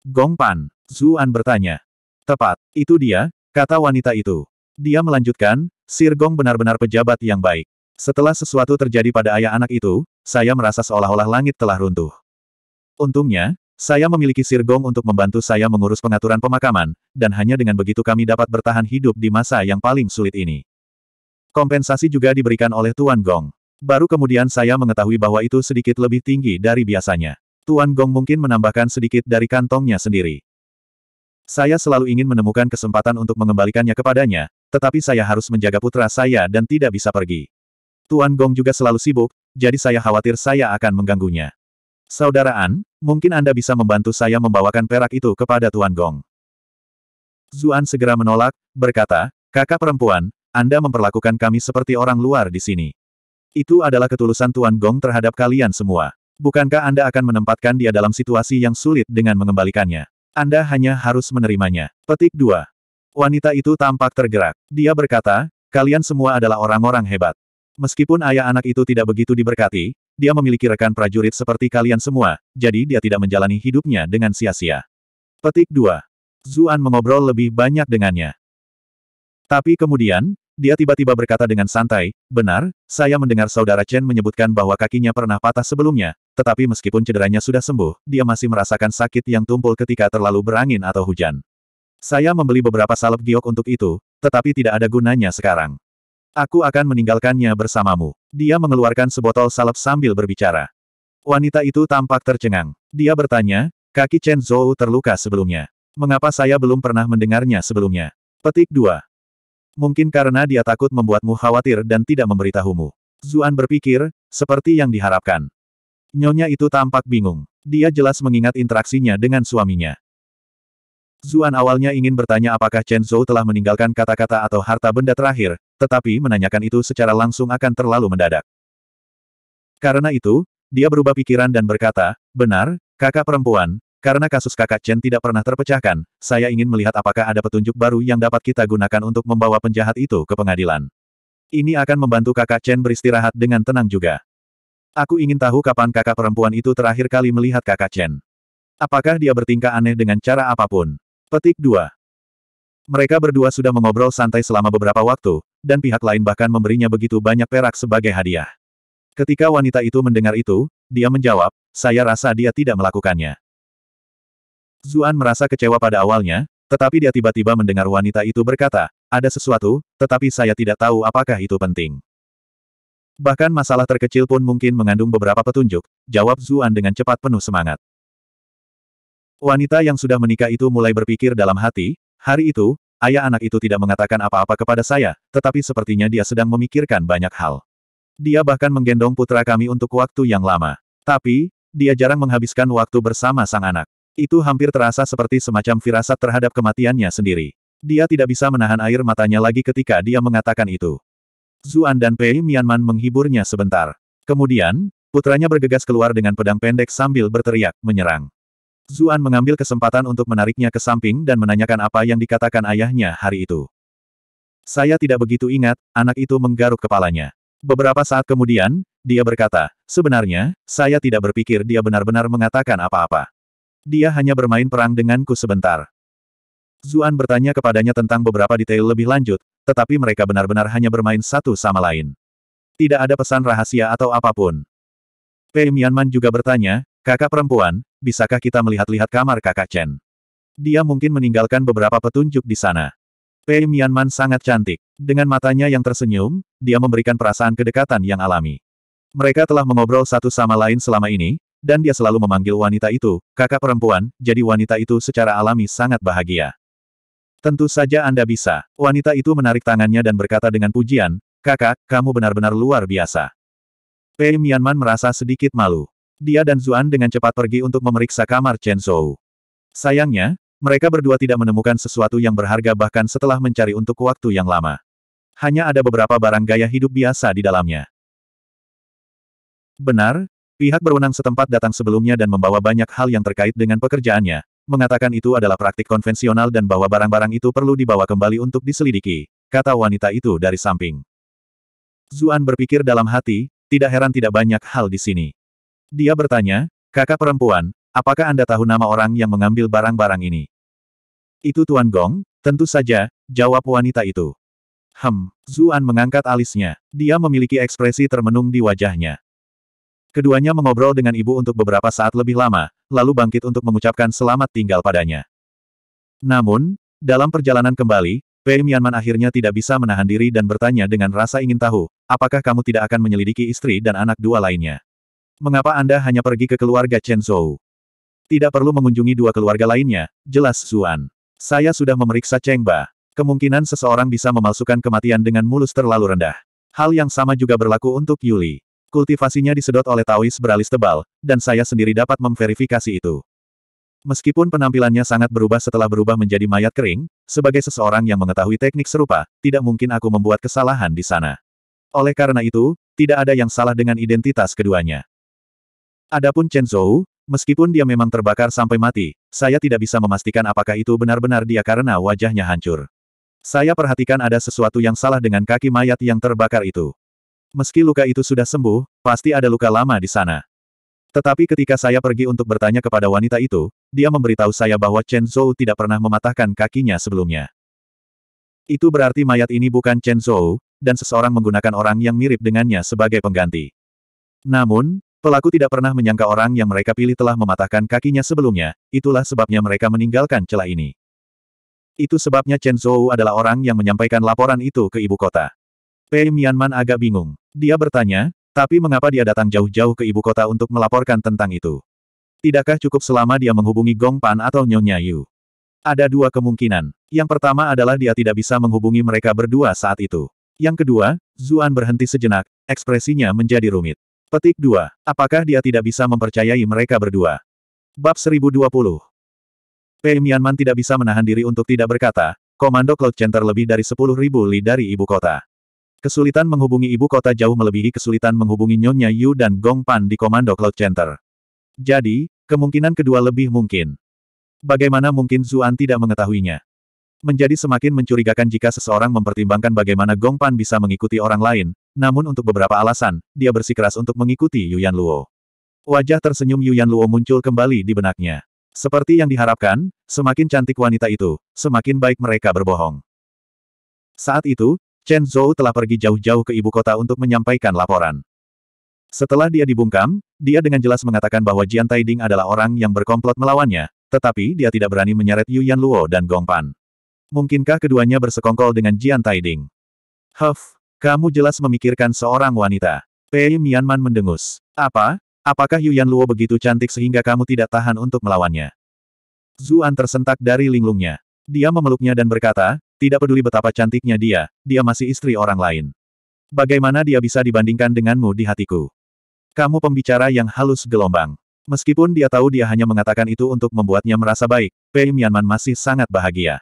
Gong Pan, Zuan bertanya. Tepat, itu dia, kata wanita itu. Dia melanjutkan, Sir Gong benar-benar pejabat yang baik. Setelah sesuatu terjadi pada ayah anak itu, saya merasa seolah-olah langit telah runtuh. Untungnya, saya memiliki Sir Gong untuk membantu saya mengurus pengaturan pemakaman, dan hanya dengan begitu kami dapat bertahan hidup di masa yang paling sulit ini. Kompensasi juga diberikan oleh Tuan Gong. Baru kemudian saya mengetahui bahwa itu sedikit lebih tinggi dari biasanya. Tuan Gong mungkin menambahkan sedikit dari kantongnya sendiri. Saya selalu ingin menemukan kesempatan untuk mengembalikannya kepadanya, tetapi saya harus menjaga putra saya dan tidak bisa pergi. Tuan Gong juga selalu sibuk, jadi saya khawatir saya akan mengganggunya. Saudaraan, mungkin Anda bisa membantu saya membawakan perak itu kepada Tuan Gong. Zuan segera menolak, berkata, kakak perempuan, Anda memperlakukan kami seperti orang luar di sini. Itu adalah ketulusan Tuan Gong terhadap kalian semua. Bukankah Anda akan menempatkan dia dalam situasi yang sulit dengan mengembalikannya? Anda hanya harus menerimanya. Petik 2. Wanita itu tampak tergerak. Dia berkata, kalian semua adalah orang-orang hebat. Meskipun ayah anak itu tidak begitu diberkati, dia memiliki rekan prajurit seperti kalian semua, jadi dia tidak menjalani hidupnya dengan sia-sia. Petik 2. Zuan mengobrol lebih banyak dengannya. Tapi kemudian, dia tiba-tiba berkata dengan santai, benar, saya mendengar saudara Chen menyebutkan bahwa kakinya pernah patah sebelumnya, tetapi meskipun cederanya sudah sembuh, dia masih merasakan sakit yang tumpul ketika terlalu berangin atau hujan. Saya membeli beberapa salep giok untuk itu, tetapi tidak ada gunanya sekarang. Aku akan meninggalkannya bersamamu. Dia mengeluarkan sebotol salep sambil berbicara. Wanita itu tampak tercengang. Dia bertanya, kaki Chen Zhou terluka sebelumnya. Mengapa saya belum pernah mendengarnya sebelumnya? Petik 2. Mungkin karena dia takut membuatmu khawatir dan tidak memberitahumu. Zuan berpikir, seperti yang diharapkan. Nyonya itu tampak bingung. Dia jelas mengingat interaksinya dengan suaminya. Zuan awalnya ingin bertanya apakah Chen Zhou telah meninggalkan kata-kata atau harta benda terakhir, tetapi menanyakan itu secara langsung akan terlalu mendadak. Karena itu, dia berubah pikiran dan berkata, benar, kakak perempuan, karena kasus kakak Chen tidak pernah terpecahkan, saya ingin melihat apakah ada petunjuk baru yang dapat kita gunakan untuk membawa penjahat itu ke pengadilan. Ini akan membantu kakak Chen beristirahat dengan tenang juga. Aku ingin tahu kapan kakak perempuan itu terakhir kali melihat kakak Chen. Apakah dia bertingkah aneh dengan cara apapun? Petik 2. Mereka berdua sudah mengobrol santai selama beberapa waktu, dan pihak lain bahkan memberinya begitu banyak perak sebagai hadiah. Ketika wanita itu mendengar itu, dia menjawab, saya rasa dia tidak melakukannya. Zuan merasa kecewa pada awalnya, tetapi dia tiba-tiba mendengar wanita itu berkata, ada sesuatu, tetapi saya tidak tahu apakah itu penting. Bahkan masalah terkecil pun mungkin mengandung beberapa petunjuk, jawab Zuan dengan cepat penuh semangat. Wanita yang sudah menikah itu mulai berpikir dalam hati, hari itu, ayah anak itu tidak mengatakan apa-apa kepada saya, tetapi sepertinya dia sedang memikirkan banyak hal. Dia bahkan menggendong putra kami untuk waktu yang lama. Tapi, dia jarang menghabiskan waktu bersama sang anak. Itu hampir terasa seperti semacam firasat terhadap kematiannya sendiri. Dia tidak bisa menahan air matanya lagi ketika dia mengatakan itu. Zuan dan Pei Mianman menghiburnya sebentar. Kemudian, putranya bergegas keluar dengan pedang pendek sambil berteriak, menyerang. Zuan mengambil kesempatan untuk menariknya ke samping dan menanyakan apa yang dikatakan ayahnya hari itu. Saya tidak begitu ingat, anak itu menggaruk kepalanya. Beberapa saat kemudian, dia berkata, sebenarnya, saya tidak berpikir dia benar-benar mengatakan apa-apa. Dia hanya bermain perang denganku sebentar. Zuan bertanya kepadanya tentang beberapa detail lebih lanjut, tetapi mereka benar-benar hanya bermain satu sama lain. Tidak ada pesan rahasia atau apapun. Pei Mianman juga bertanya, Kakak perempuan, bisakah kita melihat-lihat kamar kakak Chen? Dia mungkin meninggalkan beberapa petunjuk di sana. Pei Mianman sangat cantik. Dengan matanya yang tersenyum, dia memberikan perasaan kedekatan yang alami. Mereka telah mengobrol satu sama lain selama ini, dan dia selalu memanggil wanita itu, kakak perempuan, jadi wanita itu secara alami sangat bahagia. Tentu saja Anda bisa. Wanita itu menarik tangannya dan berkata dengan pujian, kakak, kamu benar-benar luar biasa. Pei Mianman merasa sedikit malu. Dia dan Zuan dengan cepat pergi untuk memeriksa kamar Chen Zhou. Sayangnya, mereka berdua tidak menemukan sesuatu yang berharga bahkan setelah mencari untuk waktu yang lama. Hanya ada beberapa barang gaya hidup biasa di dalamnya. Benar, pihak berwenang setempat datang sebelumnya dan membawa banyak hal yang terkait dengan pekerjaannya, mengatakan itu adalah praktik konvensional dan bahwa barang-barang itu perlu dibawa kembali untuk diselidiki, kata wanita itu dari samping. Zuan berpikir dalam hati, tidak heran tidak banyak hal di sini. Dia bertanya, kakak perempuan, apakah Anda tahu nama orang yang mengambil barang-barang ini? Itu Tuan Gong, tentu saja, jawab wanita itu. Hem, Zuan mengangkat alisnya. Dia memiliki ekspresi termenung di wajahnya. Keduanya mengobrol dengan ibu untuk beberapa saat lebih lama, lalu bangkit untuk mengucapkan selamat tinggal padanya. Namun, dalam perjalanan kembali, Pei Mianman akhirnya tidak bisa menahan diri dan bertanya dengan rasa ingin tahu, apakah kamu tidak akan menyelidiki istri dan anak dua lainnya. Mengapa Anda hanya pergi ke keluarga Chen Zhou? Tidak perlu mengunjungi dua keluarga lainnya, jelas Zuan. Saya sudah memeriksa Cheng Ba. Kemungkinan seseorang bisa memalsukan kematian dengan mulus terlalu rendah. Hal yang sama juga berlaku untuk Yuli. Kultivasinya disedot oleh Taois beralis tebal, dan saya sendiri dapat memverifikasi itu. Meskipun penampilannya sangat berubah setelah berubah menjadi mayat kering, sebagai seseorang yang mengetahui teknik serupa, tidak mungkin aku membuat kesalahan di sana. Oleh karena itu, tidak ada yang salah dengan identitas keduanya. Adapun Chen Zhou, meskipun dia memang terbakar sampai mati, saya tidak bisa memastikan apakah itu benar-benar dia karena wajahnya hancur. Saya perhatikan ada sesuatu yang salah dengan kaki mayat yang terbakar itu. Meski luka itu sudah sembuh, pasti ada luka lama di sana. Tetapi ketika saya pergi untuk bertanya kepada wanita itu, dia memberitahu saya bahwa Chen Zhou tidak pernah mematahkan kakinya sebelumnya. Itu berarti mayat ini bukan Chen Zhou, dan seseorang menggunakan orang yang mirip dengannya sebagai pengganti. Namun, Pelaku tidak pernah menyangka orang yang mereka pilih telah mematahkan kakinya sebelumnya, itulah sebabnya mereka meninggalkan celah ini. Itu sebabnya Chen Zhou adalah orang yang menyampaikan laporan itu ke ibu kota. Pei Mianman agak bingung. Dia bertanya, tapi mengapa dia datang jauh-jauh ke ibu kota untuk melaporkan tentang itu? Tidakkah cukup selama dia menghubungi Gong Pan atau Nyonya Yu? Ada dua kemungkinan. Yang pertama adalah dia tidak bisa menghubungi mereka berdua saat itu. Yang kedua, Zuan berhenti sejenak, ekspresinya menjadi rumit. Petik 2. Apakah dia tidak bisa mempercayai mereka berdua? Bab 1020. Pei Mianman tidak bisa menahan diri untuk tidak berkata, Komando Cloud Center lebih dari 10.000 li dari ibu kota. Kesulitan menghubungi ibu kota jauh melebihi kesulitan menghubungi Nyonya Yu dan Gong Pan di Komando Cloud Center. Jadi, kemungkinan kedua lebih mungkin. Bagaimana mungkin Zuan tidak mengetahuinya? Menjadi semakin mencurigakan jika seseorang mempertimbangkan bagaimana Gong Pan bisa mengikuti orang lain, namun untuk beberapa alasan, dia bersikeras untuk mengikuti Yuan Luo. Wajah tersenyum Yuan Luo muncul kembali di benaknya. Seperti yang diharapkan, semakin cantik wanita itu, semakin baik mereka berbohong. Saat itu, Chen Zhou telah pergi jauh-jauh ke ibu kota untuk menyampaikan laporan. Setelah dia dibungkam, dia dengan jelas mengatakan bahwa Jian Taiding adalah orang yang berkomplot melawannya, tetapi dia tidak berani menyeret Yuan Luo dan Gong Pan. Mungkinkah keduanya bersekongkol dengan Jian Taiding? Huff, kamu jelas memikirkan seorang wanita. Pei Mianman mendengus. Apa? Apakah Yuan Luo begitu cantik sehingga kamu tidak tahan untuk melawannya? Zuan tersentak dari linglungnya. Dia memeluknya dan berkata, tidak peduli betapa cantiknya dia, dia masih istri orang lain. Bagaimana dia bisa dibandingkan denganmu di hatiku? Kamu pembicara yang halus gelombang. Meskipun dia tahu dia hanya mengatakan itu untuk membuatnya merasa baik, Pei Mianman masih sangat bahagia.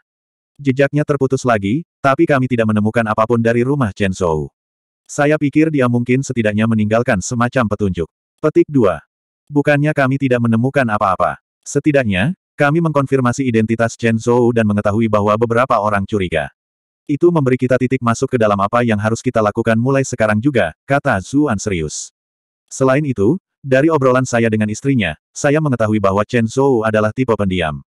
Jejaknya terputus lagi, tapi kami tidak menemukan apapun dari rumah Chen Zhou. Saya pikir dia mungkin setidaknya meninggalkan semacam petunjuk. Petik 2. Bukannya kami tidak menemukan apa-apa. Setidaknya, kami mengkonfirmasi identitas Chen Zhou dan mengetahui bahwa beberapa orang curiga. Itu memberi kita titik masuk ke dalam apa yang harus kita lakukan mulai sekarang juga, kata Zuan serius. Selain itu, dari obrolan saya dengan istrinya, saya mengetahui bahwa Chen Zhou adalah tipe pendiam.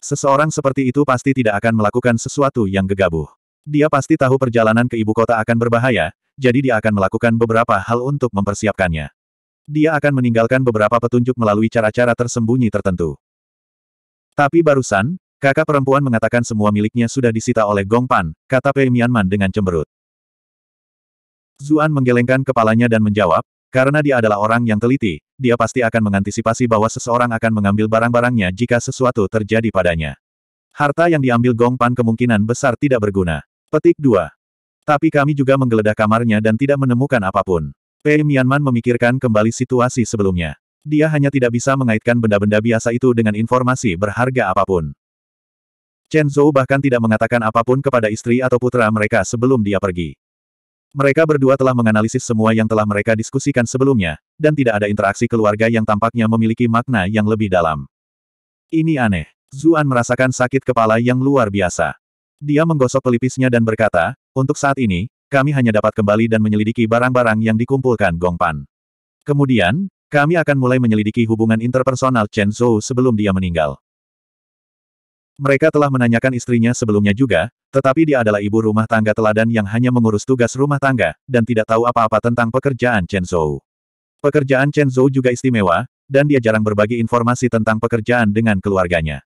Seseorang seperti itu pasti tidak akan melakukan sesuatu yang gegabah. Dia pasti tahu perjalanan ke ibu kota akan berbahaya, jadi dia akan melakukan beberapa hal untuk mempersiapkannya. Dia akan meninggalkan beberapa petunjuk melalui cara-cara tersembunyi tertentu. Tapi barusan, kakak perempuan mengatakan semua miliknya sudah disita oleh Gong Pan. kata Pei Mianman dengan cemberut. Zuan menggelengkan kepalanya dan menjawab, karena dia adalah orang yang teliti, dia pasti akan mengantisipasi bahwa seseorang akan mengambil barang-barangnya jika sesuatu terjadi padanya. Harta yang diambil Gong Pan kemungkinan besar tidak berguna. Petik 2. Tapi kami juga menggeledah kamarnya dan tidak menemukan apapun. Pei Mianman memikirkan kembali situasi sebelumnya. Dia hanya tidak bisa mengaitkan benda-benda biasa itu dengan informasi berharga apapun. Chen Zhou bahkan tidak mengatakan apapun kepada istri atau putra mereka sebelum dia pergi. Mereka berdua telah menganalisis semua yang telah mereka diskusikan sebelumnya, dan tidak ada interaksi keluarga yang tampaknya memiliki makna yang lebih dalam. Ini aneh. Zuan merasakan sakit kepala yang luar biasa. Dia menggosok pelipisnya dan berkata, untuk saat ini, kami hanya dapat kembali dan menyelidiki barang-barang yang dikumpulkan Gongpan. Kemudian, kami akan mulai menyelidiki hubungan interpersonal Chen Zhou sebelum dia meninggal. Mereka telah menanyakan istrinya sebelumnya juga, tetapi dia adalah ibu rumah tangga teladan yang hanya mengurus tugas rumah tangga, dan tidak tahu apa-apa tentang pekerjaan Chen Zhou. Pekerjaan Chen Zhou juga istimewa, dan dia jarang berbagi informasi tentang pekerjaan dengan keluarganya.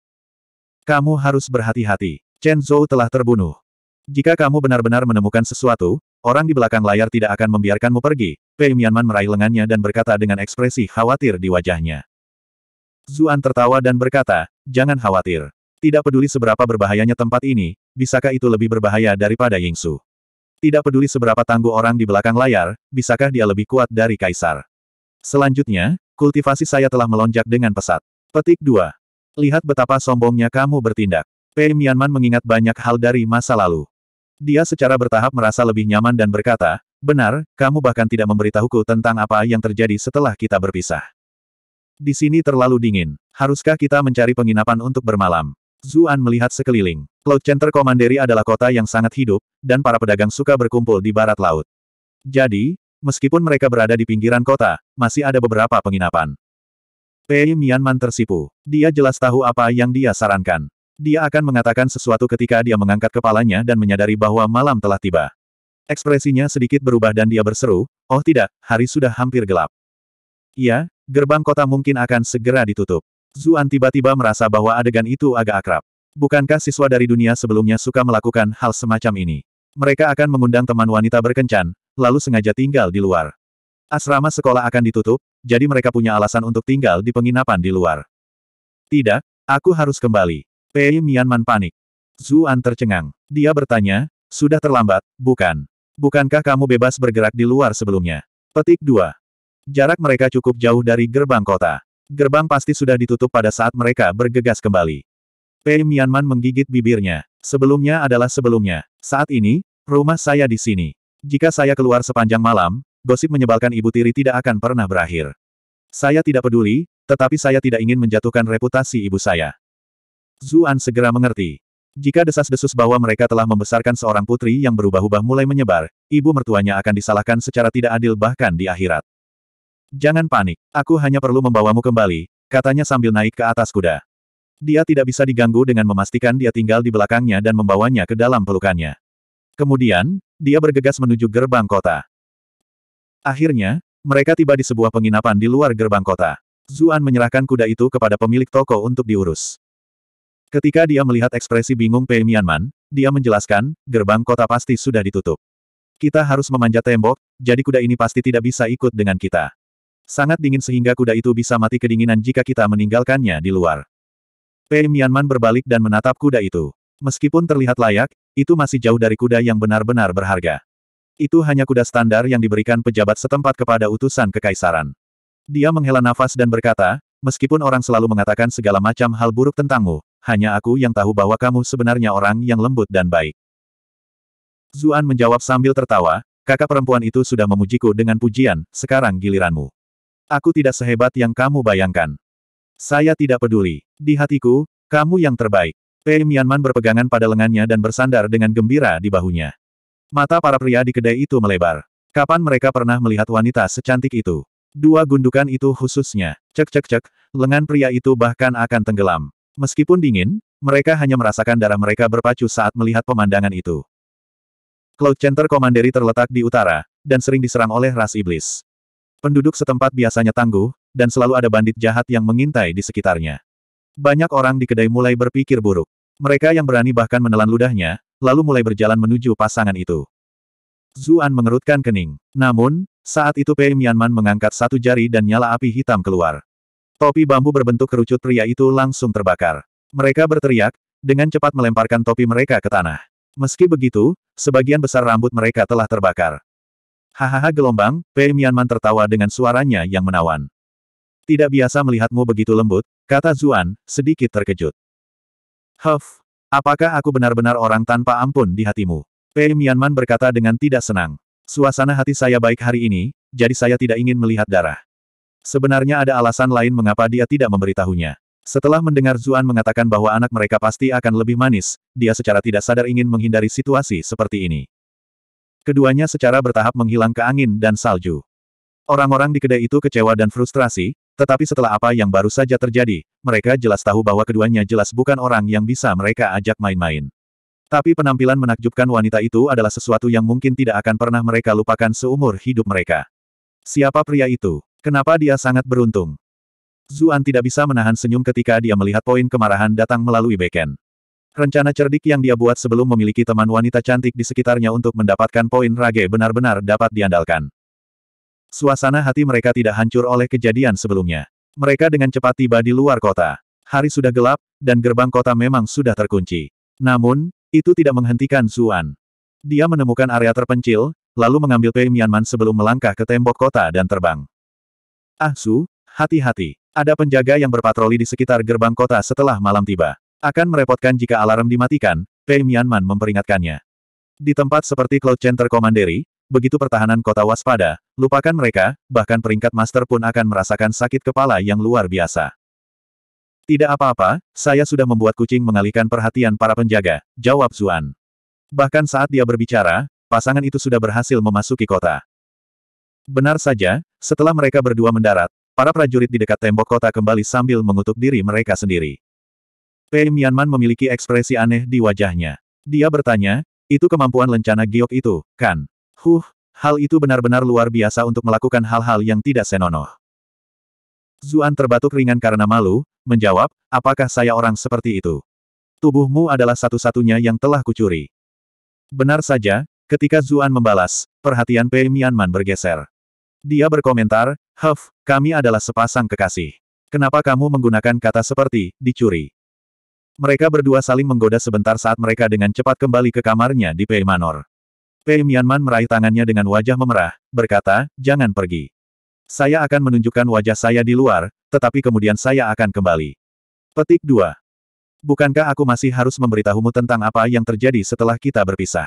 Kamu harus berhati-hati. Chen Zhou telah terbunuh. Jika kamu benar-benar menemukan sesuatu, orang di belakang layar tidak akan membiarkanmu pergi. Pei Mianman meraih lengannya dan berkata dengan ekspresi khawatir di wajahnya. Zuan tertawa dan berkata, jangan khawatir. Tidak peduli seberapa berbahayanya tempat ini, bisakah itu lebih berbahaya daripada Yingsu? Tidak peduli seberapa tangguh orang di belakang layar, bisakah dia lebih kuat dari Kaisar? Selanjutnya, kultivasi saya telah melonjak dengan pesat. Petik 2. Lihat betapa sombongnya kamu bertindak. Pei Mianman mengingat banyak hal dari masa lalu. Dia secara bertahap merasa lebih nyaman dan berkata, Benar, kamu bahkan tidak memberitahuku tentang apa yang terjadi setelah kita berpisah. Di sini terlalu dingin. Haruskah kita mencari penginapan untuk bermalam? Zuan melihat sekeliling. Cloud Center Komanderi adalah kota yang sangat hidup, dan para pedagang suka berkumpul di barat laut. Jadi, meskipun mereka berada di pinggiran kota, masih ada beberapa penginapan. Pei Mianman tersipu. Dia jelas tahu apa yang dia sarankan. Dia akan mengatakan sesuatu ketika dia mengangkat kepalanya dan menyadari bahwa malam telah tiba. Ekspresinya sedikit berubah dan dia berseru, oh tidak, hari sudah hampir gelap. Iya, gerbang kota mungkin akan segera ditutup. Zuan tiba-tiba merasa bahwa adegan itu agak akrab. Bukankah siswa dari dunia sebelumnya suka melakukan hal semacam ini? Mereka akan mengundang teman wanita berkencan, lalu sengaja tinggal di luar. Asrama sekolah akan ditutup, jadi mereka punya alasan untuk tinggal di penginapan di luar. Tidak, aku harus kembali. Pei Mianman panik. Zuan tercengang. Dia bertanya, sudah terlambat, bukan? Bukankah kamu bebas bergerak di luar sebelumnya? Petik 2. Jarak mereka cukup jauh dari gerbang kota. Gerbang pasti sudah ditutup pada saat mereka bergegas kembali. Pei Mianman menggigit bibirnya. Sebelumnya adalah sebelumnya. Saat ini, rumah saya di sini. Jika saya keluar sepanjang malam, gosip menyebalkan ibu tiri tidak akan pernah berakhir. Saya tidak peduli, tetapi saya tidak ingin menjatuhkan reputasi ibu saya. Zuan segera mengerti. Jika desas-desus bahwa mereka telah membesarkan seorang putri yang berubah-ubah mulai menyebar, ibu mertuanya akan disalahkan secara tidak adil bahkan di akhirat. Jangan panik, aku hanya perlu membawamu kembali, katanya sambil naik ke atas kuda. Dia tidak bisa diganggu dengan memastikan dia tinggal di belakangnya dan membawanya ke dalam pelukannya. Kemudian, dia bergegas menuju gerbang kota. Akhirnya, mereka tiba di sebuah penginapan di luar gerbang kota. Zuan menyerahkan kuda itu kepada pemilik toko untuk diurus. Ketika dia melihat ekspresi bingung Pei Mianman, dia menjelaskan, gerbang kota pasti sudah ditutup. Kita harus memanjat tembok, jadi kuda ini pasti tidak bisa ikut dengan kita. Sangat dingin sehingga kuda itu bisa mati kedinginan jika kita meninggalkannya di luar. Pei Mianman berbalik dan menatap kuda itu. Meskipun terlihat layak, itu masih jauh dari kuda yang benar-benar berharga. Itu hanya kuda standar yang diberikan pejabat setempat kepada utusan kekaisaran. Dia menghela nafas dan berkata, meskipun orang selalu mengatakan segala macam hal buruk tentangmu, hanya aku yang tahu bahwa kamu sebenarnya orang yang lembut dan baik. Zuan menjawab sambil tertawa, kakak perempuan itu sudah memujiku dengan pujian, sekarang giliranmu. Aku tidak sehebat yang kamu bayangkan. Saya tidak peduli. Di hatiku, kamu yang terbaik. Pei Mianman berpegangan pada lengannya dan bersandar dengan gembira di bahunya. Mata para pria di kedai itu melebar. Kapan mereka pernah melihat wanita secantik itu? Dua gundukan itu khususnya. Cek cek cek, lengan pria itu bahkan akan tenggelam. Meskipun dingin, mereka hanya merasakan darah mereka berpacu saat melihat pemandangan itu. Cloud Center Komanderi terletak di utara, dan sering diserang oleh ras iblis. Penduduk setempat biasanya tangguh, dan selalu ada bandit jahat yang mengintai di sekitarnya. Banyak orang di kedai mulai berpikir buruk. Mereka yang berani bahkan menelan ludahnya, lalu mulai berjalan menuju pasangan itu. Zuan mengerutkan kening. Namun, saat itu Pei Mianman mengangkat satu jari dan nyala api hitam keluar. Topi bambu berbentuk kerucut pria itu langsung terbakar. Mereka berteriak, dengan cepat melemparkan topi mereka ke tanah. Meski begitu, sebagian besar rambut mereka telah terbakar. Hahaha gelombang, Pei Mianman tertawa dengan suaranya yang menawan. Tidak biasa melihatmu begitu lembut, kata Zuan, sedikit terkejut. Huff, apakah aku benar-benar orang tanpa ampun di hatimu? Pei Mianman berkata dengan tidak senang. Suasana hati saya baik hari ini, jadi saya tidak ingin melihat darah. Sebenarnya ada alasan lain mengapa dia tidak memberitahunya. Setelah mendengar Zuan mengatakan bahwa anak mereka pasti akan lebih manis, dia secara tidak sadar ingin menghindari situasi seperti ini. Keduanya secara bertahap menghilang ke angin dan salju. Orang-orang di kedai itu kecewa dan frustrasi, tetapi setelah apa yang baru saja terjadi, mereka jelas tahu bahwa keduanya jelas bukan orang yang bisa mereka ajak main-main. Tapi penampilan menakjubkan wanita itu adalah sesuatu yang mungkin tidak akan pernah mereka lupakan seumur hidup mereka. Siapa pria itu? Kenapa dia sangat beruntung? Zuan tidak bisa menahan senyum ketika dia melihat poin kemarahan datang melalui beken. Rencana cerdik yang dia buat sebelum memiliki teman wanita cantik di sekitarnya untuk mendapatkan poin rage benar-benar dapat diandalkan. Suasana hati mereka tidak hancur oleh kejadian sebelumnya. Mereka dengan cepat tiba di luar kota. Hari sudah gelap, dan gerbang kota memang sudah terkunci. Namun, itu tidak menghentikan Zuan. Dia menemukan area terpencil, lalu mengambil Pei Mianman sebelum melangkah ke tembok kota dan terbang. Ah Su, hati-hati. Ada penjaga yang berpatroli di sekitar gerbang kota setelah malam tiba. Akan merepotkan jika alarm dimatikan, Pei Mianman memperingatkannya. Di tempat seperti Cloud Center Commandery, begitu pertahanan kota waspada, lupakan mereka, bahkan peringkat master pun akan merasakan sakit kepala yang luar biasa. Tidak apa-apa, saya sudah membuat kucing mengalihkan perhatian para penjaga, jawab Zuan. Bahkan saat dia berbicara, pasangan itu sudah berhasil memasuki kota. Benar saja, setelah mereka berdua mendarat, para prajurit di dekat tembok kota kembali sambil mengutuk diri mereka sendiri. Pei Mianman memiliki ekspresi aneh di wajahnya. Dia bertanya, itu kemampuan lencana giok itu, kan? Huh, hal itu benar-benar luar biasa untuk melakukan hal-hal yang tidak senonoh. Zuan terbatuk ringan karena malu, menjawab, apakah saya orang seperti itu? Tubuhmu adalah satu-satunya yang telah kucuri. Benar saja, ketika Zuan membalas, perhatian Pei Mianman bergeser. Dia berkomentar, Huff, kami adalah sepasang kekasih. Kenapa kamu menggunakan kata seperti, dicuri? Mereka berdua saling menggoda sebentar saat mereka dengan cepat kembali ke kamarnya di Pei Manor. Pei Mianman meraih tangannya dengan wajah memerah, berkata, jangan pergi. Saya akan menunjukkan wajah saya di luar, tetapi kemudian saya akan kembali. Petik 2. Bukankah aku masih harus memberitahumu tentang apa yang terjadi setelah kita berpisah?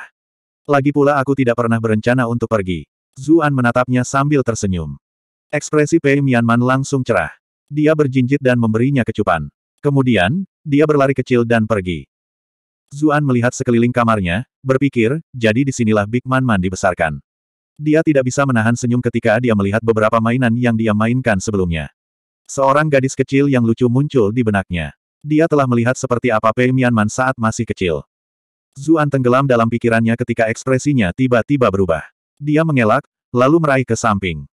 Lagi pula aku tidak pernah berencana untuk pergi. Zuan menatapnya sambil tersenyum. Ekspresi Pei Mianman langsung cerah. Dia berjinjit dan memberinya kecupan. Kemudian, dia berlari kecil dan pergi. Zuan melihat sekeliling kamarnya, berpikir, jadi disinilah Big Man Man dibesarkan. Dia tidak bisa menahan senyum ketika dia melihat beberapa mainan yang dia mainkan sebelumnya. Seorang gadis kecil yang lucu muncul di benaknya. Dia telah melihat seperti apa Pei Mianman saat masih kecil. Zuan tenggelam dalam pikirannya ketika ekspresinya tiba-tiba berubah. Dia mengelak, lalu meraih ke samping.